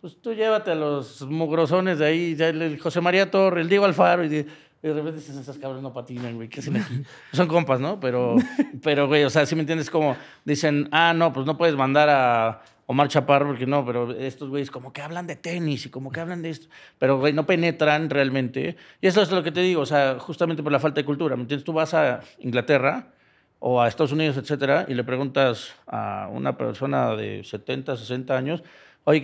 pues tú llévate a los mugrosones de ahí, ya el José María Torre, el Diego Alfaro, y de, repente dices, esas cabras no patinan, güey, ¿qué aquí? Son compas, ¿no? Pero, pero, güey, o sea, si me entiendes, como dicen, ah, no, pues no puedes mandar a, Omar Chaparro, porque no, pero estos güeyes como que hablan de tenis y como que hablan de esto, pero güey, no penetran realmente. Y eso es lo que te digo, o sea, justamente por la falta de cultura. ¿Me Tú vas a Inglaterra o a Estados Unidos, etcétera, y le preguntas a una persona de 70, 60 años, oye,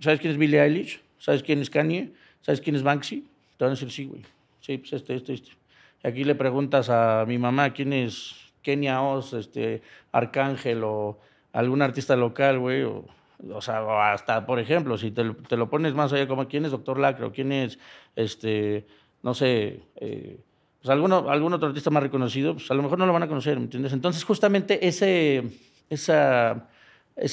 ¿sabes quién es Billie Eilish? ¿Sabes quién es Kanye? ¿Sabes quién es Banksy? Te van a decir, sí, güey. Sí, pues este, este, este. Y aquí le preguntas a mi mamá quién es Kenya Oz, este, Arcángel o algún artista local, güey, o, sea, hasta, por ejemplo, si te, lo pones más allá, como quién es Doctor Lacro, quién es, este, no sé, eh, pues, algún otro artista más reconocido, pues a lo mejor no lo van a conocer, ¿me entiendes? Entonces, justamente ese, ese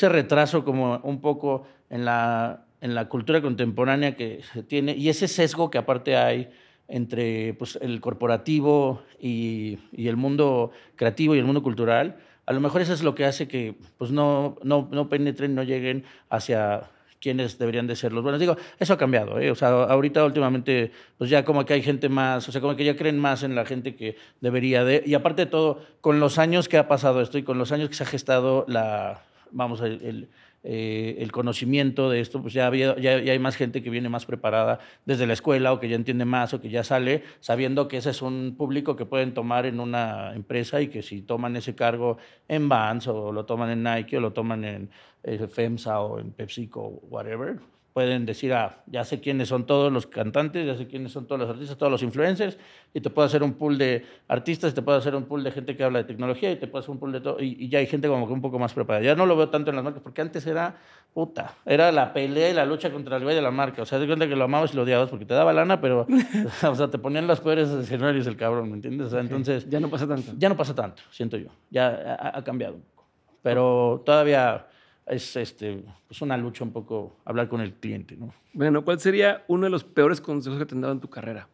retraso como un poco en la, cultura contemporánea que se tiene y ese sesgo que aparte hay entre pues, el corporativo y el mundo creativo y el mundo cultural, a lo mejor eso es lo que hace que pues no, no, penetren, no lleguen hacia quienes deberían de ser los buenos. Digo, eso ha cambiado, ¿eh? o sea, ahorita últimamente, pues ya como que hay gente más, o sea, como que ya creen más en la gente que debería de, y aparte de todo, con los años que ha pasado esto y con los años que se ha gestado la, vamos, el eh, el conocimiento de esto, pues ya, ya, hay más gente que viene más preparada desde la escuela o que ya entiende más o que ya sale sabiendo que ese es un público que pueden tomar en una empresa y que si toman ese cargo en Vans o lo toman en Nike o lo toman en eh, FEMSA o en PepsiCo o whatever, pueden decir, ah, ya sé quiénes son todos los cantantes, ya sé quiénes son todos los artistas, todos los influencers, y te puedo hacer un pool de artistas, te puedo hacer un pool de gente que habla de tecnología, y te puedo hacer un pool de todo, y, ya hay gente como que un poco más preparada. Ya no lo veo tanto en las marcas, porque antes era puta, era la pelea y la lucha contra el güey de la marca. O sea, te cuenta que lo amabas y lo odiabas porque te daba lana, pero, o sea, te ponían las peores escenarios el cabrón, ¿me entiendes? O sea, entonces... Ya no pasa tanto. Ya no pasa tanto, siento yo. Ya ha, ha cambiado un poco. Pero todavía es este, pues una lucha un poco hablar con el cliente. ¿no? Bueno, ¿cuál sería uno de los peores consejos que te han dado en tu carrera?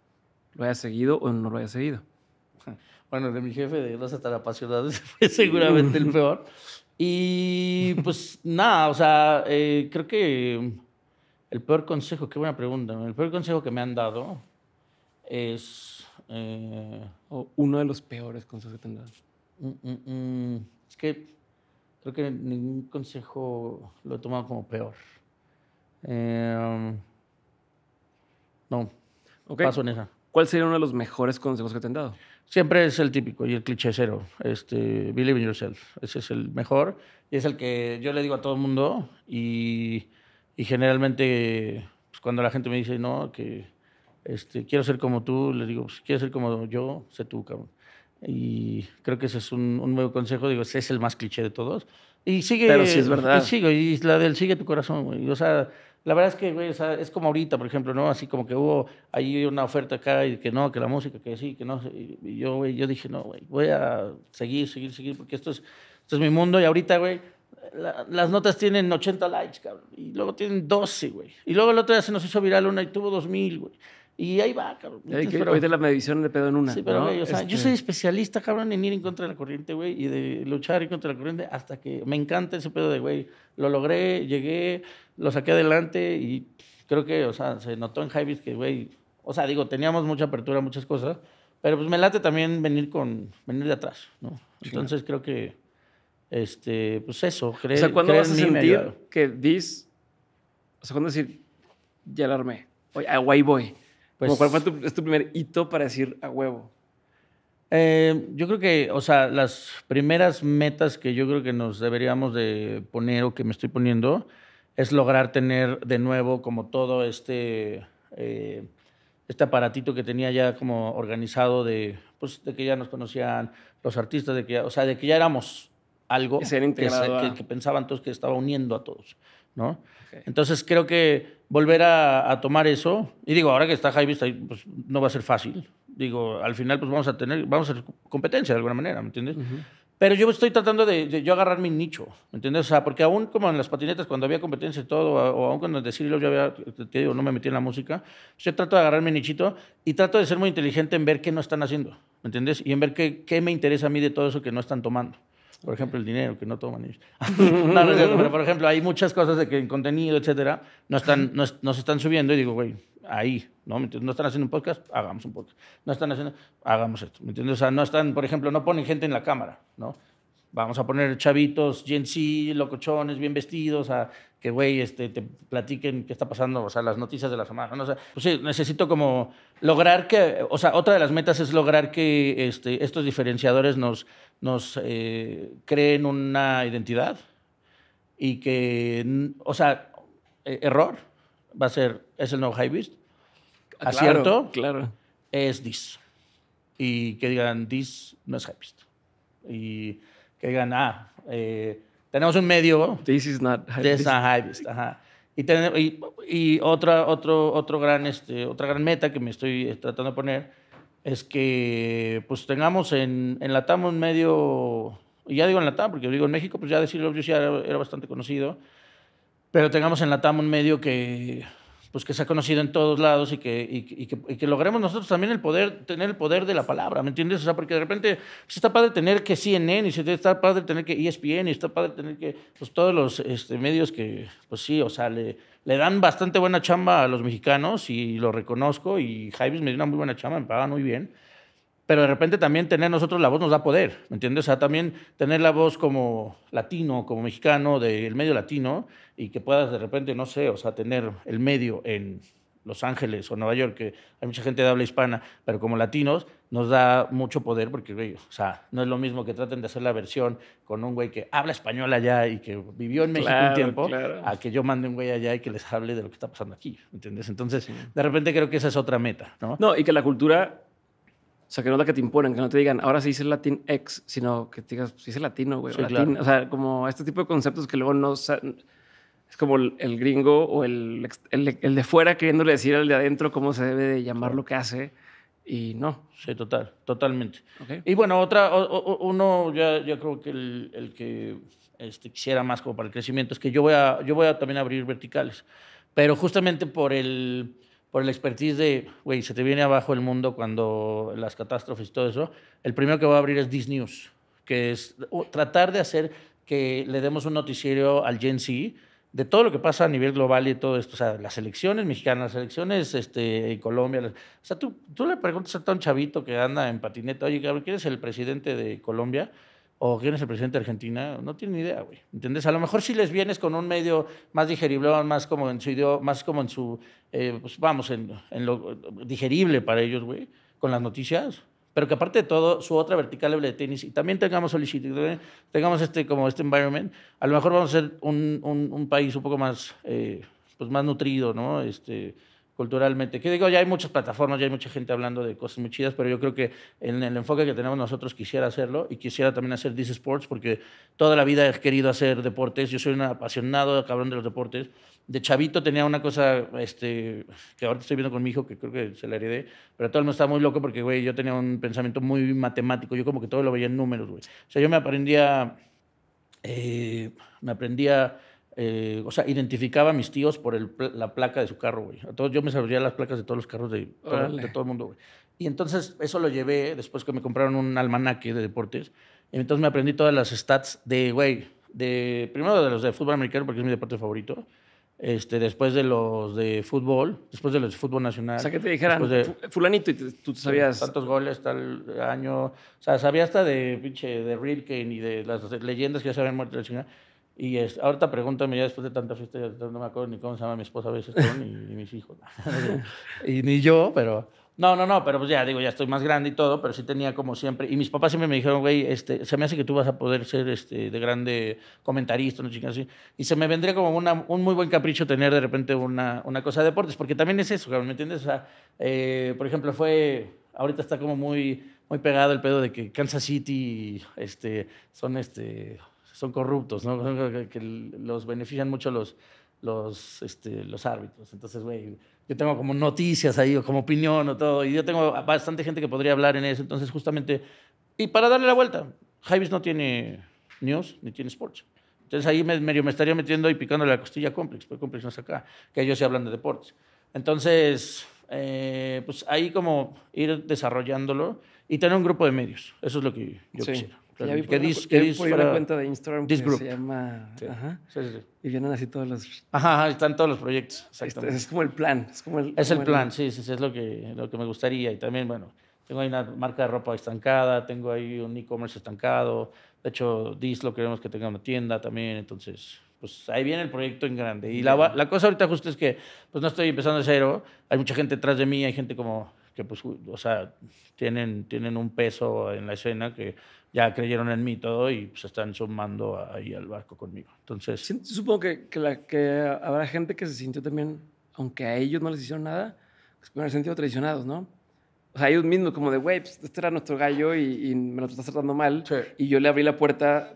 ¿Lo hayas seguido o no lo hayas seguido? Bueno, de mi jefe de Rosa tan ese fue seguramente el peor. Y pues nada, o sea, eh, creo que el peor consejo, qué buena pregunta, el peor consejo que me han dado es... Eh, uno de los peores consejos que te han dado. Mm, mm, mm, es que creo que ningún consejo lo he tomado como peor. Em, no, paso en esa. ¿Cuál sería uno de los mejores consejos que te han dado? Siempre es el típico y el cliché cero. Este, believe in yourself. Ese es el mejor y es el que yo le digo a todo el mundo y, generalmente pues, cuando la gente me dice, no, que este, quiero ser como tú, le digo, si pues, quieres ser como yo, sé tú, cabrón. Y creo que ese es un, nuevo consejo. Digo, ese es el más cliché de todos. Y sigue. Pero sí es verdad. Y sigue, y la del sigue tu corazón, güey. O sea, la verdad es que, güey, es como ahorita, por ejemplo, ¿no? Así como que hubo ahí una oferta acá y que no, que la música, que sí, que no. Y yo, güey, yo dije, no, güey, voy a seguir, seguir, seguir, porque esto es, esto es mi mundo. Y ahorita, güey, las notas tienen 80 likes, cabrón. Y luego tienen 12, güey. Y luego el otro día se nos hizo viral una y tuvo 2000, güey. Y ahí va, cabrón. Hay que, pero, la medición de pedo en una. Sí, pero, o sea, yo este soy especialista, cabrón, en ir en contra de la corriente, güey, y de luchar en contra la corriente hasta que me encanta ese pedo de, güey, lo logré, llegué, lo saqué adelante y creo que, o sea, se notó en Javis que, güey, o sea, digo, teníamos mucha apertura, muchas cosas, pero pues me late también venir con, venir de atrás, ¿no? Entonces creo que, este, pues eso, creo. O sea, ¿cuándo vas a sentir que dis, o sea, ¿cuándo decir, ya la armé, ahí voy? Pues ¿Cuál fue tu, es tu primer hito para decir a huevo? Eh, yo creo que, o sea, las primeras metas que yo creo que nos deberíamos de poner o que me estoy poniendo es lograr tener de nuevo como todo este, eh, este aparatito que tenía ya como organizado de, pues, de que ya nos conocían los artistas, de que o sea, de que ya éramos algo que, que, pensaban todos que estaba uniendo a todos. ¿no? Entonces creo que volver a, tomar eso, y digo, ahora que está Jaime, pues, pues no va a ser fácil. Digo, al final pues vamos a tener, vamos a competencia de alguna manera, ¿me entiendes? Pero yo estoy tratando de, yo agarrar mi nicho, ¿me entiendes? O sea, porque aún como en las patinetas, cuando había competencia y todo, o aún cuando en decirlo yo no me metí en la música, pues, yo trato de agarrar mi nichito y trato de ser muy inteligente en ver qué no están haciendo, ¿me entiendes? Y en ver qué, qué me interesa a mí de todo eso que no están tomando. Por ejemplo, el dinero que no toman ellos. pero por ejemplo, hay muchas cosas de que en contenido, etcétera, no están, no, se están subiendo y digo, güey, ahí, ¿no? No están haciendo un podcast, hagamos un podcast. No están haciendo, hagamos esto, ¿me entiendes? O sea, no están, por ejemplo, no ponen gente en la cámara, ¿no? vamos a poner chavitos Gen Z, locochones, bien vestidos, a que, güey, este, te platiquen qué está pasando, o sea, las noticias de la semana. O sea, pues necesito como lograr que, o sea, otra de las metas es lograr que este, estos diferenciadores nos, eh, creen una identidad y que, o sea, e, error va a ser, es el no high beast. Ah, Acierto, claro, claro. es this. Y que digan, this no es high beast. Y que digan, ah, eh, tenemos un medio. This is not This Y, otra, otro, gran, este, otra gran meta que me estoy eh, tratando de poner es que pues tengamos en, en Latam un medio, y ya digo en Latam, porque digo en México, pues ya decirlo, yo ya era, era bastante conocido, pero tengamos en Latam un medio que pues que ha conocido en todos lados y que, logremos nosotros también el poder, tener el poder de la palabra, ¿me entiendes? O sea, porque de repente si pues, está padre tener que CNN y está padre tener que ESPN y está padre tener que pues, todos los este, medios que, pues sí, o sea, le, dan bastante buena chamba a los mexicanos y lo reconozco y Javis me dio una muy buena chamba, me paga muy bien pero de repente también tener nosotros la voz nos da poder, ¿me entiendes? O sea, también tener la voz como latino, como mexicano, del medio latino, y que puedas de repente, no sé, o sea, tener el medio en Los Ángeles o Nueva York, que hay mucha gente de habla hispana, pero como latinos nos da mucho poder porque, o sea, no es lo mismo que traten de hacer la versión con un güey que habla español allá y que vivió en México un tiempo, a que yo mande un güey allá y que les hable de lo que está pasando aquí, ¿me entiendes? Entonces, de repente creo que esa es otra meta, ¿no? No, y que la cultura o sea, que no la que te imponen, que no te digan, ahora se el latín ex, sino que te digas, pues, sí dice latino, güey. O sea, como este tipo de conceptos que luego no... es como el, gringo o el, el, de fuera queriéndole decir al de adentro cómo se debe de llamar lo que hace y no. Sí, total, totalmente. Okay. Y bueno, otra, uno ya, yo creo que el, que este, quisiera más como para el crecimiento es que yo voy a, yo voy a también abrir verticales, pero justamente por el por el expertise de, güey, se te viene abajo el mundo cuando las catástrofes y todo eso, el primero que va a abrir es Disney News, que es tratar de hacer que le demos un noticiero al Gen Z de todo lo que pasa a nivel global y todo esto, o sea, las elecciones mexicanas, las elecciones este, en Colombia, o sea, tú, tú le preguntas a un chavito que anda en patineta, oye, ¿quién es el presidente de Colombia? o quién es el presidente de Argentina, no tiene ni idea, güey. ¿Entendés? A lo mejor si les vienes con un medio más digerible, más como en su idioma, más como en su, eh, pues vamos, en, lo digerible para ellos, güey, con las noticias. Pero que aparte de todo, su otra vertical de tenis y también tengamos solicitud, tengamos este, como este environment, a lo mejor vamos a ser un, país un poco más, eh, pues más nutrido, ¿no? Este, culturalmente. Que digo, ya hay muchas plataformas, ya hay mucha gente hablando de cosas muy chidas, pero yo creo que en el enfoque que tenemos nosotros quisiera hacerlo y quisiera también hacer This Sports porque toda la vida he querido hacer deportes. Yo soy un apasionado, cabrón de los deportes. De chavito tenía una cosa este, que ahora estoy viendo con mi hijo, que creo que se la heredé, pero todo el mundo estaba muy loco porque, güey, yo tenía un pensamiento muy matemático. Yo como que todo lo veía en números, güey. O sea, yo me aprendía... Eh, me aprendía eh, o sea, identificaba a mis tíos por la placa de su carro, güey. todos, yo me sabía las placas de todos los carros de, todo, el mundo, güey. Y entonces eso lo llevé después que me compraron un almanaque de deportes. Y entonces me aprendí todas las stats de, güey, de, primero de los de fútbol americano, porque es mi deporte favorito. Este, después de los de fútbol, después de los de fútbol nacional. O sea, que te dijeran, fulanito, y tú sabías... Tantos goles, tal año. O sea, sabía hasta de pinche, de Rilke y de las leyendas que ya se habían muerto. La y es, ahorita pregúntame, ya después de tanta fiesta, no me acuerdo ni cómo se llama mi esposa a veces, ni, mis hijos. y ni yo, pero... No, no, no, pero pues ya digo, ya estoy más grande y todo, pero sí tenía como siempre. Y mis papás siempre me dijeron, güey, este, se me hace que tú vas a poder ser este, de grande comentarista, no chingas así. Y se me vendría como un muy buen capricho tener de repente una, cosa de deportes, porque también es eso, ¿me entiendes? O sea, eh, por ejemplo, fue. Ahorita está como muy, muy pegado el pedo de que Kansas City este, son este son corruptos, Que los benefician mucho los, los, este, los árbitros. Entonces, güey, yo tengo como noticias ahí, o como opinión o todo, y yo tengo bastante gente que podría hablar en eso. Entonces, justamente, y para darle la vuelta, Javis no tiene news ni tiene sports. Entonces ahí me, medio me estaría metiendo y picando la costilla a Complex, porque Complex no está acá, que ellos sí hablan de deportes. Entonces, eh, pues ahí como ir desarrollándolo y tener un grupo de medios. Eso es lo que yo quisiera. Que ya vi por, dis, cuenta de Instagram que se llama... Ajá, y vienen así todos los... Ajá, están todos los proyectos. Este, es, como el plan. Es, como el, es el plan, sí, sí, es lo que, lo que me gustaría. Y también, bueno, tengo ahí una marca de ropa estancada, tengo ahí un e-commerce estancado. De hecho, Dis lo queremos que tenga una tienda también, entonces pues ahí viene el proyecto en grande. Y la, la, cosa ahorita justo es que pues no estoy empezando de cero, hay mucha gente detrás de mí, hay gente como que pues, o sea, tienen, tienen un peso en la escena que ya creyeron en mí todo y se pues, están sumando ahí al barco conmigo. Entonces, supongo que, que, la, habrá gente que se sintió también, aunque a ellos no les hicieron nada, se pues, sentido traicionados, ¿no? O sea, ellos mismos como de, güey, pues, este era nuestro gallo y, me lo estás tratando mal. Y yo le abrí la puerta,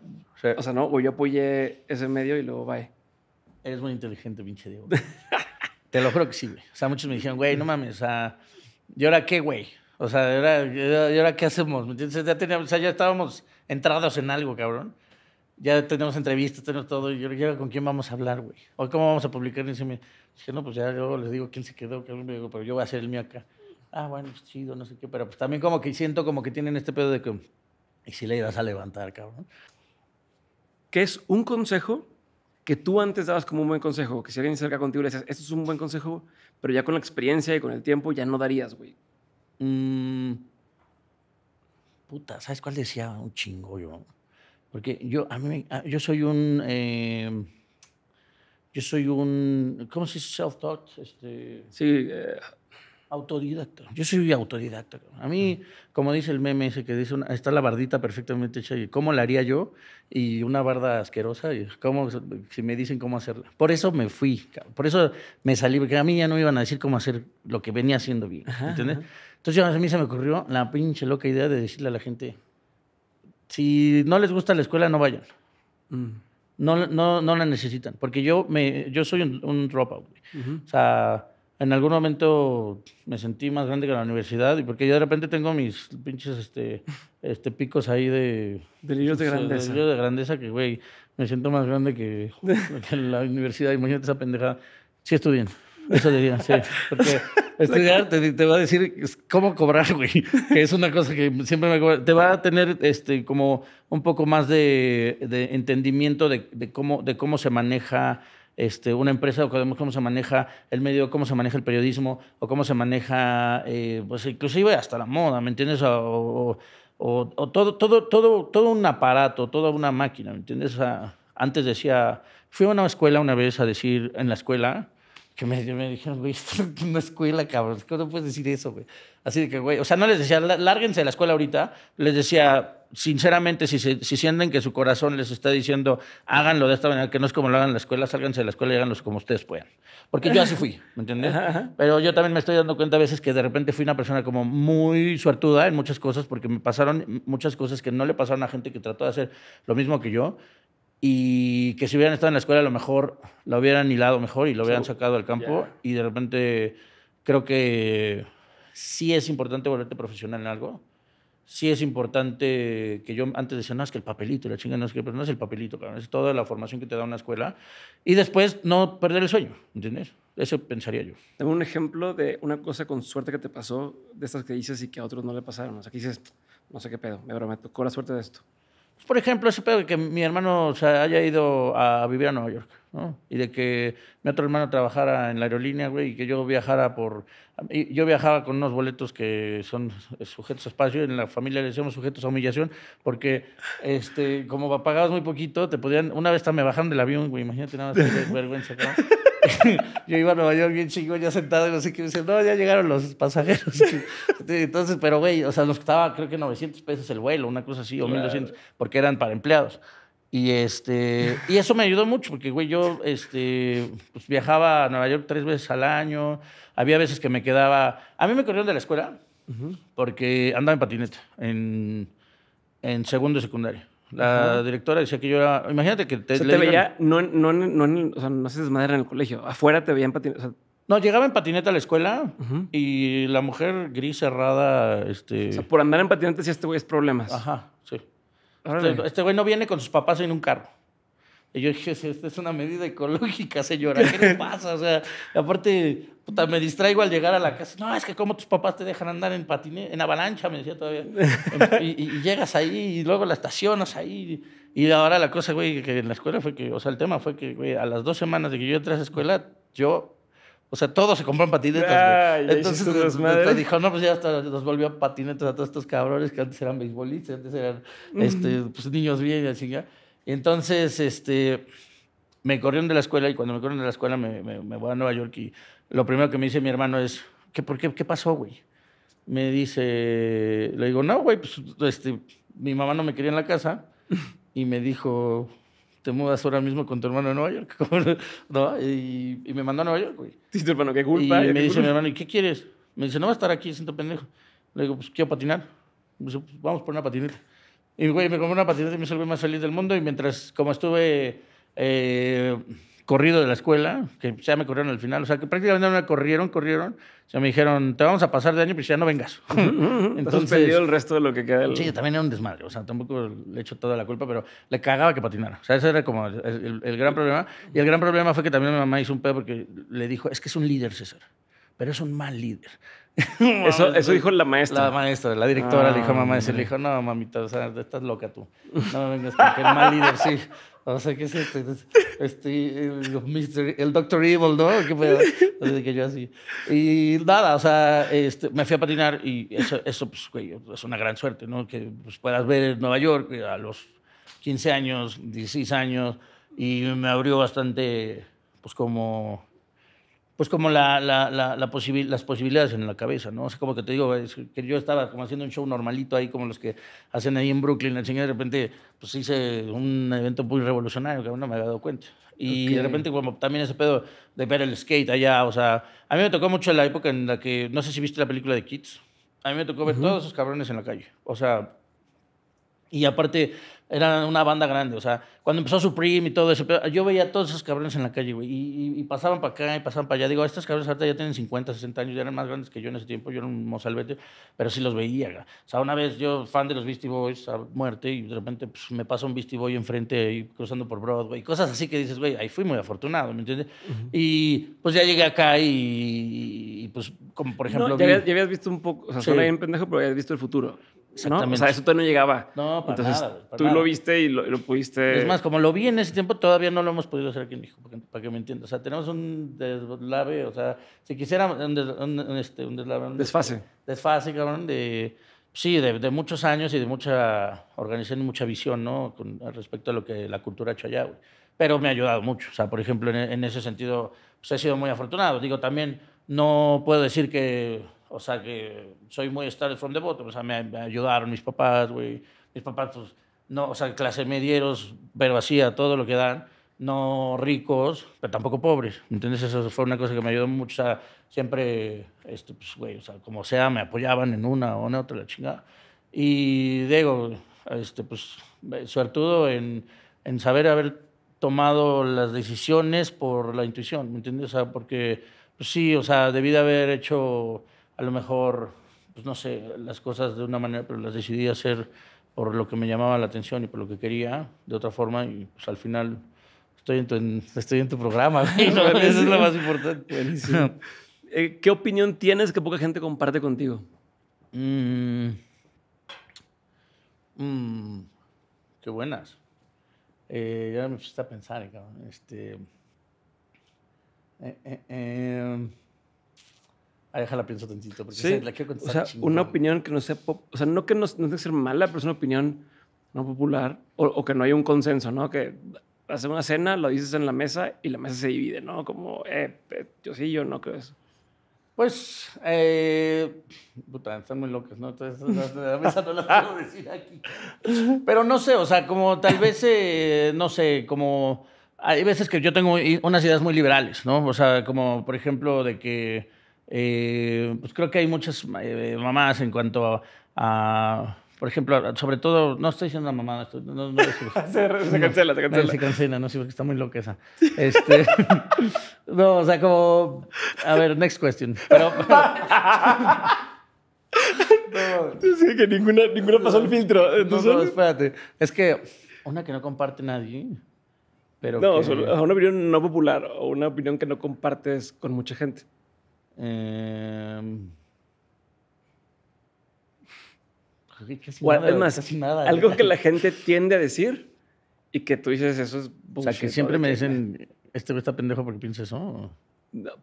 o sea, ¿no? O yo apoyé ese medio y luego, bye. Eres muy inteligente, pinche Diego. Te lo juro que sí, güey. O sea, muchos me dijeron, güey, no mames, o sea, ¿y ahora qué, güey? O sea, ¿y ahora, qué hacemos? ya teníamos, o sea, ya estábamos entrados en algo, cabrón. Ya tenemos entrevistas, tenemos todo. Y yo le ¿con quién vamos a hablar, güey? ¿O cómo vamos a publicar? Y no, pues ya yo les digo quién se quedó, cabrón. Digo, pero yo voy a hacer el mío acá. Ah, bueno, pues chido, no sé qué. Pero pues también como que siento como que tienen este pedo de que... Y si le ibas a levantar, cabrón. ¿Qué es un consejo que tú antes dabas como un buen consejo, que si alguien se acerca contigo le dices esto es un buen consejo, pero ya con la experiencia y con el tiempo ya no darías, güey. Mm, puta, ¿sabes cuál decía? Un chingo yo. Porque yo, a mí, ah, yo soy un. Eh, yo soy un. ¿Cómo se dice self-taught? Este... Sí, eh, autodidacta. Yo soy autodidacta. A mí, como dice el meme ese que dice, está la bardita perfectamente hecha y cómo la haría yo y una barda asquerosa, y cómo, si me dicen cómo hacerla. Por eso me fui, por eso me salí, porque a mí ya no iban a decir cómo hacer lo que venía haciendo bien. Entonces a mí se me ocurrió la pinche loca idea de decirle a la gente, si no les gusta la escuela, no vayan. Mm. No, no, no, la necesitan, porque yo, me, yo soy un, dropout. O sea en algún momento me sentí más grande que la universidad y porque yo de repente tengo mis pinches este, este picos ahí de delirios de grandeza. Delirios de grandeza que güey, me siento más grande que, la universidad, imagínate esa pendejada. Sí estudien. Eso diría, sí, porque estudiar te, va a decir cómo cobrar, güey, que es una cosa que siempre me cobra. Te va a tener este, como un poco más de, entendimiento de, cómo, de cómo se maneja este, una empresa o cómo se maneja el medio, cómo se maneja el periodismo o cómo se maneja, eh, pues inclusive hasta la moda, ¿me entiendes? O, todo, todo, todo, todo un aparato, toda una máquina, ¿me entiendes? antes decía, fui a una escuela una vez a decir en la escuela, que me, dijeron, güey, esto es una escuela, cabrón, ¿cómo puedes decir eso, güey? Así de que, güey, o sea, no les decía, lárguense de la escuela ahorita, les decía, sinceramente, si, sienten que su corazón les está diciendo, háganlo de esta manera, que no es como lo hagan en la escuela, sálganse de la escuela y háganlos como ustedes puedan. Porque yo así fui, ¿me entiendes? Pero yo también me estoy dando cuenta a veces que de repente fui una persona como muy suertuda en muchas cosas, porque me pasaron muchas cosas que no le pasaron a gente que trató de hacer lo mismo que yo y que si hubieran estado en la escuela a lo mejor la hubieran hilado mejor y lo hubieran sacado al campo y de repente creo que sí es importante volverte profesional en algo. Sí es importante que yo antes decía, no, es que el papelito, la chinga, no es que, pero no es el papelito, es toda la formación que te da una escuela. Y después no perder el sueño, ¿entiendes? Eso pensaría yo. Tengo un ejemplo de una cosa con suerte que te pasó, de estas que dices y que a otros no le pasaron. O sea, que dices, no sé qué pedo, me, me tocó la suerte de esto. Pues, por ejemplo, ese pedo de que mi hermano se haya ido a vivir a Nueva York, Y de que mi otro hermano trabajara en la aerolínea, y que yo viajara por yo viajaba con unos boletos que son sujetos a espacio, en la familia le decíamos sujetos a humillación, porque este, como pagabas muy poquito, te podían, una vez me bajaron del avión, imagínate nada más vergüenza, yo iba a Nueva York bien chingo, ya sentado, y no sé qué, me dicen, no, ya llegaron los pasajeros. Entonces, pero güey, o sea, nos costaba creo que 900 pesos el vuelo, una cosa así, o 1200, porque eran para empleados. Y, este, y eso me ayudó mucho, porque, güey, yo este, pues, viajaba a Nueva York tres veces al año. Había veces que me quedaba... A mí me corrieron de la escuela porque andaba en patineta, en, segundo y secundaria. La directora decía que yo era. Imagínate que te. O te veía. No, no, no, en el colegio. Afuera te veía en patineta. No, llegaba en patineta a la escuela y la mujer gris cerrada. Este... por andar en patineta, sí, este güey es problemas. Ajá. Este, güey no viene con sus papás en un carro. Y yo dije, esta es una medida ecológica, señora, ¿qué le pasa? O sea, aparte, puta, me distraigo al llegar a la casa. No, es que cómo tus papás te dejan andar en patine, en avalancha, me decía todavía. y, y, llegas ahí y luego la estacionas ahí. Y ahora la cosa, güey, que en la escuela fue que, o sea, el tema fue que, güey, a las dos semanas de que yo entré a esa escuela, yo o sea, todos se compran patinetas, Entonces me dijo, no, pues ya hasta nos volvió patinetas a todos estos cabrones que antes eran beisbolistas, antes eran este, pues, niños viejos. y así ya. Entonces, este, me corrieron de la escuela y cuando me corrieron de la escuela me, voy a Nueva York y lo primero que me dice mi hermano es, ¿qué, por qué, qué pasó, güey? Me dice, le digo, no, güey, pues este, mi mamá no me quería en la casa y me dijo, te mudas ahora mismo con tu hermano a Nueva York. Y, me mandó a Nueva York, güey. tu hermano, qué culpa. Y eh, me dice mi hermano, ¿y qué quieres? Me dice, no va a estar aquí, siento pendejo. Le digo, pues quiero patinar. Me dice, pues, vamos por una patineta. Y güey, me compré una patineta y me hizo el güey más feliz del mundo. Y mientras, como estuve eh, corrido de la escuela, que ya me corrieron al final, o sea, que prácticamente me corrieron, corrieron, o sea, me dijeron, te vamos a pasar de año, pero ya no vengas. Entonces, el resto de lo que queda. Sí, también era un desmadre, o sea, tampoco le echo toda la culpa, pero le cagaba que patinara, o sea, ese era como el, el gran problema. Y el gran problema fue que también mi mamá hizo un pedo porque le dijo, es que es un líder, César, pero es un mal líder. eso, eso dijo la maestra. La maestra, la directora le dijo a ah. mamá, y le dijo, no, mamita, o sea, estás loca tú. No vengas con el mal líder, sí. O sea, ¿qué es este, este, el, el, Doctor Evil, ¿no? ¿Qué que yo así. Y nada, o sea, este, me fui a patinar y eso, pues, es una gran suerte, ¿no? Que pues, puedas ver Nueva York eh, a los 15 años, 16 años, y me abrió bastante, pues como pues como la, la, las posibilidades en la cabeza, ¿no? O sea, como que te digo, que yo estaba como haciendo un show normalito ahí, como los que hacen ahí en Brooklyn, el señor de repente, pues hice un evento muy revolucionario que aún no me había dado cuenta. Y de repente, como también ese pedo de ver el skate allá, o sea, a mí me tocó mucho la época en la que, no sé si viste la película de Kids, a mí me tocó ver todos esos cabrones en la calle, o sea, y aparte, era una banda grande, o sea, cuando empezó Supreme y todo eso, yo veía a todos esos cabrones en la calle, güey, y, pasaban para acá y pasaban para allá. Digo, estos cabrones ahorita ya tienen 50, 60 años, ya eran más grandes que yo en ese tiempo, yo era un mozalbete, pero sí los veía. O sea, una vez yo, fan de los Beastie Boys a muerte, y de repente pues, me pasa un Beastie Boy enfrente, y cruzando por Broadway, cosas así que dices, güey, ahí fui muy afortunado, ¿me entiendes? Y pues ya llegué acá y, pues, como por ejemplo. ya, habías, visto un poco, o sea, suena bien pendejo, pero habías visto el futuro. Exactamente. O sea, eso todavía no llegaba. No, para tú lo viste y lo, pudiste. Es más, como lo vi en ese tiempo, todavía no lo hemos podido hacer aquí en México, para que me entiendas. O sea, tenemos un deslave, o sea, si quisiera un, este, deslave. desfase. Desfase, cabrón, de. Sí, de, muchos años y de mucha organización y mucha visión, ¿no? Con, respecto a lo que la cultura ha hecho allá, Pero me ha ayudado mucho. O sea, por ejemplo, en, en ese sentido, pues he sido muy afortunado. Digo, también no puedo decir que o sea que soy muy started from the bottom. O sea, me, ayudaron mis papás, güey. Mis papás, pues, no, o sea, clase medieros, pero así a todo lo que dan. No ricos, pero tampoco pobres. ¿Entiendes? Eso fue una cosa que me ayudó mucho. O sea, siempre, este, pues, güey, o sea, como sea, me apoyaban en una o en otra, la chingada. Y digo, este, pues, suertudo en, en saber haber tomado las decisiones por la intuición, ¿me entiendes? O sea, porque, pues sí, o sea, debí de haber hecho lo mejor, pues no sé, las cosas de una manera, pero las decidí hacer por lo que me llamaba la atención y por lo que quería, de otra forma, y pues al final estoy en tu, estoy en programa. Esa es la más importante. Eh, ¿Qué opinión tienes que poca gente comparte contigo? Mmm. Qué buenas. Eh, ya me empecé a pensar, Este, eh, eh em. Ah, déjala pienso tantito, porque sí. la quiero contestar. O sea, una opinión que no sea o sea, no que no, no tenga que ser mala, pero es una opinión no popular o, que no haya un consenso, ¿no? Que hace una cena, lo dices en la mesa y la mesa se divide, ¿no? Como, eh, yo sí, yo no creo eso. Pues, eh, puta, están muy locos, ¿no? Entonces, la mesa no la puedo decir aquí. Pero no sé, o sea, como tal vez, eh, no sé, como hay veces que yo tengo unas ideas muy liberales, ¿no? O sea, como por ejemplo de que eh, pues creo que hay muchas eh, mamás en cuanto a, por ejemplo, sobre todo, no estoy diciendo a mamada, no, no, se, se, cancela, se cancela. se cancela, no sé, porque está muy loca esa. Este, no, o sea, como, a ver, next question. Pero, no. Sí, que ninguna, ninguna pasó el filtro. No, no, espérate. Es que una que no comparte nadie. Pero no, una opinión no popular o una opinión que no compartes con mucha gente. Eh, es más, Algo que la gente tiende a decir y que tú dices, eso es O sea, que siempre me dicen, este güey está pendejo porque piensa eso.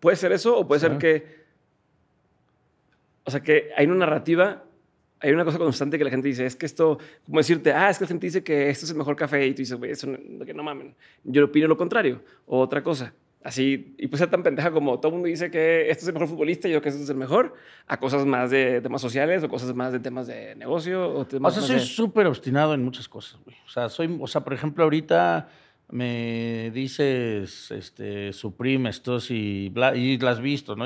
Puede ser eso o puede ser que. O sea, que hay una narrativa, hay una cosa constante que la gente dice, es que esto, como decirte, ah, es que la gente dice que esto es el mejor café y tú dices, güey, eso no, que no mamen. Yo opino lo contrario, o otra cosa así, y pues sea tan pendeja como todo el mundo dice que este es el mejor futbolista y yo que este es el mejor, a cosas más de temas sociales o cosas más de temas de negocio. O, temas o sea, soy súper obstinado en muchas cosas, güey. O sea, soy, o sea, por ejemplo, ahorita me dices, este, suprime estos y, bla, y las visto, ¿no?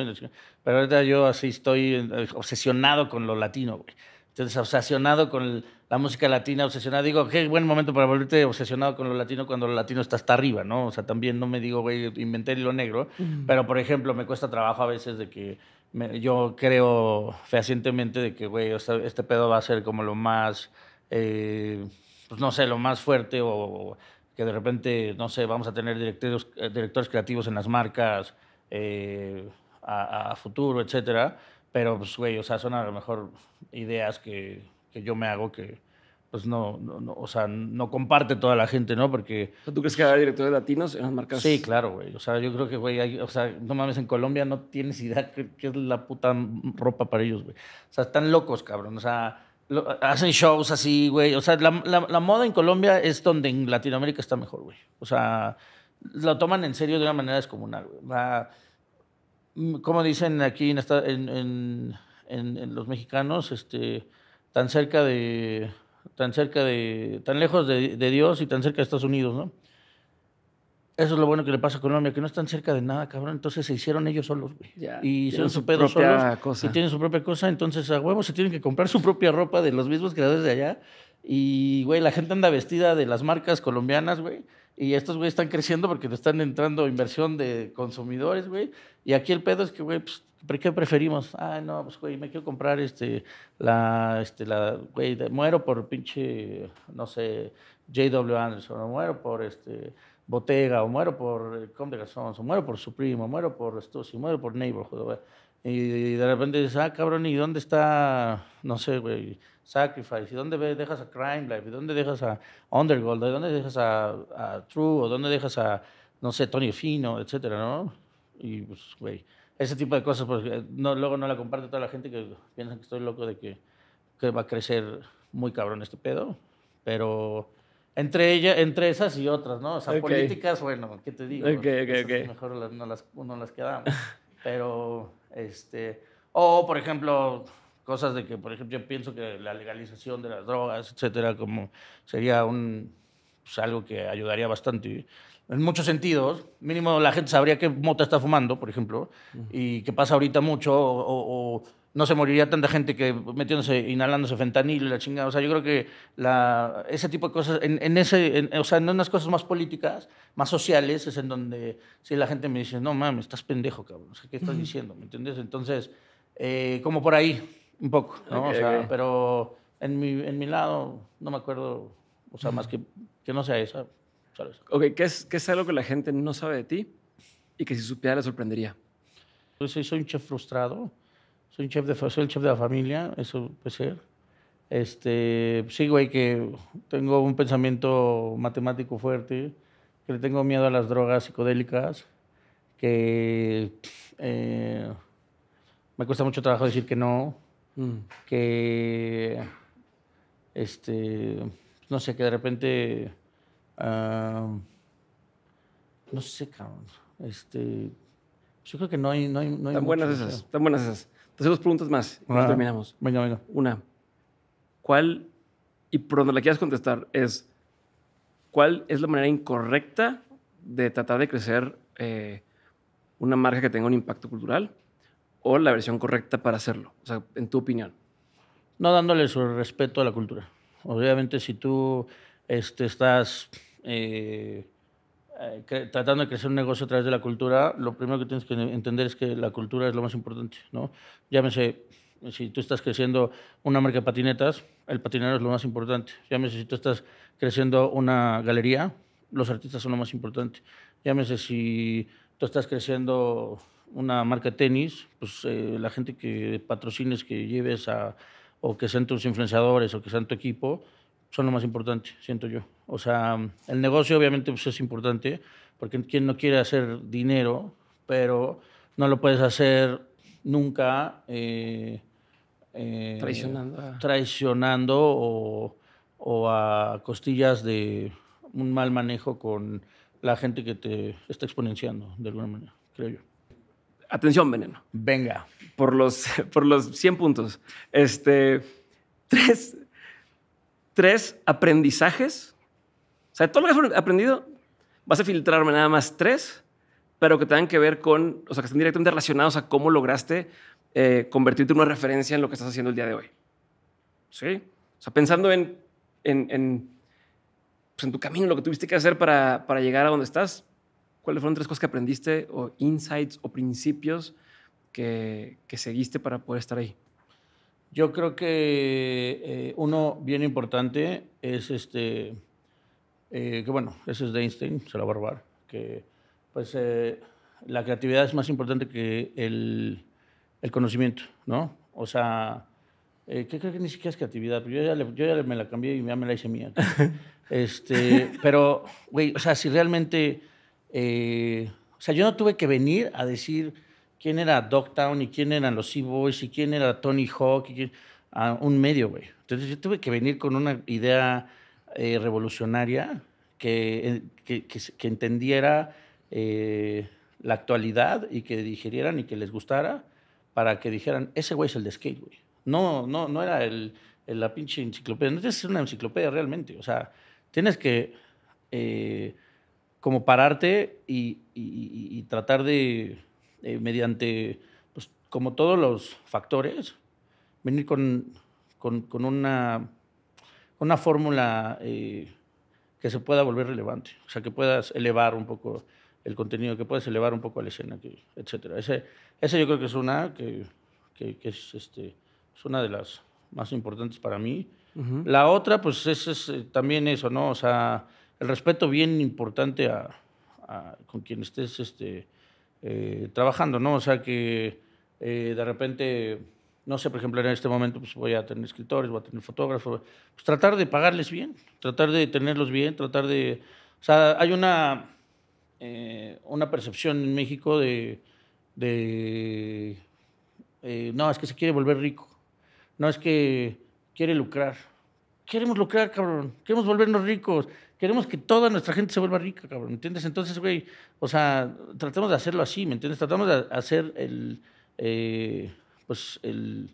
Pero ahorita yo así estoy obsesionado con lo latino, güey. Entonces, obsesionado con la música latina, obsesionado. Digo, qué buen momento para volverte obsesionado con lo latino cuando lo latino está hasta arriba, ¿no? O sea, también no me digo, güey, inventé lo negro. Pero, por ejemplo, me cuesta trabajo a veces de que yo creo fehacientemente de que, güey, este pedo va a ser como lo más, eh, pues no sé, lo más fuerte o, que de repente, no sé, vamos a tener directores, eh, directores creativos en las marcas eh, a, a futuro, etcétera pero, pues, güey, o sea, son a lo mejor ideas que, yo me hago que, pues, no, o sea, no comparte toda la gente, ¿no? Porque... ¿Tú crees que director directores latinos en las marcas? Sí, claro, güey. O sea, yo creo que, güey, o sea, no mames, en Colombia no tienes idea qué, es la puta ropa para ellos, güey. O sea, están locos, cabrón. O sea, hacen shows así, güey. O sea, la, moda en Colombia es donde en Latinoamérica está mejor, güey. O sea, lo toman en serio de una manera descomunal, güey. Mm, como dicen aquí en, los mexicanos, este, tan cerca de, tan cerca de, tan lejos de, Dios y tan cerca de Estados Unidos, ¿no? Eso es lo bueno que le pasa a Colombia, que no están cerca de nada, cabrón. Entonces se hicieron ellos solos, güey. y hicieron su, pedo solos. Y tienen su propia cosa. Entonces, a huevos se tienen que comprar su propia ropa de los mismos creadores de allá. Y, güey, la gente anda vestida de las marcas colombianas, güey. Y estos, güey, están creciendo porque le están entrando inversión de consumidores, güey. Y aquí el pedo es que, güey, ¿por pues, ¿qué preferimos? Ah, no, pues, güey, me quiero comprar, este, la, este, la, güey, muero por pinche, no sé, J.W. Anderson, o muero por, este, Bottega, o muero por eh, de o muero por Supreme, o muero por Stussy, o muero por Neighborhood, güey. Y de repente dices, ah, cabrón, ¿y dónde está, no sé, güey, Sacrifice, y dónde dejas a Crime Life, y dónde dejas a Undergold, y dónde dejas a, True, o dónde dejas a, no sé, Tony Fino, etcétera, ¿no? Y pues, güey, ese tipo de cosas, porque eh, no, luego no la comparte toda la gente que piensa que estoy loco de que, que va a crecer muy cabrón este pedo, pero entre ella, entre esas y otras, ¿no? O sea, políticas, bueno, ¿qué te digo? mejor no las, no las, quedamos. Pero, este, o por ejemplo, cosas de que, por ejemplo, yo pienso que la legalización de las drogas, etcétera, como sería un, pues, algo que ayudaría bastante. En muchos sentidos, mínimo la gente sabría qué mota está fumando, por ejemplo, y que pasa ahorita mucho, o, no se moriría tanta gente que metiéndose, inhalándose fentanil, la chingada. O sea, yo creo que la, ese tipo de cosas, en, ese, unas cosas más políticas, más sociales, es en donde si la gente me dice, no mames, estás pendejo, cabrón, ¿qué estás diciendo? ¿Me entiendes? Entonces, eh, como por ahí, un poco, o sea, pero en mi, en mi lado no me acuerdo, o sea, más que, que no sea eso. ¿sabes? ¿qué es, ¿qué es algo que la gente no sabe de ti y que si supiera le sorprendería? Pues soy, soy un chef frustrado, soy, un chef de, el chef de la familia, eso puede ser. Este, sí, güey, que tengo un pensamiento matemático fuerte, que le tengo miedo a las drogas psicodélicas, que eh, me cuesta mucho trabajo decir que no, Mm. que, este, no sé, que de repente, ah, no sé, cabrón, este, pues yo creo que no hay... No hay, no hay tan buenas esas, tan buenas esas. Entonces, dos preguntas más y terminamos. Venga, Una, ¿cuál, y por donde la quieras contestar, es cuál es la manera incorrecta de tratar de crecer eh, una marca que tenga un impacto cultural? o la versión correcta para hacerlo? O sea, en tu opinión. No dándole su respeto a la cultura. Obviamente, si tú este, estás eh, eh, tratando de crecer un negocio a través de la cultura, lo primero que tienes que entender es que la cultura es lo más importante, ¿no? Llámese si tú estás creciendo una marca de patinetas, el patinero es lo más importante. Llámese si tú estás creciendo una galería, los artistas son lo más importante. Llámese si tú estás creciendo una marca de tenis, pues eh, la gente que patrocines, que lleves a, o que sean tus influenciadores o que sean tu equipo, son lo más importante, siento yo. O sea, el negocio obviamente pues, es importante, porque quien no quiere hacer dinero, pero no lo puedes hacer nunca eh, eh, traicionando, traicionando o a costillas de un mal manejo con la gente que te está exponenciando, de alguna manera, creo yo. Atención, veneno. Venga. Por los, por los 100 puntos. Este, tres, aprendizajes. O sea, todo lo que has aprendido, vas a filtrarme nada más tres, pero que tengan que ver con, o sea, que estén directamente relacionados a cómo lograste eh, convertirte en una referencia en lo que estás haciendo el día de hoy. ¿Sí? O sea, pensando en, en, en, pues, en tu camino, lo que tuviste que hacer para, para llegar a donde estás, ¿Cuáles fueron tres cosas que aprendiste o insights o principios que, que seguiste para poder estar ahí? Yo creo que eh, uno bien importante es este, eh, que bueno, eso es de Einstein, se la va a robar, que pues eh, la creatividad es más importante que el, el conocimiento, ¿no? O sea, eh, que creo que ni siquiera es creatividad, yo ya, yo ya me la cambié y ya me la hice mía. este, pero, güey, o sea, si realmente eh, o sea, yo no tuve que venir a decir quién era Dogtown y quién eran los E-Boys y quién era Tony Hawk y quién, a un medio, güey. Entonces yo tuve que venir con una idea eh, revolucionaria que, que, entendiera eh, la actualidad y que digerieran y que les gustara para que dijeran, ese güey es el de skate, güey. No, no, no era la pinche enciclopedia. No tienes que ser una enciclopedia realmente. O sea, tienes que como pararte y, tratar de, eh, mediante, pues, como todos los factores, venir con, con, una, una fórmula eh, que se pueda volver relevante, o sea, que puedas elevar un poco el contenido, que puedas elevar un poco la escena, que, etc. Ese, ese, yo creo que es una que, que, es, este, es una de las más importantes para mí. La otra, pues, es, es, eh, también eso, ¿no? O sea, el respeto bien importante a, con quien estés este, eh, trabajando, ¿no? O sea, que eh, de repente, no sé, por ejemplo, en este momento pues, voy a tener escritores, voy a tener fotógrafos, pues tratar de pagarles bien, tratar de tenerlos bien, tratar de... O sea, hay una, eh, una percepción en México de... de no, es que se quiere volver rico, no es que quiere lucrar. Queremos lucrar, cabrón, queremos volvernos ricos queremos que toda nuestra gente se vuelva rica, cabrón, ¿me entiendes? Entonces, güey, o sea, tratemos de hacerlo así, ¿me entiendes? Tratamos de hacer el, eh, pues, el,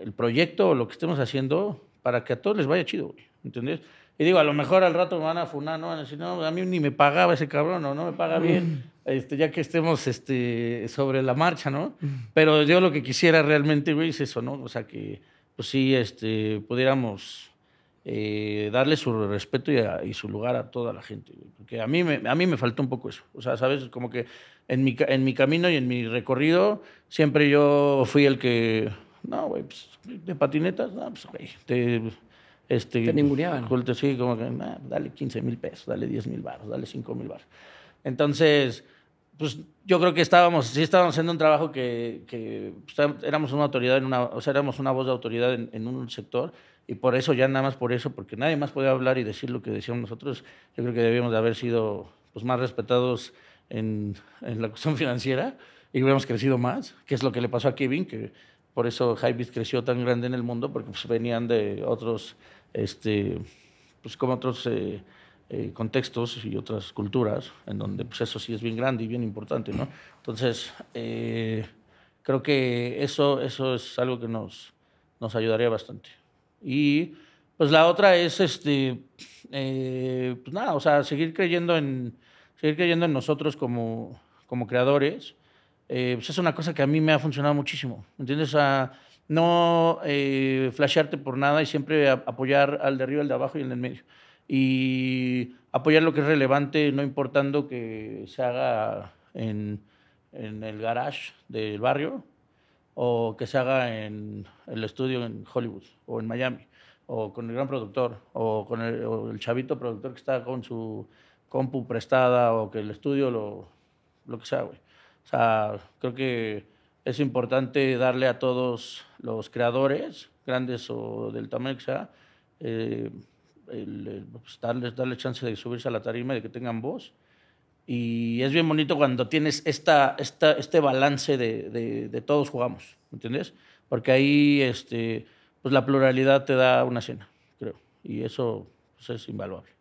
el proyecto o lo que estemos haciendo para que a todos les vaya chido, güey, ¿me entiendes? Y digo, a lo mejor al rato me van a funar, ¿no? Van a decir, no, a mí ni me pagaba ese cabrón, no, no me paga bien, mm. este, ya que estemos este, sobre la marcha, ¿no? Mm. Pero yo lo que quisiera realmente, güey, es eso, ¿no? O sea, que pues sí, este, pudiéramos eh, darle su respeto y, su lugar a toda la gente. Porque a mí, me, a mí me faltó un poco eso. O sea, ¿sabes? Como que en mi, en mi camino y en mi recorrido, siempre yo fui el que. No, güey, pues, de patinetas, no, pues, güey. Te, este, ninguneaban. Pues, sí, como que, dale 15 mil pesos, dale 10 mil baros, dale 5 mil baros. Entonces, pues yo creo que estábamos, sí estábamos haciendo un trabajo que, pues, éramos una autoridad, en una, o sea, éramos una voz de autoridad en, en un sector y por eso, ya nada más por eso, porque nadie más podía hablar y decir lo que decíamos nosotros, yo creo que debíamos de haber sido pues, más respetados en, la cuestión financiera y hubiéramos crecido más, que es lo que le pasó a Kevin, que por eso Hybrid creció tan grande en el mundo, porque pues, venían de otros, este, pues como otros eh, eh, contextos y otras culturas, en donde pues eso sí es bien grande y bien importante, ¿no? Entonces, eh, creo que eso, eso es algo que nos, nos ayudaría bastante. Y pues la otra es, este, eh, pues nada, o sea, seguir creyendo en, seguir creyendo en nosotros como, creadores. Eh, pues, es una cosa que a mí me ha funcionado muchísimo, ¿entiendes? O no eh, flashearte por nada y siempre apoyar al de arriba, al de abajo y al en medio. Y apoyar lo que es relevante, no importando que se haga en el garage del barrio, o que se haga en el estudio en Hollywood o en Miami o con el gran productor o con el, chavito productor que está con su compu prestada o que el estudio lo, que sea, O sea, creo que es importante darle a todos los creadores, grandes o del tamaño que eh, pues, darles, darle chance de subirse a la tarima y de que tengan voz y es bien bonito cuando tienes esta, esta este balance de, todos jugamos, ¿entiendes? Porque ahí este, pues la pluralidad te da una cena, creo. Y eso pues, es invaluable.